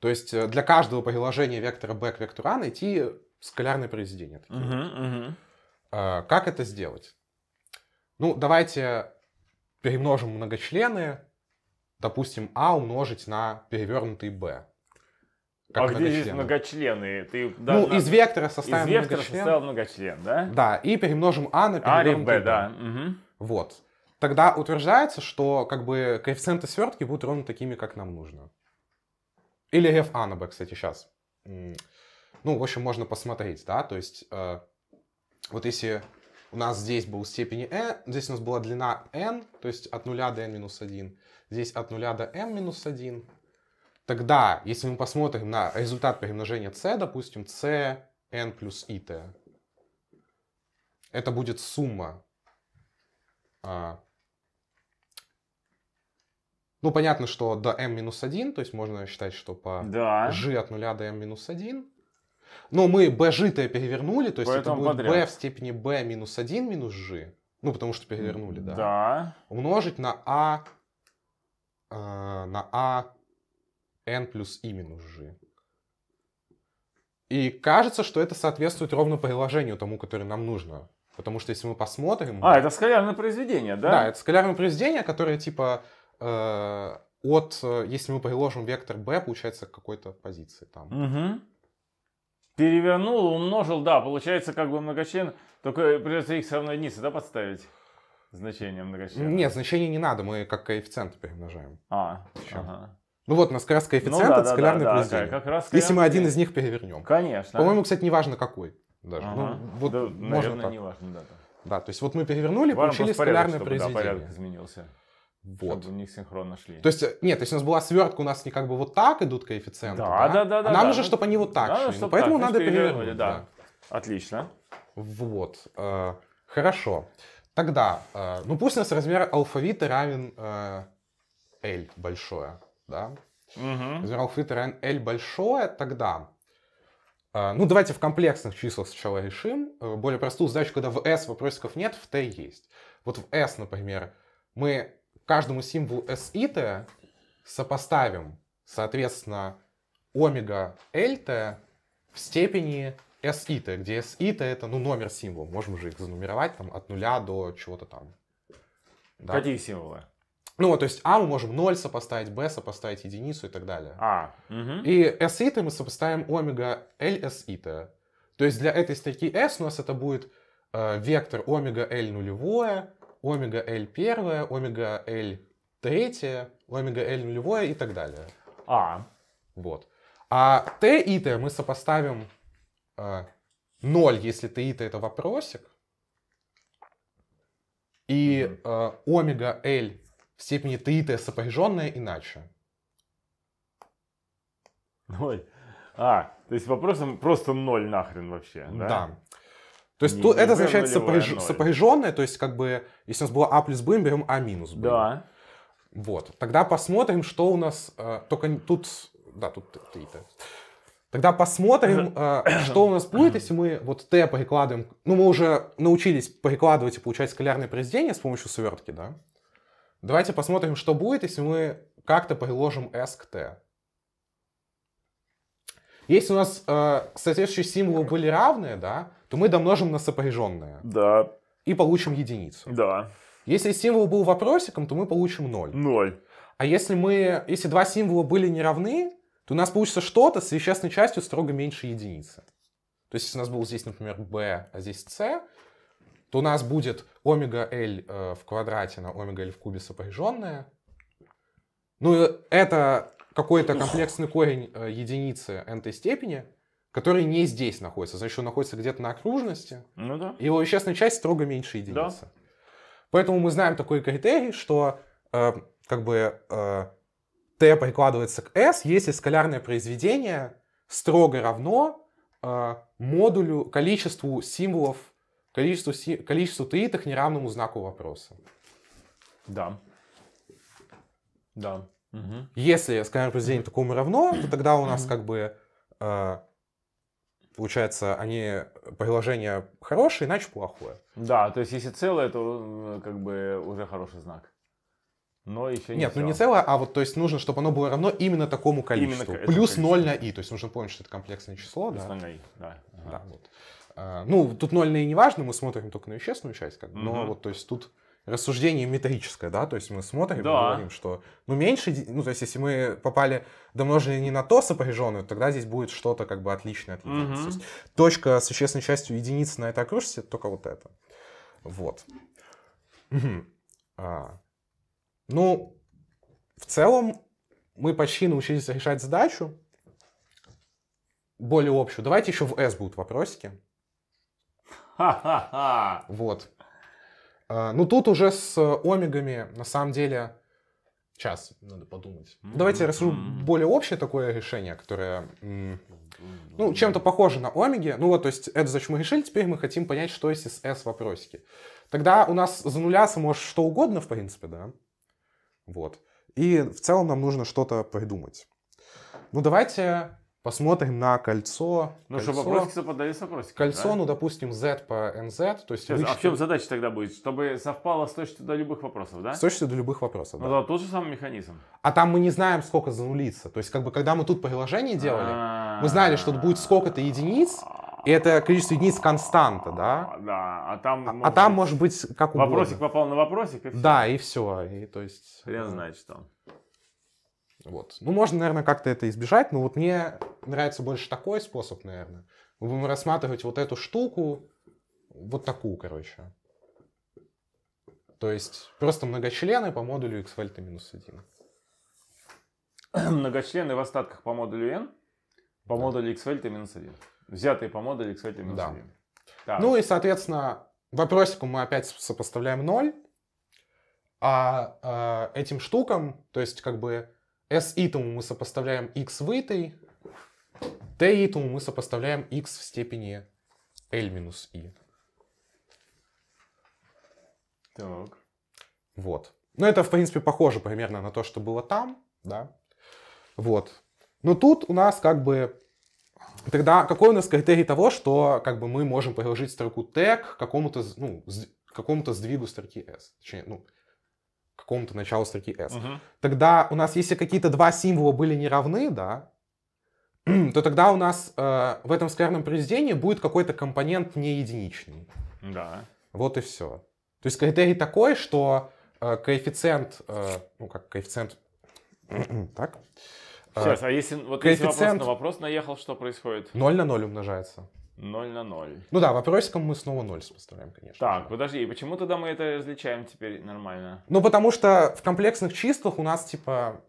То есть э, для каждого приложения вектора b к вектору a а найти скалярное произведение. Такие. Uh-huh, uh-huh. Как это сделать? Ну, давайте перемножим многочлены, допустим, а умножить на перевернутый b. Как а где здесь многочлены? Ты, да, ну, из вектора составим из вектора многочлен. составил многочлен, да? Да, и перемножим А на перемножим А, Б, да. Угу. Вот. Тогда утверждается, что как бы коэффициенты свертки будут ровно такими, как нам нужно. Или f А на B, кстати, сейчас. Ну, в общем, можно посмотреть, да, то есть э, вот если у нас здесь был степени n, здесь у нас была длина n, то есть от 0 до n минус 1, здесь от 0 до m минус 1, Тогда, если мы посмотрим на результат перемножения c, допустим, c n плюс t, это будет сумма. А, ну, понятно, что до m минус 1, то есть можно считать, что по да. g от 0 до m минус 1. Но мы bg t перевернули, то есть Поэтому это будет подряд. b в степени b минус 1 минус g. Ну, потому что перевернули, да. Да. Умножить на a э, на a n плюс i минус g. И кажется, что это соответствует ровно приложению тому, которое нам нужно. Потому что если мы посмотрим... А, это скалярное произведение, да? Да, это скалярное произведение, которое типа э, от... Э, если мы приложим вектор b, получается какой-то позиции там. Угу. Перевернул, умножил, да, получается как бы многочлен, только придется их все равно единицы, да, подставить? Значение многочлена. Нет, значение не надо, мы как коэффициенты перемножаем. А, Чем? ага. Ну вот, у нас как коэффициент ну, да, от скалярной да, да, произведения. Как раз Если мы один из них перевернем. Конечно. По-моему, кстати, не важно какой даже. Ну, ага. Ну, вот да, можно наверное, так. не важно, да. Да, то есть вот мы перевернули, Важно получили скалярное чтобы, произведение. Да, порядок изменился. Вот. Чтобы не синхронно шли. То есть, э, нет, то есть у нас была свертка, у нас не как бы вот так идут коэффициенты. Да, да, да. да а да, нам да. же, чтобы они вот так да, шли. Ну, поэтому так, надо перевернуть. Да. да. Отлично. Вот. Э, хорошо. Тогда, э, ну пусть у нас размер алфавита равен э, L большое да, угу. Измеров и равен L большое, тогда а, ну, давайте в комплексных числах сначала решим. Э, более простую задачу, когда в S вопросиков нет, в T есть. Вот в S, например, мы каждому символу S и T сопоставим, соответственно, омега LT в степени S и T, где S и T это ну, номер символа. Можем же их занумеровать там, от нуля до чего-то там. Да? Какие символы? Ну, вот то есть А мы можем 0 сопоставить, Б сопоставить единицу и так далее. А, угу. И с и мы сопоставим омега л с и -то. есть для этой строки с у нас это будет э, вектор омега л нулевое, омега л первое, омега л третье, омега л нулевое и так далее. А. Вот. А Т и Т мы сопоставим э, 0, если Т и Т это вопросик. И э, омега л в степени таитая сопряженное иначе. Ой. А, то есть вопросом просто ноль нахрен вообще, да? Да. То есть то это означает сопряж... сопряженное, то есть как бы, если у нас было А плюс Б, мы берем А минус Б. Да. Вот, тогда посмотрим, что у нас, э, только тут, да, тут Т-то. Тогда посмотрим, э, что у нас будет, если мы вот Т прикладываем, ну мы уже научились прикладывать и получать скалярные произведения с помощью свертки, да? Давайте посмотрим, что будет, если мы как-то приложим s к t. Если у нас э, соответствующие символы были равные, да, то мы домножим на сопряженные. Да. И получим единицу. Да. Если символ был вопросиком, то мы получим 0. 0. А если, мы, если два символа были не равны, то у нас получится что-то с вещественной частью строго меньше единицы. То есть, если у нас был здесь, например, b, а здесь c, то у нас будет омега L э, в квадрате на омега L в кубе сопряженное. Ну, э, это какой-то комплексный корень э, единицы n степени, который не здесь находится, значит, он находится где-то на окружности. Ну да. Его вещественная часть строго меньше единицы. Да. Поэтому мы знаем такой критерий, что э, как бы э, t прикладывается к s, если скалярное произведение строго равно э, модулю, количеству символов количество, количество трииток неравному знаку вопроса. Да. Да. Угу. Если сканер произведения такому равно, то тогда у нас как бы э, получается они приложение хорошее, иначе плохое. Да, то есть если целое, то э, как бы уже хороший знак. Но еще не Нет, все. ну не целое, а вот то есть нужно, чтобы оно было равно именно такому количеству. Именно Плюс количество. 0 на и, То есть нужно помнить, что это комплексное число. Плюс да. 0 на i, да. Ага. да вот. А, ну, тут нольное не важно, мы смотрим только на вещественную часть, как, но угу. вот, то есть тут рассуждение метрическое, да, то есть мы смотрим да. и говорим, что, ну, меньше, ну, то есть если мы попали до множения не на то сопряженную, тогда здесь будет что-то как бы отличное от единицы. Угу. То есть точка с вещественной частью единицы на этой окружности, только вот это. Вот. Угу. А. Ну, в целом мы почти научились решать задачу более общую. Давайте еще в S будут вопросики. Ха-ха-ха! Вот. А, ну, тут уже с омегами, на самом деле, Сейчас, надо подумать. Mm-hmm. Давайте я расскажу mm-hmm. более общее такое решение, которое, mm, ну, чем-то похоже на омеги. Ну вот, то есть, это зачем мы решили, теперь мы хотим понять, что есть из S вопросики. Тогда у нас зануляться может что угодно, в принципе, да? Вот. И в целом нам нужно что-то придумать. Ну, давайте Посмотрим на кольцо. Ну что, вопросики подались вопросики. Кольцо, да? ну, допустим, Z по NZ. То есть Сейчас, вычтем... А в чем задача тогда будет? Чтобы совпало с точностью до любых вопросов, да? С точностью до любых вопросов, да. Ну, да, тот же самый механизм. А там мы не знаем, сколько занулится. То есть, как бы, когда мы тут приложение делали, а. мы знали, что будет сколько-то единиц, и это количество единиц константа, да? Да, а там... А, а там может быть как угодно. Вопросик попал на вопросик, и все. Да, и все. И, то есть, Хрен знает, что. Вот. Ну, можно, наверное, как-то это избежать, но вот мне нравится больше такой способ, наверное. Мы будем рассматривать вот эту штуку, вот такую, короче. То есть просто многочлены по модулю x вольта минус 1. Многочлены в остатках по модулю n, по да. модулю x вольта минус 1. Взятые по модулю x вольта минус да. 1. Да. Ну и, соответственно, вопросику мы опять сопоставляем 0, а, а этим штукам, то есть как бы s итому мы сопоставляем x в этой, t итому мы сопоставляем x в степени l минус i. Так. Вот. Ну, это, в принципе, похоже примерно на то, что было там, да. Вот. Но тут у нас как бы... Тогда какой у нас критерий того, что как бы мы можем приложить строку t к какому-то, ну, какому-то сдвигу строки s? Точнее, ну, какому-то началу строки S. Угу. Тогда у нас, если какие-то два символа были не равны, да, то тогда у нас э, в этом скверном произведении будет какой-то компонент не единичный. Да. Вот и все. То есть критерий такой, что э, коэффициент, э, ну как коэффициент, так. Э, Сейчас, а если вот коэффициент... если вопрос на вопрос наехал, что происходит? 0 на 0 умножается. 0 на 0. Ну да, вопросиком мы снова 0 сопоставляем, конечно. Так, подожди, и почему тогда мы это различаем теперь нормально? Ну, потому что в комплексных числах у нас, типа,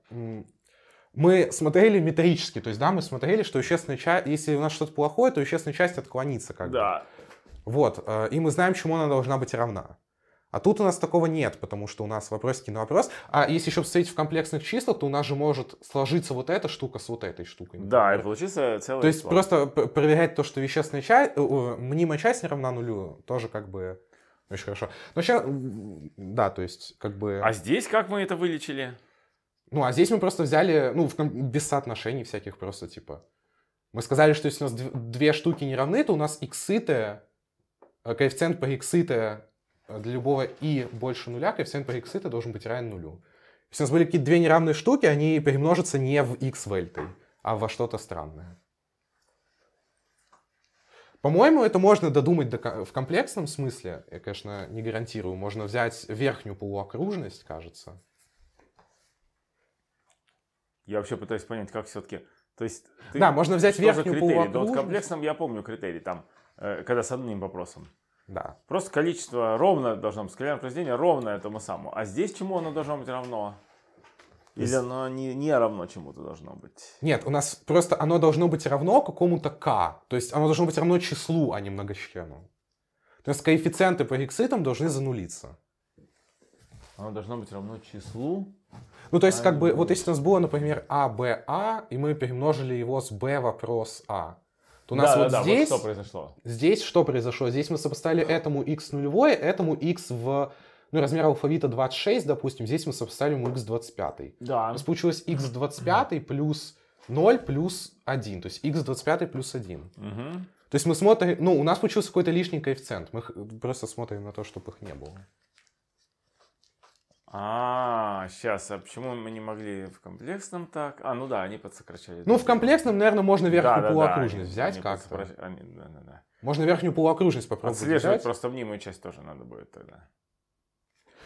мы смотрели метрически, то есть, да, мы смотрели, что вещественная часть, если у нас что-то плохое, то вещественная часть отклонится как бы. Да. Вот, э, и мы знаем, чему она должна быть равна. А тут у нас такого нет, потому что у нас вопросики на вопрос. А если еще встретить в комплексных числах, то у нас же может сложиться вот эта штука с вот этой штукой. Да, и получится целый То есть слон. просто проверять то, что вещественная часть, э, мнимая часть не равна нулю, тоже как бы очень хорошо. Но сейчас, да, то есть как бы... А здесь как мы это вылечили? Ну, а здесь мы просто взяли, ну, в, без соотношений всяких просто, типа. Мы сказали, что если у нас две штуки не равны, то у нас иксы-то, э, коэффициент по иксы-то Э, для любого и больше нуля коэффициент при x это должен быть равен нулю. Если у нас были какие-то две неравные штуки, они перемножатся не в x вельтой, а во что-то странное. По-моему, это можно додумать до, в комплексном смысле. Я, конечно, не гарантирую. Можно взять верхнюю полуокружность, кажется. Я вообще пытаюсь понять, как все-таки... То есть ты... Да, можно взять верхнюю полуокружность. Да, вот в комплексном я помню критерий там, э, когда с одним вопросом. Да. Просто количество ровно должно быть, скалярное произведение ровно этому самому. А здесь чему оно должно быть равно? Или оно не, не равно чему-то должно быть? Нет, у нас просто оно должно быть равно какому-то k. То есть оно должно быть равно числу, а не многочлену. То есть коэффициенты по x там должны занулиться. Оно должно быть равно числу. Ну, то есть, а как бы, вот если у нас было, например, а, б, а, и мы перемножили его с b вопрос а, у нас да, вот да, здесь... Вот что произошло? Здесь что произошло? Здесь мы сопоставили этому x нулевое, этому x в ну, размер алфавита 26, допустим, здесь мы сопоставили ему x25. Да. У нас получилось x25 плюс 0 плюс 1, то есть x25 плюс 1. Угу. То есть мы смотрим, ну, у нас получился какой-то лишний коэффициент, мы просто смотрим на то, чтобы их не было. А, сейчас, а почему мы не могли в комплексном так? А, ну да, они подсокращали. Ну, в комплексном, наверное, можно верхнюю да, полуокружность взять как-то. Можно верхнюю полуокружность попробовать Отслеживать просто мнимую часть тоже надо будет тогда.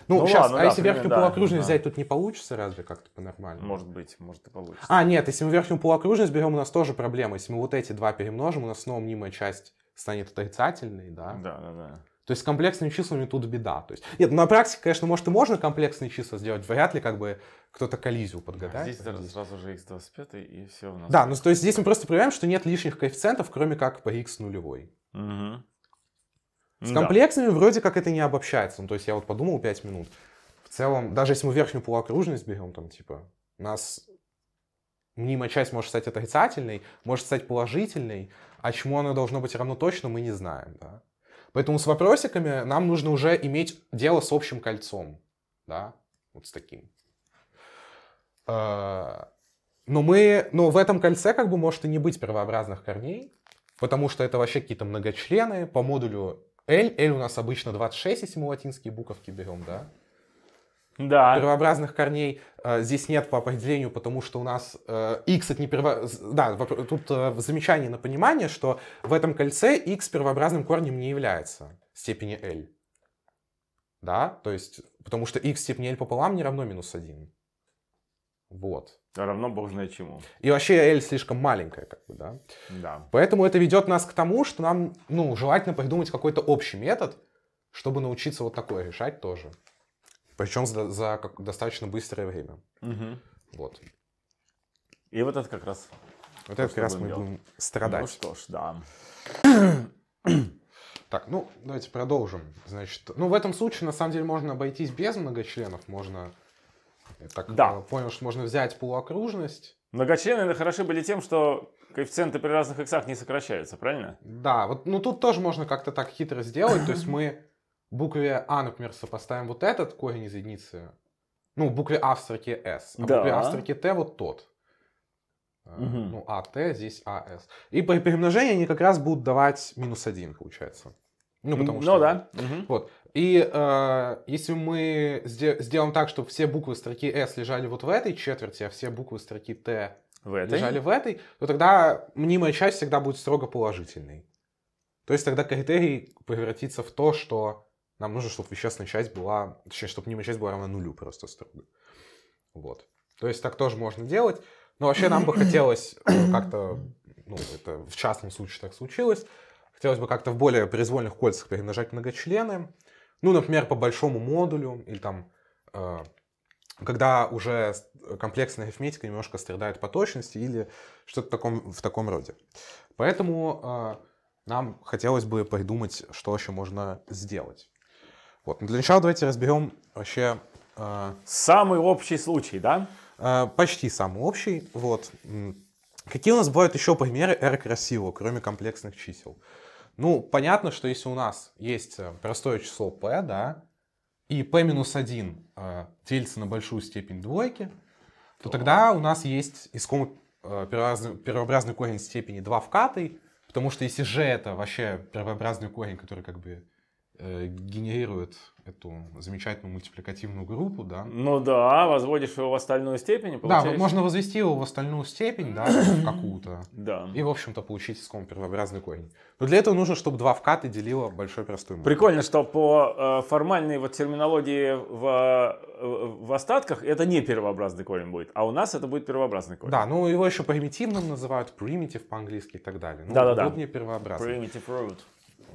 Ну, ну сейчас, ладно, а да, если примерно, верхнюю да, полуокружность да. взять, тут не получится разве как-то по-нормальному? Может быть, может и получится. А, нет, если мы верхнюю полуокружность берем, у нас тоже проблема. Если мы вот эти два перемножим, у нас снова мнимая часть станет отрицательной, да? Да, да, да. То есть с комплексными числами тут беда. То есть, нет, на практике, конечно, может и можно комплексные числа сделать, вряд ли как бы кто-то коллизию а подгадает. А здесь сразу же x25 и все у нас. Да, ну то есть здесь мы просто проверяем, что нет лишних коэффициентов, кроме как по x нулевой. Угу. С комплексными вроде как это не обобщается. Ну, то есть я вот подумал 5 минут. В целом, даже если мы верхнюю полуокружность берем, там, типа, у нас мнимая часть может стать отрицательной, может стать положительной, а чему она должно быть равно точно, мы не знаем, да. Поэтому с вопросиками нам нужно уже иметь дело с общим кольцом. Да? Вот с таким. А, но мы, но в этом кольце как бы может и не быть первообразных корней, потому что это вообще какие-то многочлены по модулю L. L у нас обычно 26, если мы латинские буковки берем, да? да. первообразных корней э, здесь нет по определению, потому что у нас э, x от перво. Да, тут э, замечание на понимание, что в этом кольце x первообразным корнем не является степени L. Да, то есть, потому что x степени L пополам не равно минус 1. Вот. А равно бог знает чему. И вообще L слишком маленькая, как бы, да? Да. Поэтому это ведет нас к тому, что нам, ну, желательно придумать какой-то общий метод, чтобы научиться вот такое решать тоже. Причем за, за как, достаточно быстрое время. Угу. Вот. И вот это как раз... Вот это как раз мы делать. будем страдать. Ну что ж, да. Так, ну, давайте продолжим. Значит, ну, в этом случае, на самом деле, можно обойтись без многочленов. Можно, я так да. Э, понял, что можно взять полуокружность. Многочлены хороши были тем, что коэффициенты при разных иксах не сокращаются, правильно? Да, вот, ну, тут тоже можно как-то так хитро сделать. То есть мы букве А, например, сопоставим вот этот корень из единицы, ну, букве А в строке С, а да. букве А в строке Т вот тот. Угу. Ну, а, Т здесь А С И при перемножении они как раз будут давать минус 1, получается. Ну, потому что... Ну, да. Вот. И э, если мы сделаем так, чтобы все буквы строки S лежали вот в этой четверти, а все буквы строки Т в этой? лежали в этой, то тогда мнимая часть всегда будет строго положительной. То есть тогда критерий превратится в то, что нам нужно, чтобы вещественная часть была, точнее, чтобы немая часть была равна нулю просто строго. Вот. То есть так тоже можно делать. Но вообще нам бы хотелось э, как-то, ну, это в частном случае так случилось, хотелось бы как-то в более произвольных кольцах перемножать многочлены. Ну, например, по большому модулю или там э, когда уже э, комплексная арифметика немножко страдает по точности или что-то в таком, в таком роде. Поэтому э, нам хотелось бы придумать, что еще можно сделать. Вот. Но для начала давайте разберем вообще... Э, самый общий случай, да? Э, почти самый общий. Вот. Какие у нас бывают еще примеры эры красивого, кроме комплексных чисел? Ну, понятно, что если у нас есть э, простое число p, да, и p минус 1 э, делится на большую степень двойки, то, то тогда у нас есть искомый э, первообразный, первообразный корень степени 2 вкатый, потому что если же это вообще первообразный корень, который как бы Э, генерирует эту замечательную мультипликативную группу, да. Ну да, возводишь его в остальную степень. Получаешь... Да, можно возвести его в остальную степень, да, какую-то. Да. И, в общем-то, получить из ком первообразный корень. Но для этого нужно, чтобы два вката делило большой простой модуль. Прикольно, что по э, формальной вот терминологии в, э, в остатках это не первообразный корень будет, а у нас это будет первообразный корень. Да, ну его еще примитивным называют, primitive по-английски и так далее. Ну, да-да-да. Вот не первообразный. Primitive root.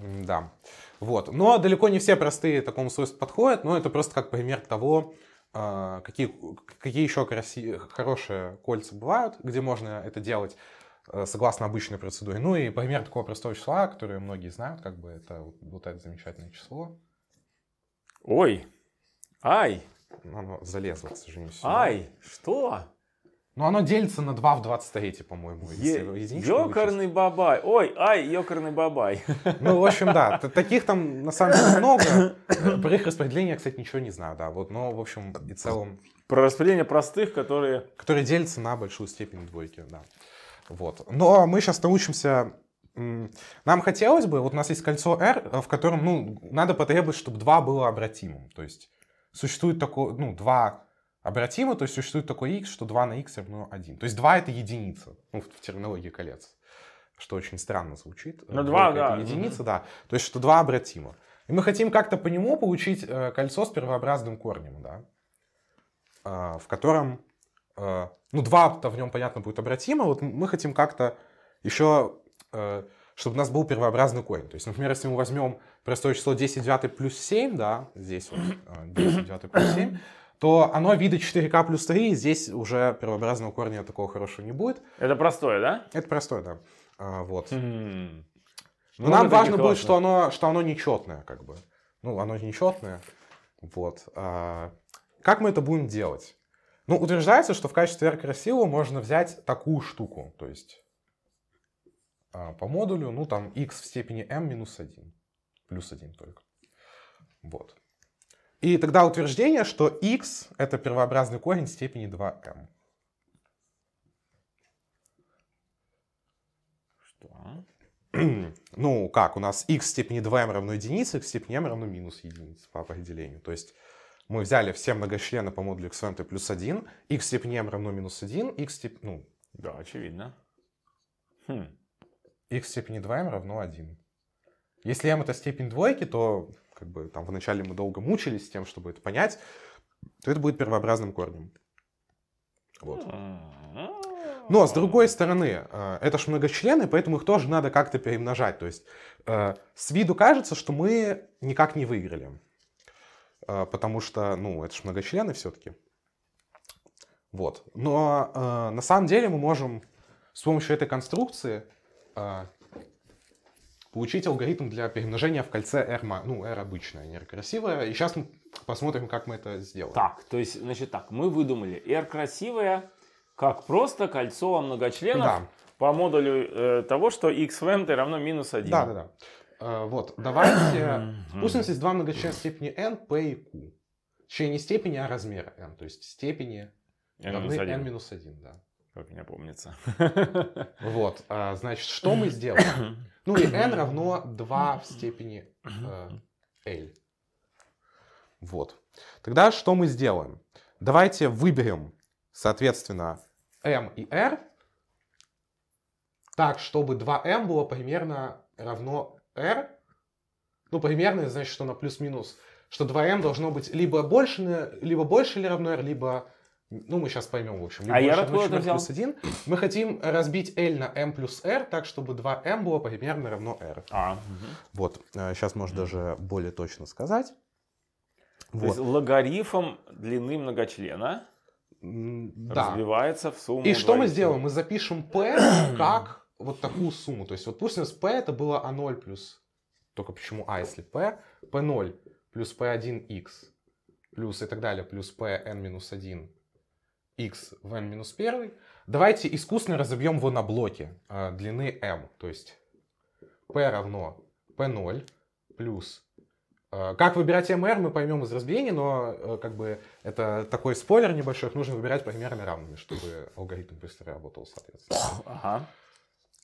Да. Вот. Но далеко не все простые такому свойству подходят, но это просто как пример того, а, какие, какие еще красивые, хорошие кольца бывают, где можно это делать э, согласно обычной процедуре. Ну и пример такого простого числа, которое многие знают, как бы это вот, вот это замечательное число. Ой, ай! Оно залезло, к сожалению. Сюда. Ай, что? Но ну, оно делится на 2 в 23, по-моему. Е- ёкарный бабай. Ой, ай, ёкарный бабай. Ну, в общем, да. Таких там, на самом деле, много. Про их распределение я, кстати, ничего не знаю, да. Вот, но, в общем, и целом... Про распределение простых, которые... Которые делятся на большую степень двойки, да. Вот. Но ну, а мы сейчас научимся нам хотелось бы, вот у нас есть кольцо R, э, в котором, ну, надо потребовать, чтобы 2 было обратимым. То есть существует такое, ну, два обратимо, то есть существует такой x, что 2 на x равно 1. То есть 2 это единица, ну, в терминологии колец, что очень странно звучит. На ну, 2, да. Это единица, да. То есть что 2 обратимо. И мы хотим как-то по нему получить э, кольцо с первообразным корнем, да, э, в котором, э, ну, 2-то в нем, понятно, будет обратимо, вот мы хотим как-то еще, э, чтобы у нас был первообразный корень. То есть, например, если мы возьмем простое число 10 в плюс 7, да, здесь вот э, 10 в плюс 7, то оно вида 4К плюс 3 здесь уже первообразного корня такого хорошего не будет. Это простое, да? Это простое, да. А, вот. Mm. Но ну, нам важно будет, что оно, что оно нечетное, как бы. Ну, оно нечетное. Вот. А, как мы это будем делать? Ну, утверждается, что в качестве R красивого можно взять такую штуку, то есть а, по модулю, ну, там, x в степени m минус 1, плюс 1 только. Вот. И тогда утверждение, что x — это первообразный корень степени 2m. Что? Ну, как, у нас x степени 2m равно единице, x степени m равно минус единице по определению. То есть мы взяли все многочлены по модулю x в m плюс 1, x степени m равно минус 1, x в степени... Ну, да, очевидно. Хм. x степени 2m равно 1. Если m это степень двойки, то как бы там вначале мы долго мучились с тем, чтобы это понять, то это будет первообразным корнем. Вот. Но, с другой стороны, э, это же многочлены, поэтому их тоже надо как-то перемножать. То есть, э, с виду кажется, что мы никак не выиграли. Э, потому что, ну, это же многочлены все-таки. Вот. Но на самом деле мы можем с помощью этой конструкции получить алгоритм для перемножения в кольце R, ну, R обычное, не R красивое. И сейчас мы посмотрим, как мы это сделаем. Так, то есть, значит так, мы выдумали R красивое, как просто кольцо многочленов да. по модулю э, того, что x в n равно минус 1. Да, да, да. Э, вот, давайте... Пусть у нас есть два многочлена степени n, p и q. Точнее, не степени, а размера n, то есть степени n равны n минус 1, да как мне помнится. Вот, а, значит, что мы сделаем? Ну и n равно 2 в степени э, L. Вот. Тогда что мы сделаем? Давайте выберем, соответственно, m и r так, чтобы 2m было примерно равно r. Ну, примерно, значит, что на плюс-минус. Что 2m должно быть либо больше, либо больше или равно r, либо ну, мы сейчас поймем, в общем. а я откуда взял? Плюс 1. Мы хотим разбить L на m плюс r так, чтобы 2m было примерно равно r. А, угу. Вот. Сейчас э, можно даже более точно сказать. То вот. есть логарифм длины многочлена да. разбивается в сумму. И что мы сделаем? Мы запишем p как вот такую сумму. То есть вот пусть у нас p это было a0 а плюс... Только почему а, если p? p0 плюс p1x плюс и так далее, плюс pn минус 1 x в n минус 1, давайте искусственно разобьем его на блоки а, длины m. То есть p равно p0 плюс... А, как выбирать mr, мы поймем из разбиения, но а, как бы это такой спойлер небольшой, их нужно выбирать примерами равными, чтобы алгоритм быстро работал, соответственно. Ага.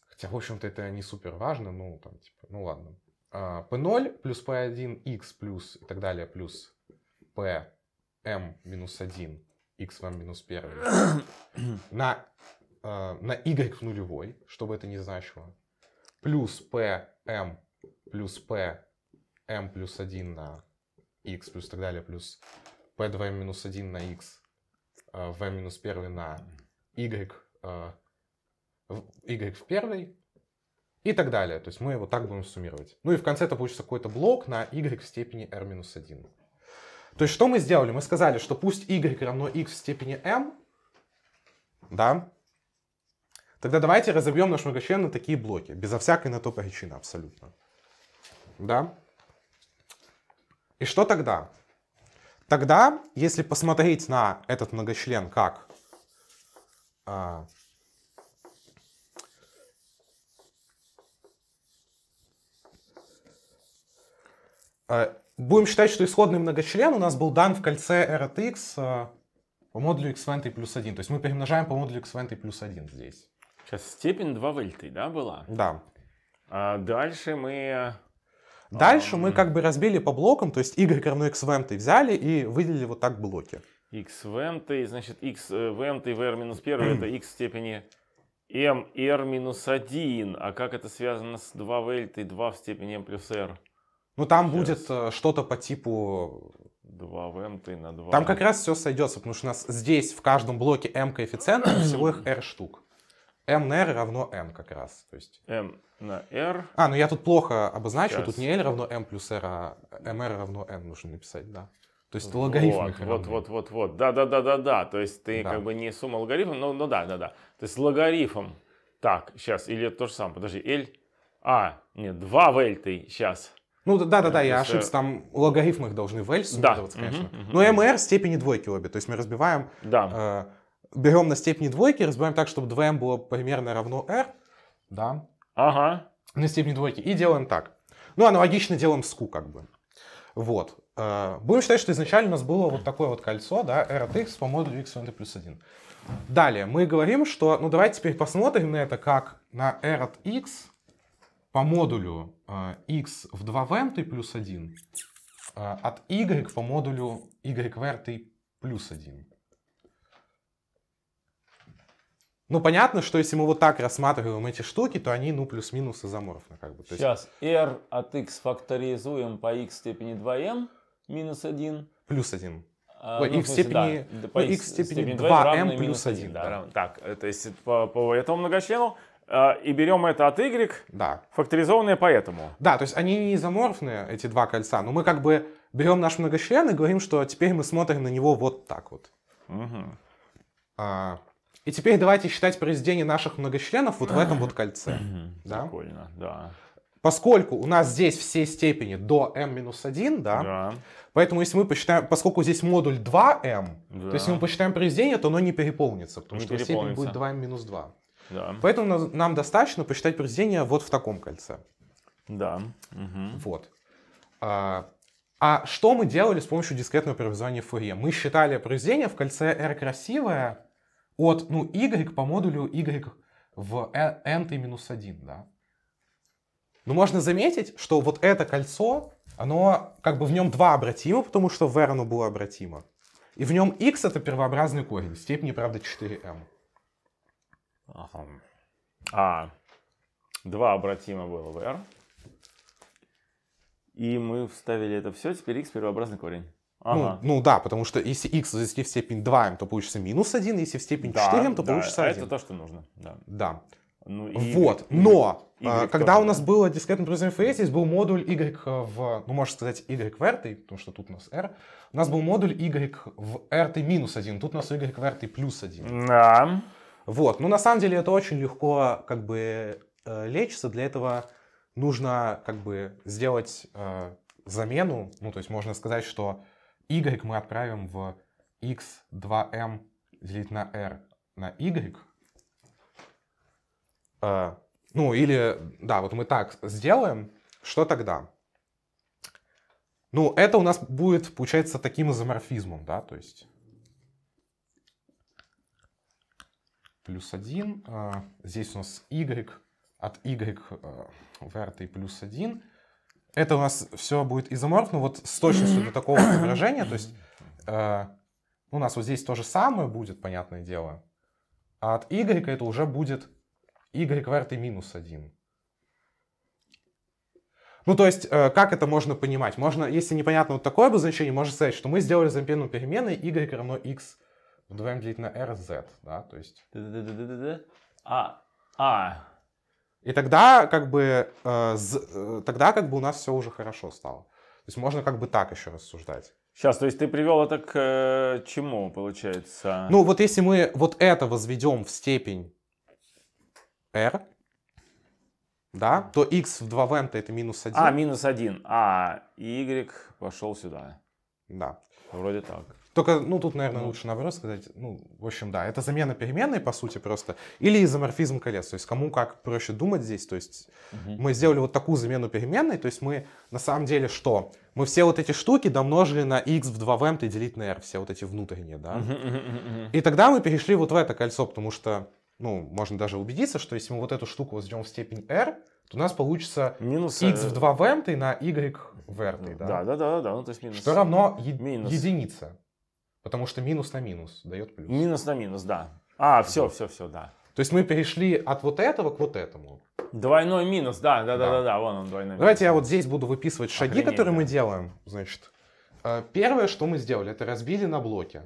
Хотя, в общем-то, это не супер важно, ну, там, типа, ну ладно. p0 плюс p1x плюс и так далее плюс pm минус 1 x вам минус 1. На, э, на y в нулевой, что бы это ни значило. Плюс p m плюс p m плюс 1 на x плюс так далее, плюс p2m минус 1 на x, в э, минус 1 на y, э, y в первой и так далее. То есть мы его так будем суммировать. Ну и в конце это получится какой-то блок на y в степени r минус 1. То есть что мы сделали? Мы сказали, что пусть y равно x в степени m, да, тогда давайте разобьем наш многочлен на такие блоки, безо всякой на то причины абсолютно. Да? И что тогда? Тогда, если посмотреть на этот многочлен как э, э, Будем считать, что исходный многочлен у нас был дан в кольце R от x э, по модулю x в n плюс 1. То есть мы перемножаем по модулю x в n плюс 1 здесь. Сейчас степень 2 в L, да, была? Да. А дальше мы... Э, дальше um... мы как бы разбили по блокам, то есть y равно x в m взяли и выделили вот так блоки. x в m, значит, x в m, vr минус 1 это x в степени m, r минус 1. А как это связано с 2 в L, 2 в степени m плюс r? Ну, там Сейчас. будет э, что-то по типу... 2 в м ты на 2. Там как раз все сойдется, потому что у нас здесь в каждом блоке м коэффициент всего их r штук. М на r равно m как раз. То есть... m на r. А, ну я тут плохо обозначил, Сейчас. тут не l равно m плюс r, а mr равно n нужно написать, да. То есть логарифм. Вот, вот, вот, вот. Да, да, да, да, да. То есть ты да. как бы не сумма логарифм, но, но да, да, да. То есть логарифм. Так, сейчас, или то же самое, подожди, L, а, нет, 2 в L ты сейчас. Ну да, да, да, э, я ошибся. Э, там логарифмы их должны в L суммироваться, да. конечно. Угу, угу, Но МР степени двойки обе. То есть мы разбиваем, да. э, берем на степени двойки, разбиваем так, чтобы 2 М было примерно равно r. Да. Ага. На степени двойки. И делаем так. Ну, аналогично делаем СКУ, как бы. Вот. Э, будем считать, что изначально у нас было вот такое вот кольцо, да, r от x по модулю x n плюс 1. Далее мы говорим, что, ну давайте теперь посмотрим на это как на r от x по модулю э, x в 2v ты плюс 1, э, от y по модулю y ты плюс 1. Ну, понятно, что если мы вот так рассматриваем эти штуки, то они, ну, плюс-минус изоморфны, как бы. То Сейчас, есть... r от x факторизуем по x степени 2m минус 1. Плюс 1. А, Ой, ну, x степени, да, по x, x степени 2m плюс 1. 1 да. Да. Так, э, то есть по, по этому многочлену Э, и берем это от y, да. факторизованное по этому. Да, то есть они не изоморфные, эти два кольца, но мы как бы берем наш многочлен и говорим, что теперь мы смотрим на него вот так вот. Угу. А, и теперь давайте считать произведение наших многочленов вот в этом вот кольце. да? Прикольно, да. Поскольку у нас здесь все степени до m-1, да, да. поэтому если мы посчитаем, поскольку здесь модуль 2m, да. то если мы посчитаем произведение, то оно не переполнится, потому не что переполнится. степень будет 2m-2. Да. Поэтому нам достаточно посчитать произведение вот в таком кольце. Да. Угу. Вот. А, а что мы делали с помощью дискретного преобразования Фурье? Мы считали произведение в кольце R красивое от ну, y по модулю y в э, n минус 1, да. Но можно заметить, что вот это кольцо, оно как бы в нем два обратимо, потому что в R оно было обратимо. И в нем x это первообразный корень, степени, правда, 4m. Ага. А, два обратимо было в r. И мы вставили это все, теперь x первообразный корень. Ну, ага. Ну, ну да, потому что если x занести в степень 2 то получится минус 1, если в степень 4 m, то да, получится 1. А это то, что нужно. Да. да. Ну, y, вот, y, но y, а, когда у нас было дискретное произведение здесь был модуль y в, ну, можно сказать, y в r, потому что тут у нас r, у нас был модуль y в r минус 1, тут у нас y в r плюс 1. Да. Вот, ну на самом деле это очень легко как бы э, лечится, для этого нужно как бы сделать э, замену, ну то есть можно сказать, что y мы отправим в x2m делить на r на y, э, ну или, да, вот мы так сделаем, что тогда? Ну, это у нас будет, получается, таким изоморфизмом, да, то есть плюс 1. А, здесь у нас y от y э, вертой плюс 1. Это у нас все будет изоморфно, вот с точностью до такого выражения. То есть э, у нас вот здесь то же самое будет, понятное дело. А от y это уже будет y вертой минус 1. Ну, то есть, э, как это можно понимать? Можно, если непонятно вот такое обозначение, можно сказать, что мы сделали замену переменной y равно x вдвоем делить на RZ, да, то есть... А, а. И тогда как бы, э, э тогда как бы у нас все уже хорошо стало. То есть можно как бы так еще рассуждать. Сейчас, то есть ты привел это к э, чему, получается? Ну, вот если мы вот это возведем в степень r, да, то x в 2 в это минус 1. А, минус 1. А, y пошел сюда. Да. Вроде так. Только, ну, тут, наверное, лучше наоборот сказать, ну, в общем, да, это замена переменной, по сути, просто, или изоморфизм колец, то есть кому как проще думать здесь, то есть угу. мы сделали вот такую замену переменной, то есть мы на самом деле что? Мы все вот эти штуки домножили на x в 2m и делить на r, все вот эти внутренние, да? и тогда мы перешли вот в это кольцо, потому что, ну, можно даже убедиться, что если мы вот эту штуку возьмем в степень r, то у нас получится минус, x э, в 2 в m на y в r. Да, да, да, да, да, ну, то есть минус. Что равно единица. Потому что минус на минус дает плюс. Минус на минус, да. А, все, да. все, все, да. То есть мы перешли от вот этого к вот этому. Двойной минус, да, да, да, да, да, да вон он двойной Давайте я вот здесь буду выписывать шаги, Охренеть, которые да. мы делаем. Значит, э, первое, что мы сделали, это разбили на блоки.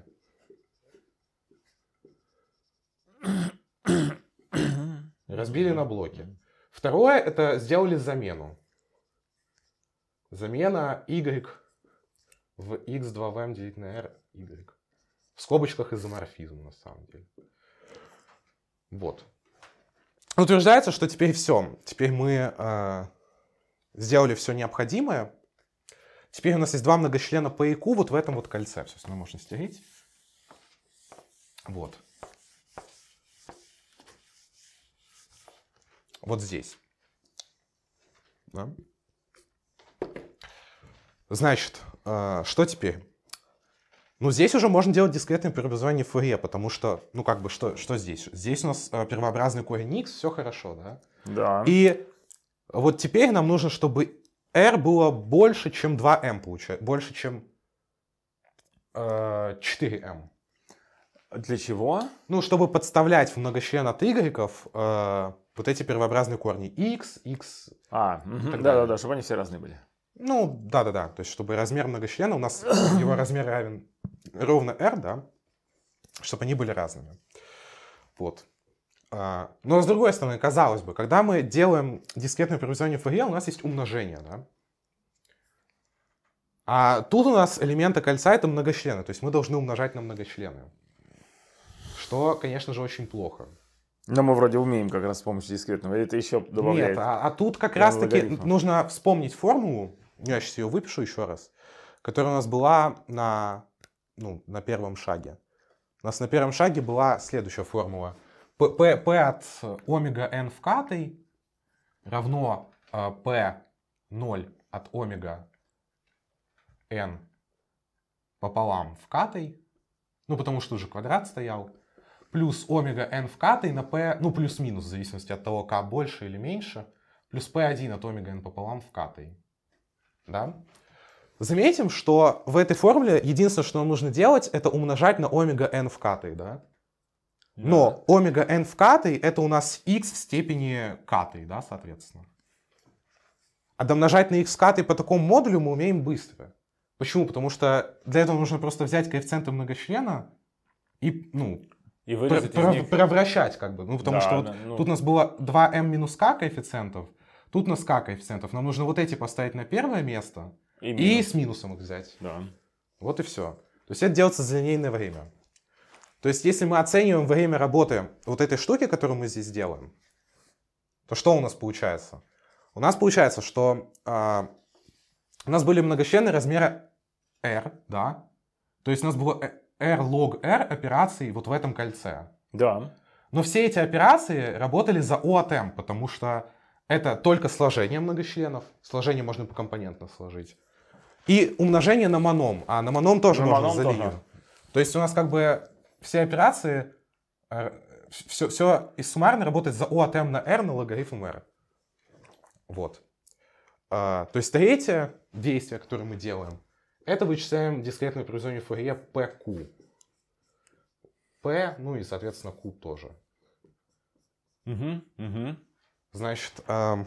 Разбили на блоки. Второе, это сделали замену. Замена y в x2m делить на r y. В скобочках изоморфизм, на самом деле. Вот. Утверждается, что теперь все. Теперь мы э, сделали все необходимое. Теперь у нас есть два многочлена по ику вот в этом вот кольце. Все остальное можно стереть. Вот. Вот здесь. Да? Значит, э, что теперь? Ну здесь уже можно делать дискретное преобразование Фурье, потому что, ну как бы, что, что здесь? Здесь у нас э, первообразный корень x, все хорошо, да? Да. И вот теперь нам нужно, чтобы r было больше, чем 2m, получается, больше, чем э, 4m. Для чего? Ну, чтобы подставлять в многочлен от y э, вот эти первообразные корни x, x. А, да-да-да, чтобы они все разные были. Ну, да-да-да, то есть чтобы размер многочлена у нас, его размер равен ровно R, да, чтобы они были разными. Вот. А, но с другой стороны, казалось бы, когда мы делаем дискретное преобразование фурье, у нас есть умножение, да? А тут у нас элементы кольца это многочлены, то есть мы должны умножать на многочлены. Что, конечно же, очень плохо. Но мы вроде умеем как раз с помощью дискретного, это еще добавляет. Нет, а, а тут как раз таки нужно вспомнить формулу, я сейчас ее выпишу еще раз, которая у нас была на ну, на первом шаге. У нас на первом шаге была следующая формула. P, P, P от омега n в катой равно P0 а, от омега n пополам в катой, ну потому что уже квадрат стоял, плюс омега n в катой на p, ну плюс-минус в зависимости от того, k больше или меньше, плюс p1 от омега n пополам в катой. Да? Заметим, что в этой формуле единственное, что нам нужно делать, это умножать на омега n в катой, да? Но омега n в катой это у нас x в степени катой, да, соответственно. А домножать на x катой по такому модулю мы умеем быстро. Почему? Потому что для этого нужно просто взять коэффициенты многочлена и, ну, и про- про- них... превращать как бы. Ну, потому да, что вот ну... тут у нас было 2m минус k коэффициентов, тут у нас k коэффициентов. Нам нужно вот эти поставить на первое место, и, минус. и с минусом их взять. Да. Вот и все. То есть это делается за линейное время. То есть если мы оцениваем время работы вот этой штуки, которую мы здесь делаем, то что у нас получается? У нас получается, что э, у нас были многочлены размера R, да? То есть у нас было э, R log R операций вот в этом кольце. Да. Но все эти операции работали за O от M, потому что это только сложение многочленов. Сложение можно по компонентно сложить. И умножение на маном, А на маном тоже на можно заливить. Тоже. То есть у нас как бы все операции, все, все и суммарно работает за U от M на R на логарифм R. Вот. А, то есть третье действие, которое мы делаем, это вычисляем дискретное произведение Фурье PQ. P, ну и, соответственно, Q тоже. Угу, угу. Значит... Эм...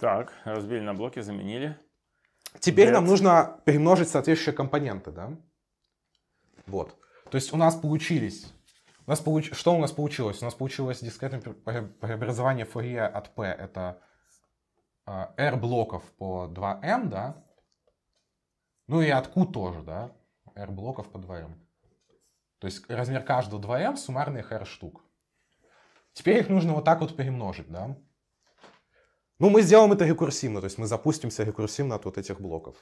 Так, разбили на блоки, заменили. Теперь Нет. нам нужно перемножить соответствующие компоненты, да? Вот. То есть у нас получились... У нас получ... Что у нас получилось? У нас получилось дискретное преобразование Фурье от P. Это а, R блоков по 2M, да? Ну и от Q тоже, да? R блоков по 2M. То есть размер каждого 2M суммарный их R штук. Теперь их нужно вот так вот перемножить, да? Ну, мы сделаем это рекурсивно, то есть мы запустимся рекурсивно от вот этих блоков.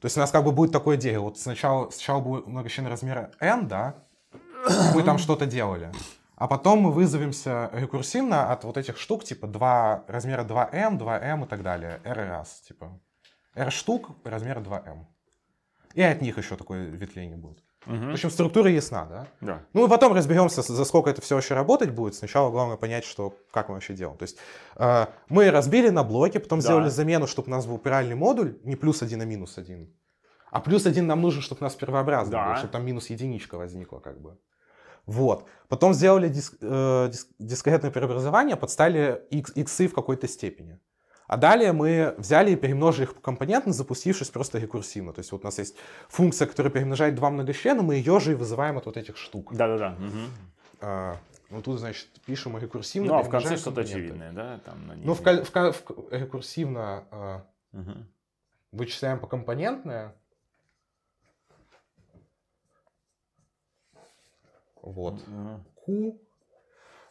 То есть у нас как бы будет такое дерево. Вот сначала, сначала будет многочлен размера n, да, мы там что-то делали. А потом мы вызовемся рекурсивно от вот этих штук, типа 2, размера 2m, 2m и так далее. r раз, типа. r штук размера 2m. И от них еще такое ветвление будет. Угу. В общем, структура ясна, да? Да. Ну мы потом разберемся, за сколько это все вообще работать будет. Сначала главное понять, что, как мы вообще делаем. То есть э, мы разбили на блоки, потом да. сделали замену, чтобы у нас был пиральный модуль, не плюс один, а минус один. А плюс один нам нужен, чтобы у нас первообразный да. был, чтобы там минус единичка возникла как бы. Вот. Потом сделали диск, э, диск, дискретное преобразование, подставили x, иксы в какой-то степени. А далее мы взяли и перемножили их по компонентам, запустившись просто рекурсивно. То есть вот у нас есть функция, которая перемножает два многочлена, мы ее же и вызываем от вот этих штук. Да-да-да. Угу. А, ну тут, значит, пишем рекурсивно. Ну, а в конце что-то очевидное, да? Там, на ну, в, в, в, рекурсивно а, угу. вычисляем по компонентное. Вот. Угу.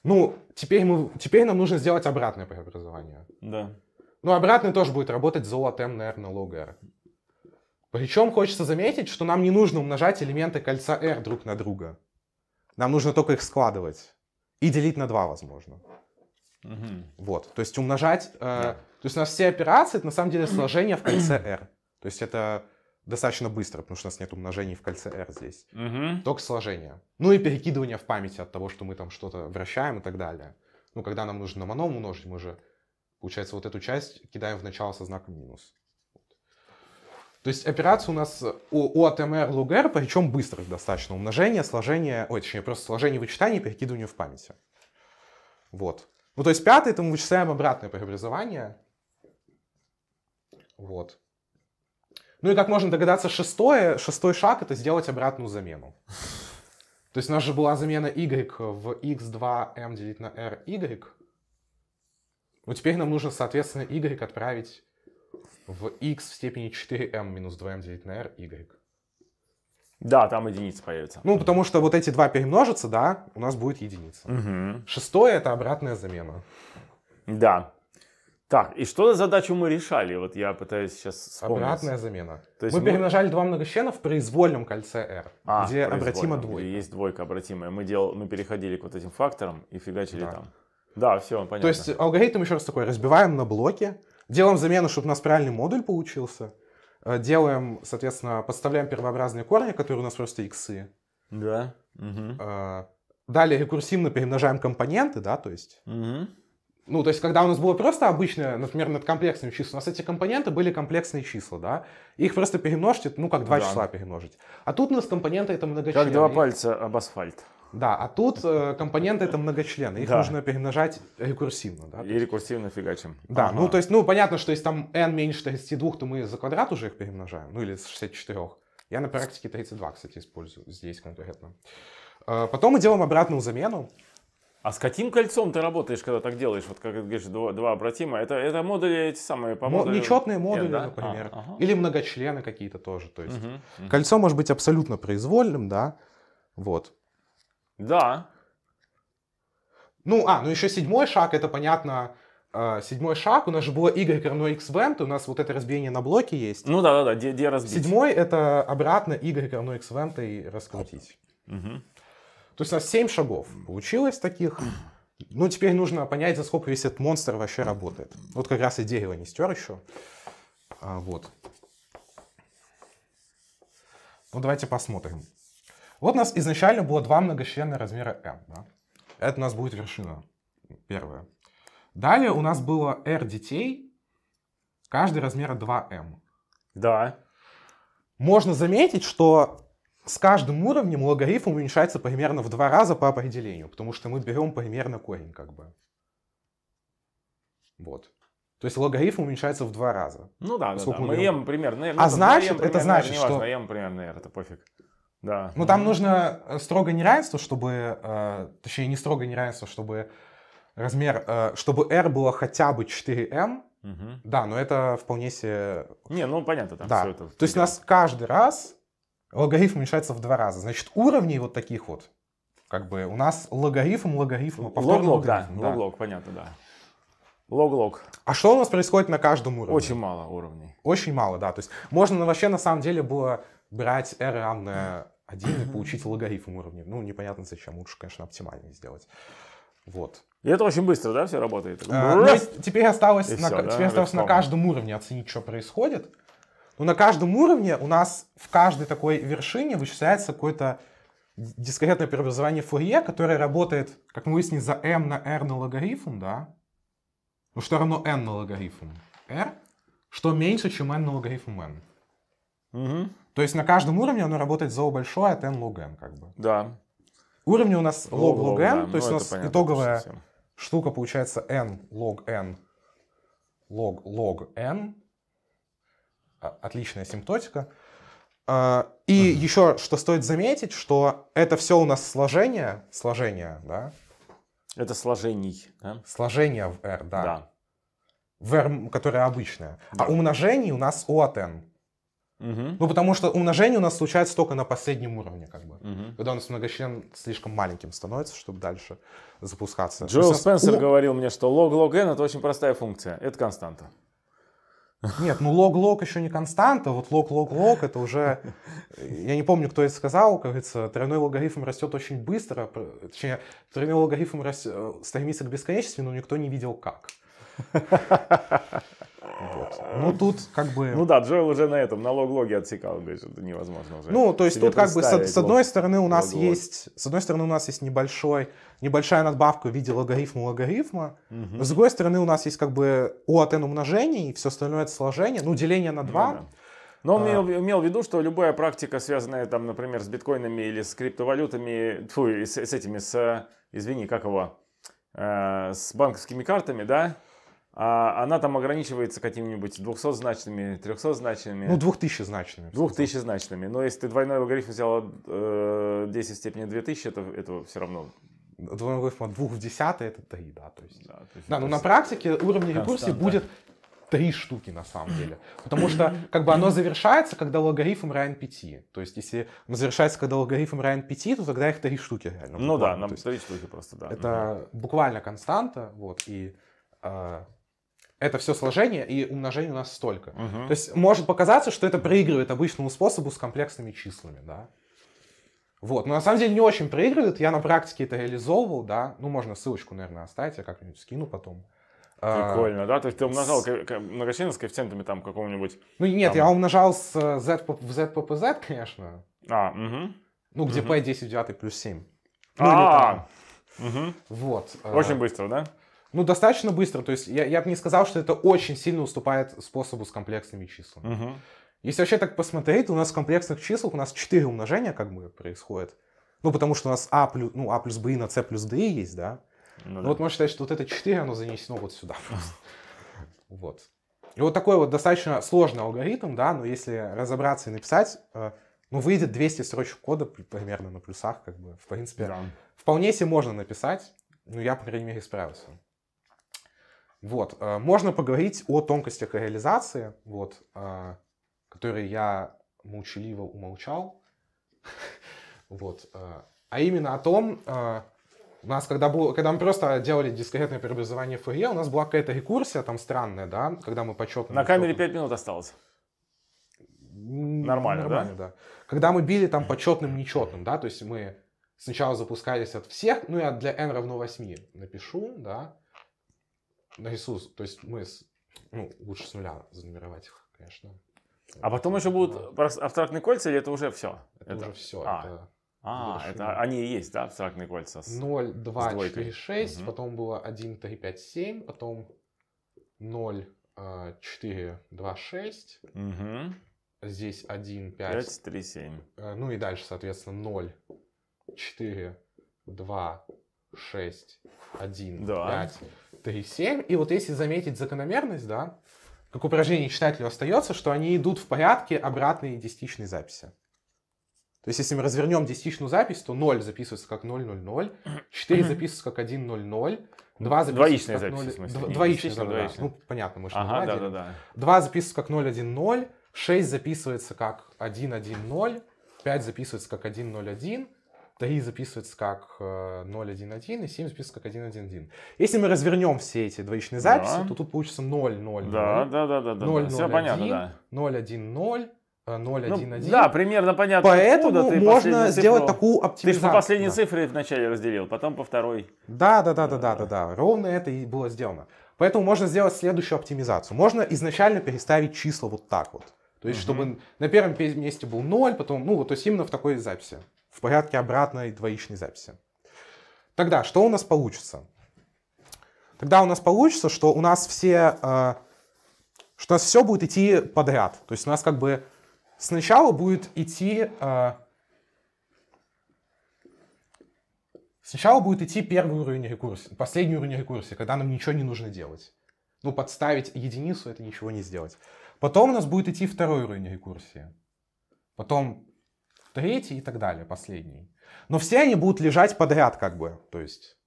Ну, теперь, мы, теперь нам нужно сделать обратное преобразование. Да. Ну, обратно тоже будет работать золотемная R-налога R. Причем хочется заметить, что нам не нужно умножать элементы кольца R друг на друга. Нам нужно только их складывать. И делить на 2, возможно. Угу. Вот. То есть умножать... Э, то есть у нас все операции, это на самом деле сложение в кольце R. То есть это достаточно быстро, потому что у нас нет умножений в кольце R здесь. Угу. Только сложение. Ну и перекидывание в памяти от того, что мы там что-то вращаем и так далее. Ну, когда нам нужно на моном умножить, мы же Получается, вот эту часть кидаем в начало со знаком минус. То есть операция у нас у, э, у АТМР ЛУГР, причем быстрых достаточно. Умножение, сложение, ой, точнее, просто сложение вычитания и перекидывание в памяти. Вот. Ну, то есть пятый, это мы вычисляем обратное преобразование. Вот. Ну и как можно догадаться, шестое, шестой шаг — это сделать обратную замену. То есть у нас же была замена y в x2m делить на r y. Ну, теперь нам нужно, соответственно, y отправить в x в степени 4m эм минус 2m эм делить на r y. Да, там единица появится. Ну, потому что вот эти два перемножатся, да, у нас будет единица. Угу. Шестое — это обратная замена. Да. Так, и что за задачу мы решали? Вот я пытаюсь сейчас вспомнить. Обратная замена. То есть мы, мы перемножали два многочлена в произвольном кольце R, а, где обратима двойка. Где есть двойка обратимая. Мы, дел... мы переходили к вот этим факторам и фигачили да. там. Да, все, понятно. То есть алгоритм еще раз такой, разбиваем на блоки, делаем замену, чтобы у нас правильный модуль получился, э, делаем, соответственно, подставляем первообразные корни, которые у нас просто иксы. Да. Угу. Далее рекурсивно перемножаем компоненты, да, то есть... Угу. Ну, то есть, когда у нас было просто обычное, например, над комплексными числа, у нас эти компоненты были комплексные числа, да? Их просто перемножить, ну, как два да. числа перемножить. А тут у нас компоненты это многочисленные. Как два пальца об асфальт. Да, а тут э, компоненты это многочлены, их да. нужно перемножать рекурсивно. Да? И рекурсивно фигачим. Да, ага. ну то есть, ну понятно, что если там n меньше 32, то мы за квадрат уже их перемножаем, ну или с 64. Я на практике 32, кстати, использую здесь конкретно. Э, потом мы делаем обратную замену. А с каким кольцом ты работаешь, когда так делаешь? Вот как говоришь, два, два обратима. Это, это модули эти самые по модулю... Нечетные модули, Нет, да? например. А, ага. Или многочлены какие-то тоже. То есть угу, кольцо может быть абсолютно произвольным, да. Вот. Да. Ну, а, ну еще седьмой шаг, это понятно, э, седьмой шаг, у нас же было y равно x в n, у нас вот это разбиение на блоки есть. Ну да, да, да, где, где разбить. Седьмой это обратно y равно x в n и раскрутить. Угу. То есть у нас семь шагов получилось таких. Ну, теперь нужно понять, за сколько весь этот монстр вообще работает. Вот как раз и дерево не стер еще. А, вот. Ну, давайте посмотрим. Вот у нас изначально было два многочленных размера m. Да? Это у нас будет вершина первая. Далее у нас было r детей, каждый размера 2m. Да. Можно заметить, что с каждым уровнем логарифм уменьшается примерно в два раза по определению, потому что мы берем примерно корень как бы. Вот. То есть логарифм уменьшается в два раза. Ну да, да, да. Мы, мы m примерно. Ну, а значит, это, это значит, что... Важно, ем примерно, это пофиг. Да. Ну, там нужно э, строго неравенство, чтобы... Э, точнее, не строго неравенство, чтобы размер... Э, чтобы R было хотя бы 4M. Угу. Да, но это вполне себе... Не, ну, понятно, там да. все это... То есть у нас каждый раз логарифм уменьшается в два раза. Значит, уровней вот таких вот, как бы у нас логарифм, логарифм, повторный лог, Да, да. лог-лог, понятно, да. Лог-лог. А что у нас происходит на каждом уровне? Очень мало уровней. Очень мало, да. То есть можно ну, вообще на самом деле было брать r равное 1 и получить логарифм уровня. Ну, непонятно зачем. Лучше, конечно, оптимальнее сделать. Вот. И это очень быстро, да, все работает? А, ну, теперь осталось, на, все, теперь да? осталось на каждом уровне оценить, что происходит. Но на каждом уровне у нас в каждой такой вершине вычисляется какое-то дискретное преобразование Фурье, которое работает, как мы выяснили, за m на r на логарифм, да? Ну, что равно n на логарифм r, что меньше, чем n на логарифм n. Угу. То есть на каждом уровне оно работает за O большое от n log n как бы. Да. Уровни у нас log log, log n, да. то есть ну, у нас понятно, итоговая штука получается n log n log log n. А, отличная симптотика. А, и угу. еще что стоит заметить, что это все у нас сложение, сложение, да? Это сложений, да? Сложение в R, да. да. В R, которое обычное. А да. А умножений у нас O от N. Ну, потому что умножение у нас случается только на последнем уровне, как бы. Угу. Когда у нас многочлен слишком маленьким становится, чтобы дальше запускаться. Джоэл Спенсер у... говорил мне, что лог лог n это очень простая функция, это константа. Нет, ну лог-лог еще не константа, вот лог-лог-лог это уже, я не помню, кто это сказал, как говорится, тройной логарифм растет очень быстро, точнее, тройной логарифм растет, э, стремится к бесконечности, но никто не видел как. Вот. Ну тут как бы... Ну да, Джоэл уже на этом, на лог-логе отсекал, говорит, это невозможно уже. Ну, то есть тут как бы с, с одной стороны у нас лог-лог. есть, с одной стороны у нас есть небольшой, небольшая надбавка в виде логарифма логарифма, угу. с другой стороны у нас есть как бы у от n умножений, и все остальное это сложение, ну деление на 2. Ну, да. Но он а... имел, имел в виду, что любая практика, связанная, там, например, с биткоинами или с криптовалютами, фу, с, с этими, с, извини, как его, э, с банковскими картами, да, а она там ограничивается какими-нибудь 200-значными, 300-значными. Ну, 2000-значными. 2000-значными. Но если ты двойной логарифм взял э, 10 в степени 2000, это, это все равно двойной логарифм от 2 в 10 это 3, да. То есть, да, то есть да но ну, на практике уровня рекурсии будет три штуки на самом деле. Потому что как бы оно завершается, когда логарифм равен 5. То есть если оно завершается, когда логарифм равен 5, то тогда их три штуки реально. Ну да, нам три штуки просто, да. Это буквально константа, вот, и э, это все сложение и умножение у нас столько. Угу. То есть может показаться, что это проигрывает обычному способу с комплексными числами, да. Вот, но на самом деле не очень проигрывает, я на практике это реализовывал, да, ну можно ссылочку, наверное, оставить, я как-нибудь скину потом. А, Прикольно, а, да? То есть ты умножал с... многочлен с коэффициентами там какого-нибудь... Ну нет, там... я умножал с э, Z, в z, конечно. А, угу. Ну, где угу. P 10 в 9 плюс 7. Ну, а или там. Угу. Вот. Э, очень быстро, да? Ну, достаточно быстро. То есть я, я бы не сказал, что это очень сильно уступает способу с комплексными числами. Угу. Если вообще так посмотреть, у нас в комплексных числах у нас 4 умножения как бы происходит. Ну, потому что у нас а плюс, ну, а плюс b на c плюс d есть, да? Ну, ну Вот можно считать, что вот это 4, оно занесено вот сюда Вот. И вот такой вот достаточно сложный алгоритм, да, но если разобраться и написать, э, ну, выйдет 200 строчек кода примерно на плюсах, как бы, в принципе. Да. Вполне себе можно написать, но я, по крайней мере, справился. Вот. Э, можно поговорить о тонкостях реализации, вот, э, которые я молчаливо умолчал. Вот. Э, а именно о том, у нас, когда, был, когда мы просто делали дискретное преобразование Фурье, у нас была какая-то рекурсия там странная, да, когда мы почетно... На камере 5 минут осталось. Нормально, нормально да? да? Когда мы били там почетным, нечетным, да, то есть мы сначала запускались от всех, ну я для n равно 8 напишу, да, на Иисус, то есть мы с, ну, лучше с нуля занумеровать их, конечно. А потом еще будут абстрактные кольца, или это уже все? Это, это... уже все. А, это... а это они и есть, да, абстрактные кольца? С... 0, 2, с 4, 6, угу. потом было 1, 3, 5, 7, потом 0, 4, 2, 6, угу. здесь 1, 5, 5, 3, 7. Ну и дальше, соответственно, 0, 4, 2, 6, 1, да. 5. 3,7. И вот если заметить закономерность, да, как упражнение читателю остается, что они идут в порядке обратной десятичной записи. То есть, если мы развернем десятичную запись, то 0 записывается как 0,00, 4 записывается как 1,00, 2 записывается как 0... записи, 0... Двоичные, да, да, да. Ну, понятно, мы же ага, да, да, да. 2 записывается как 0,10, 6 записывается как 1,10, 5 записывается как 1,01, 3 записывается как 0,1,1 э, и 7 записывается как 1,1,1. Если мы развернем все эти двоичные записи, да. то тут получится 0, 0, 0. Да, да, да, да. 0, 0, все 1, понятно, 1, да. 0, 1, 0. 0,11. Ну, да, примерно понятно. Поэтому ты можно сделать цифру... такую оптимизацию. Ты же по последней да. цифре вначале разделил, потом по второй. Да, да, да, да, да, да, да. Ровно это и было сделано. Поэтому можно сделать следующую оптимизацию. Можно изначально переставить числа вот так вот. То есть, угу. чтобы на первом месте был 0, потом, ну, вот, то есть именно в такой записи в порядке обратной двоичной записи. Тогда что у нас получится? Тогда у нас получится, что у нас все, э, что у нас все будет идти подряд. То есть у нас как бы сначала будет идти, э, сначала будет идти первый уровень рекурсии, последний уровень рекурсии, когда нам ничего не нужно делать. Ну, подставить единицу — это ничего не сделать. Потом у нас будет идти второй уровень рекурсии. Потом третий и так далее, последний. Но все они будут лежать подряд как бы, то есть.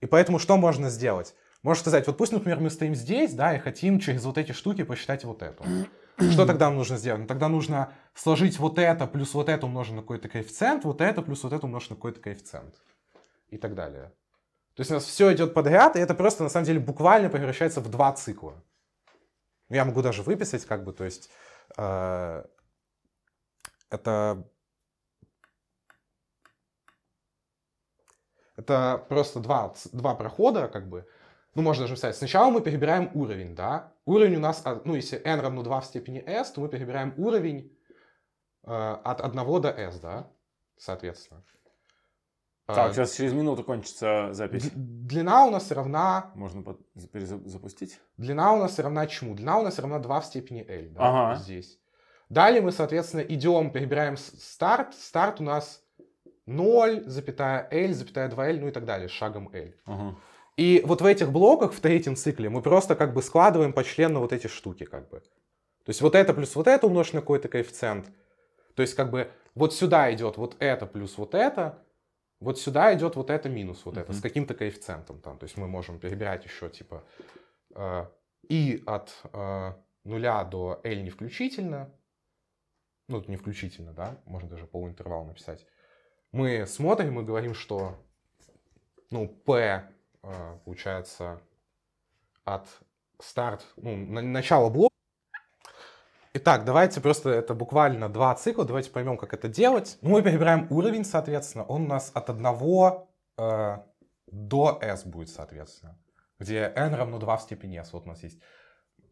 И поэтому что можно сделать? Можно сказать, вот пусть, например, мы стоим здесь, да, и хотим через вот эти штуки посчитать вот эту. Что тогда нам нужно сделать? Ну, тогда нужно сложить вот это плюс вот это умножить на какой-то коэффициент, вот это плюс вот это умножить на какой-то коэффициент. И так далее. То есть у нас все идет подряд, и это просто, на самом деле, буквально превращается в два цикла. Я могу даже выписать, как бы, то есть э, это Это просто два, два прохода, как бы. Ну, можно даже писать. Сначала мы перебираем уровень, да. Уровень у нас, ну, если n равно 2 в степени s, то мы перебираем уровень э, от 1 до s, да, соответственно. Так, сейчас а, через минуту кончится запись. Длина у нас равна... Можно перезапустить? Длина у нас равна чему? Длина у нас равна 2 в степени L, да, ага. здесь. Далее мы, соответственно, идем, перебираем старт. Старт у нас 0,L, 2L, ну и так далее, шагом L. Ага. И вот в этих блоках, в третьем цикле, мы просто как бы складываем почленно вот эти штуки как бы. То есть вот это плюс вот это умножить на какой-то коэффициент. То есть как бы вот сюда идет вот это плюс вот это, вот сюда идет вот это минус вот uh-huh. это с каким-то коэффициентом там. То есть мы можем перебирать еще типа э, и от э, нуля до L не включительно, ну, не включительно, да, можно даже полуинтервал написать мы смотрим и говорим, что ну, P э, получается от старт, ну, начало блока. Итак, давайте просто это буквально два цикла, давайте поймем, как это делать. Ну, мы перебираем уровень, соответственно, он у нас от 1 э, до s будет, соответственно, где n равно 2 в степени s. Вот у нас есть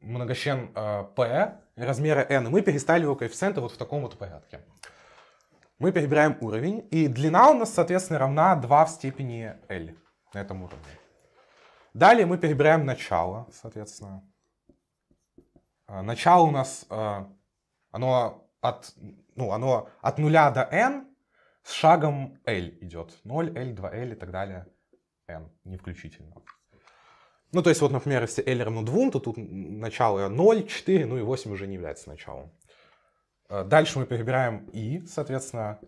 многочлен э, p размера n, и мы переставили его коэффициенты вот в таком вот порядке мы перебираем уровень, и длина у нас, соответственно, равна 2 в степени L на этом уровне. Далее мы перебираем начало, соответственно. А, начало у нас, а, оно от, ну, оно от 0 до n с шагом L идет. 0, L, 2L и так далее, n, не включительно. Ну, то есть, вот, например, если L равно 2, то тут начало 0, 4, ну и 8 уже не является началом. А, дальше мы перебираем и, соответственно,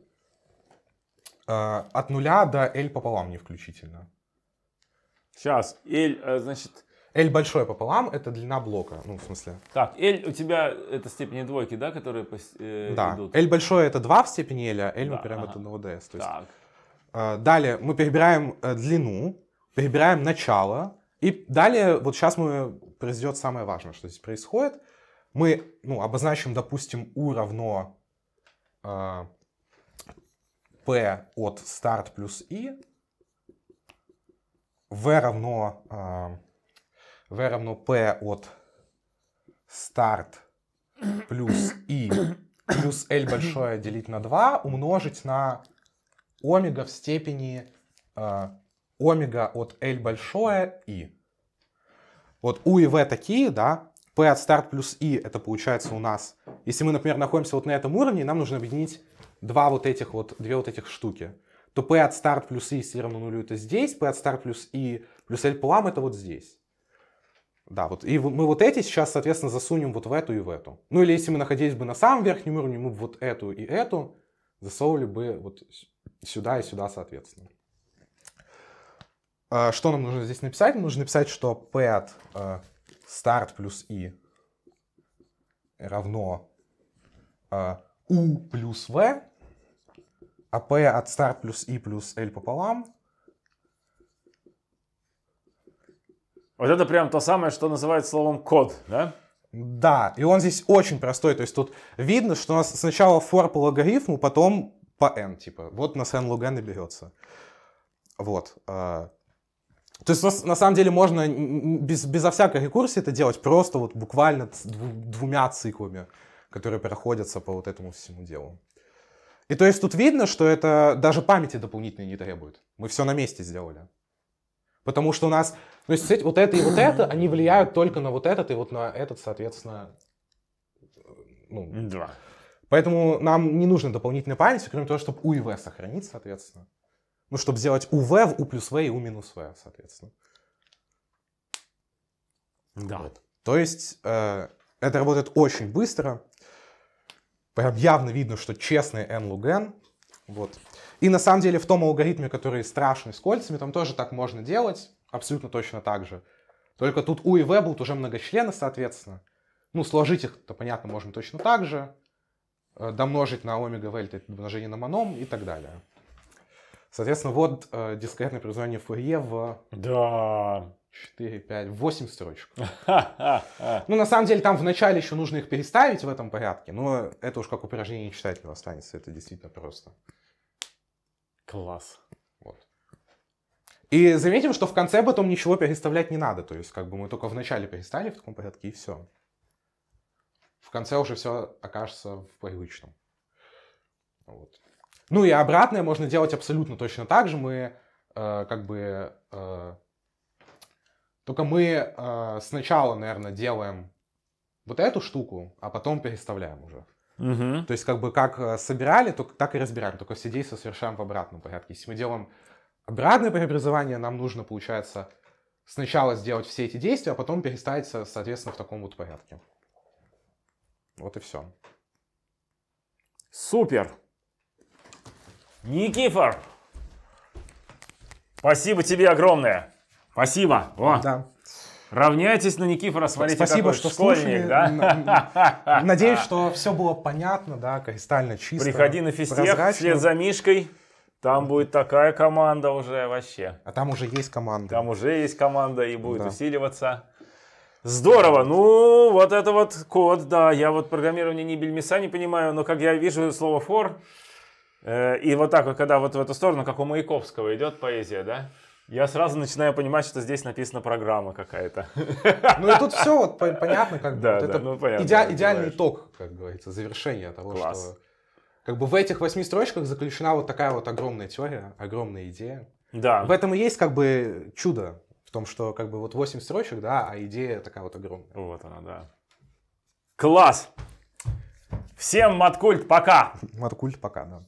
а, от нуля до L пополам не включительно. Сейчас, L, э, значит... L большое пополам — это длина блока, ну, в смысле. Так, L у тебя — это степени двойки, да, которые э, да. идут? Да, L большое — это 2 в степени L, а L да, мы перебираем ага. от 1 до S. То есть, так. А, далее мы перебираем э, длину, перебираем начало, и далее, вот сейчас мы произойдет самое важное, что здесь происходит мы ну, обозначим, допустим, u равно э, а, p от start плюс i, v равно, э, а, v равно p от start плюс i плюс L большое делить на 2 умножить на омега в степени э, омега от L большое и. Вот U и V такие, да, P от старт плюс I, это получается у нас, если мы, например, находимся вот на этом уровне, нам нужно объединить два вот этих вот, две вот этих штуки, то P от старт плюс I, если равно нулю, это здесь, P от старт плюс I плюс L плам, это вот здесь. Да, вот, и мы вот эти сейчас, соответственно, засунем вот в эту и в эту. Ну или если мы находились бы на самом верхнем уровне, мы бы вот эту и эту засовывали бы вот сюда и сюда, соответственно. А что нам нужно здесь написать? Нужно написать, что P от э, Старт плюс И равно а, У плюс В а P от старт плюс И плюс L пополам. Вот это прям то самое, что называют словом код, да? Да, и он здесь очень простой, то есть тут видно, что у нас сначала for по логарифму, потом по n, типа, вот у нас n лог n и берется. Вот. А, то есть, на, самом деле, можно без, безо всякой рекурсии это делать, просто вот буквально двумя циклами, которые проходятся по вот этому всему делу. И то есть тут видно, что это даже памяти дополнительной не требует. Мы все на месте сделали. Потому что у нас, то есть вот это и вот это, они влияют только на вот этот и вот на этот, соответственно, э, ну, да. Поэтому нам не нужно дополнительной памяти кроме того, чтобы УИВ сохранить, соответственно. Ну, чтобы сделать УВ в У плюс В и У минус В, соответственно. Да. Вот. То есть э, это работает очень быстро. Прям явно видно, что честный n лог n. Вот. И на самом деле в том алгоритме, который страшный с кольцами, там тоже так можно делать. Абсолютно точно так же. Только тут U и V будут уже многочлены, соответственно. Ну, сложить их-то, понятно, можно точно так же. Э, домножить на омега в это умножение на моном и так далее. Соответственно, вот э, дискретное преобразование Фурье в... Да. 4, 5, 8 строчек. ну, на самом деле, там вначале еще нужно их переставить в этом порядке, но это уж как упражнение читателя останется, это действительно просто. Класс. И заметим, что в конце потом ничего переставлять не надо, то есть как бы мы только в начале перестали в таком порядке и все. В конце уже все окажется в привычном. Вот. Ну и обратное можно делать абсолютно точно так же. Мы э, как бы... Э, только мы э, сначала, наверное, делаем вот эту штуку, а потом переставляем уже. Угу. То есть как бы как э, собирали, то, так и разбираем. Только все действия совершаем в обратном порядке. Если мы делаем обратное преобразование, нам нужно, получается, сначала сделать все эти действия, а потом переставить, соответственно, в таком вот порядке. Вот и все. Супер! Никифор, спасибо тебе огромное. Спасибо. О. Да. Равняйтесь на Никифора, смотрите, Спасибо, какой что слушали. Да? Надеюсь, что все было понятно, да, кристально чисто. Приходи на фестиваль вслед за Мишкой. Там будет такая команда уже вообще. А там уже есть команда. Там уже есть команда и будет да. усиливаться. Здорово. Ну, вот это вот код, да. Я вот программирование не бельмеса не понимаю, но как я вижу слово for, Э, и вот так вот, когда вот в эту сторону, как у Маяковского, идет поэзия, да? Я сразу начинаю понимать, что здесь написана программа какая-то. Ну и тут все вот понятно, как бы. да, вот да, это ну, понятно, иде- идеальный понимаешь. итог, как говорится, завершение того, Класс. что как бы в этих восьми строчках заключена вот такая вот огромная теория, огромная идея. Да. В этом и есть как бы чудо в том, что как бы вот восемь строчек, да, а идея такая вот огромная. Вот она, да. Класс! Всем Маткульт пока! Маткульт пока, да.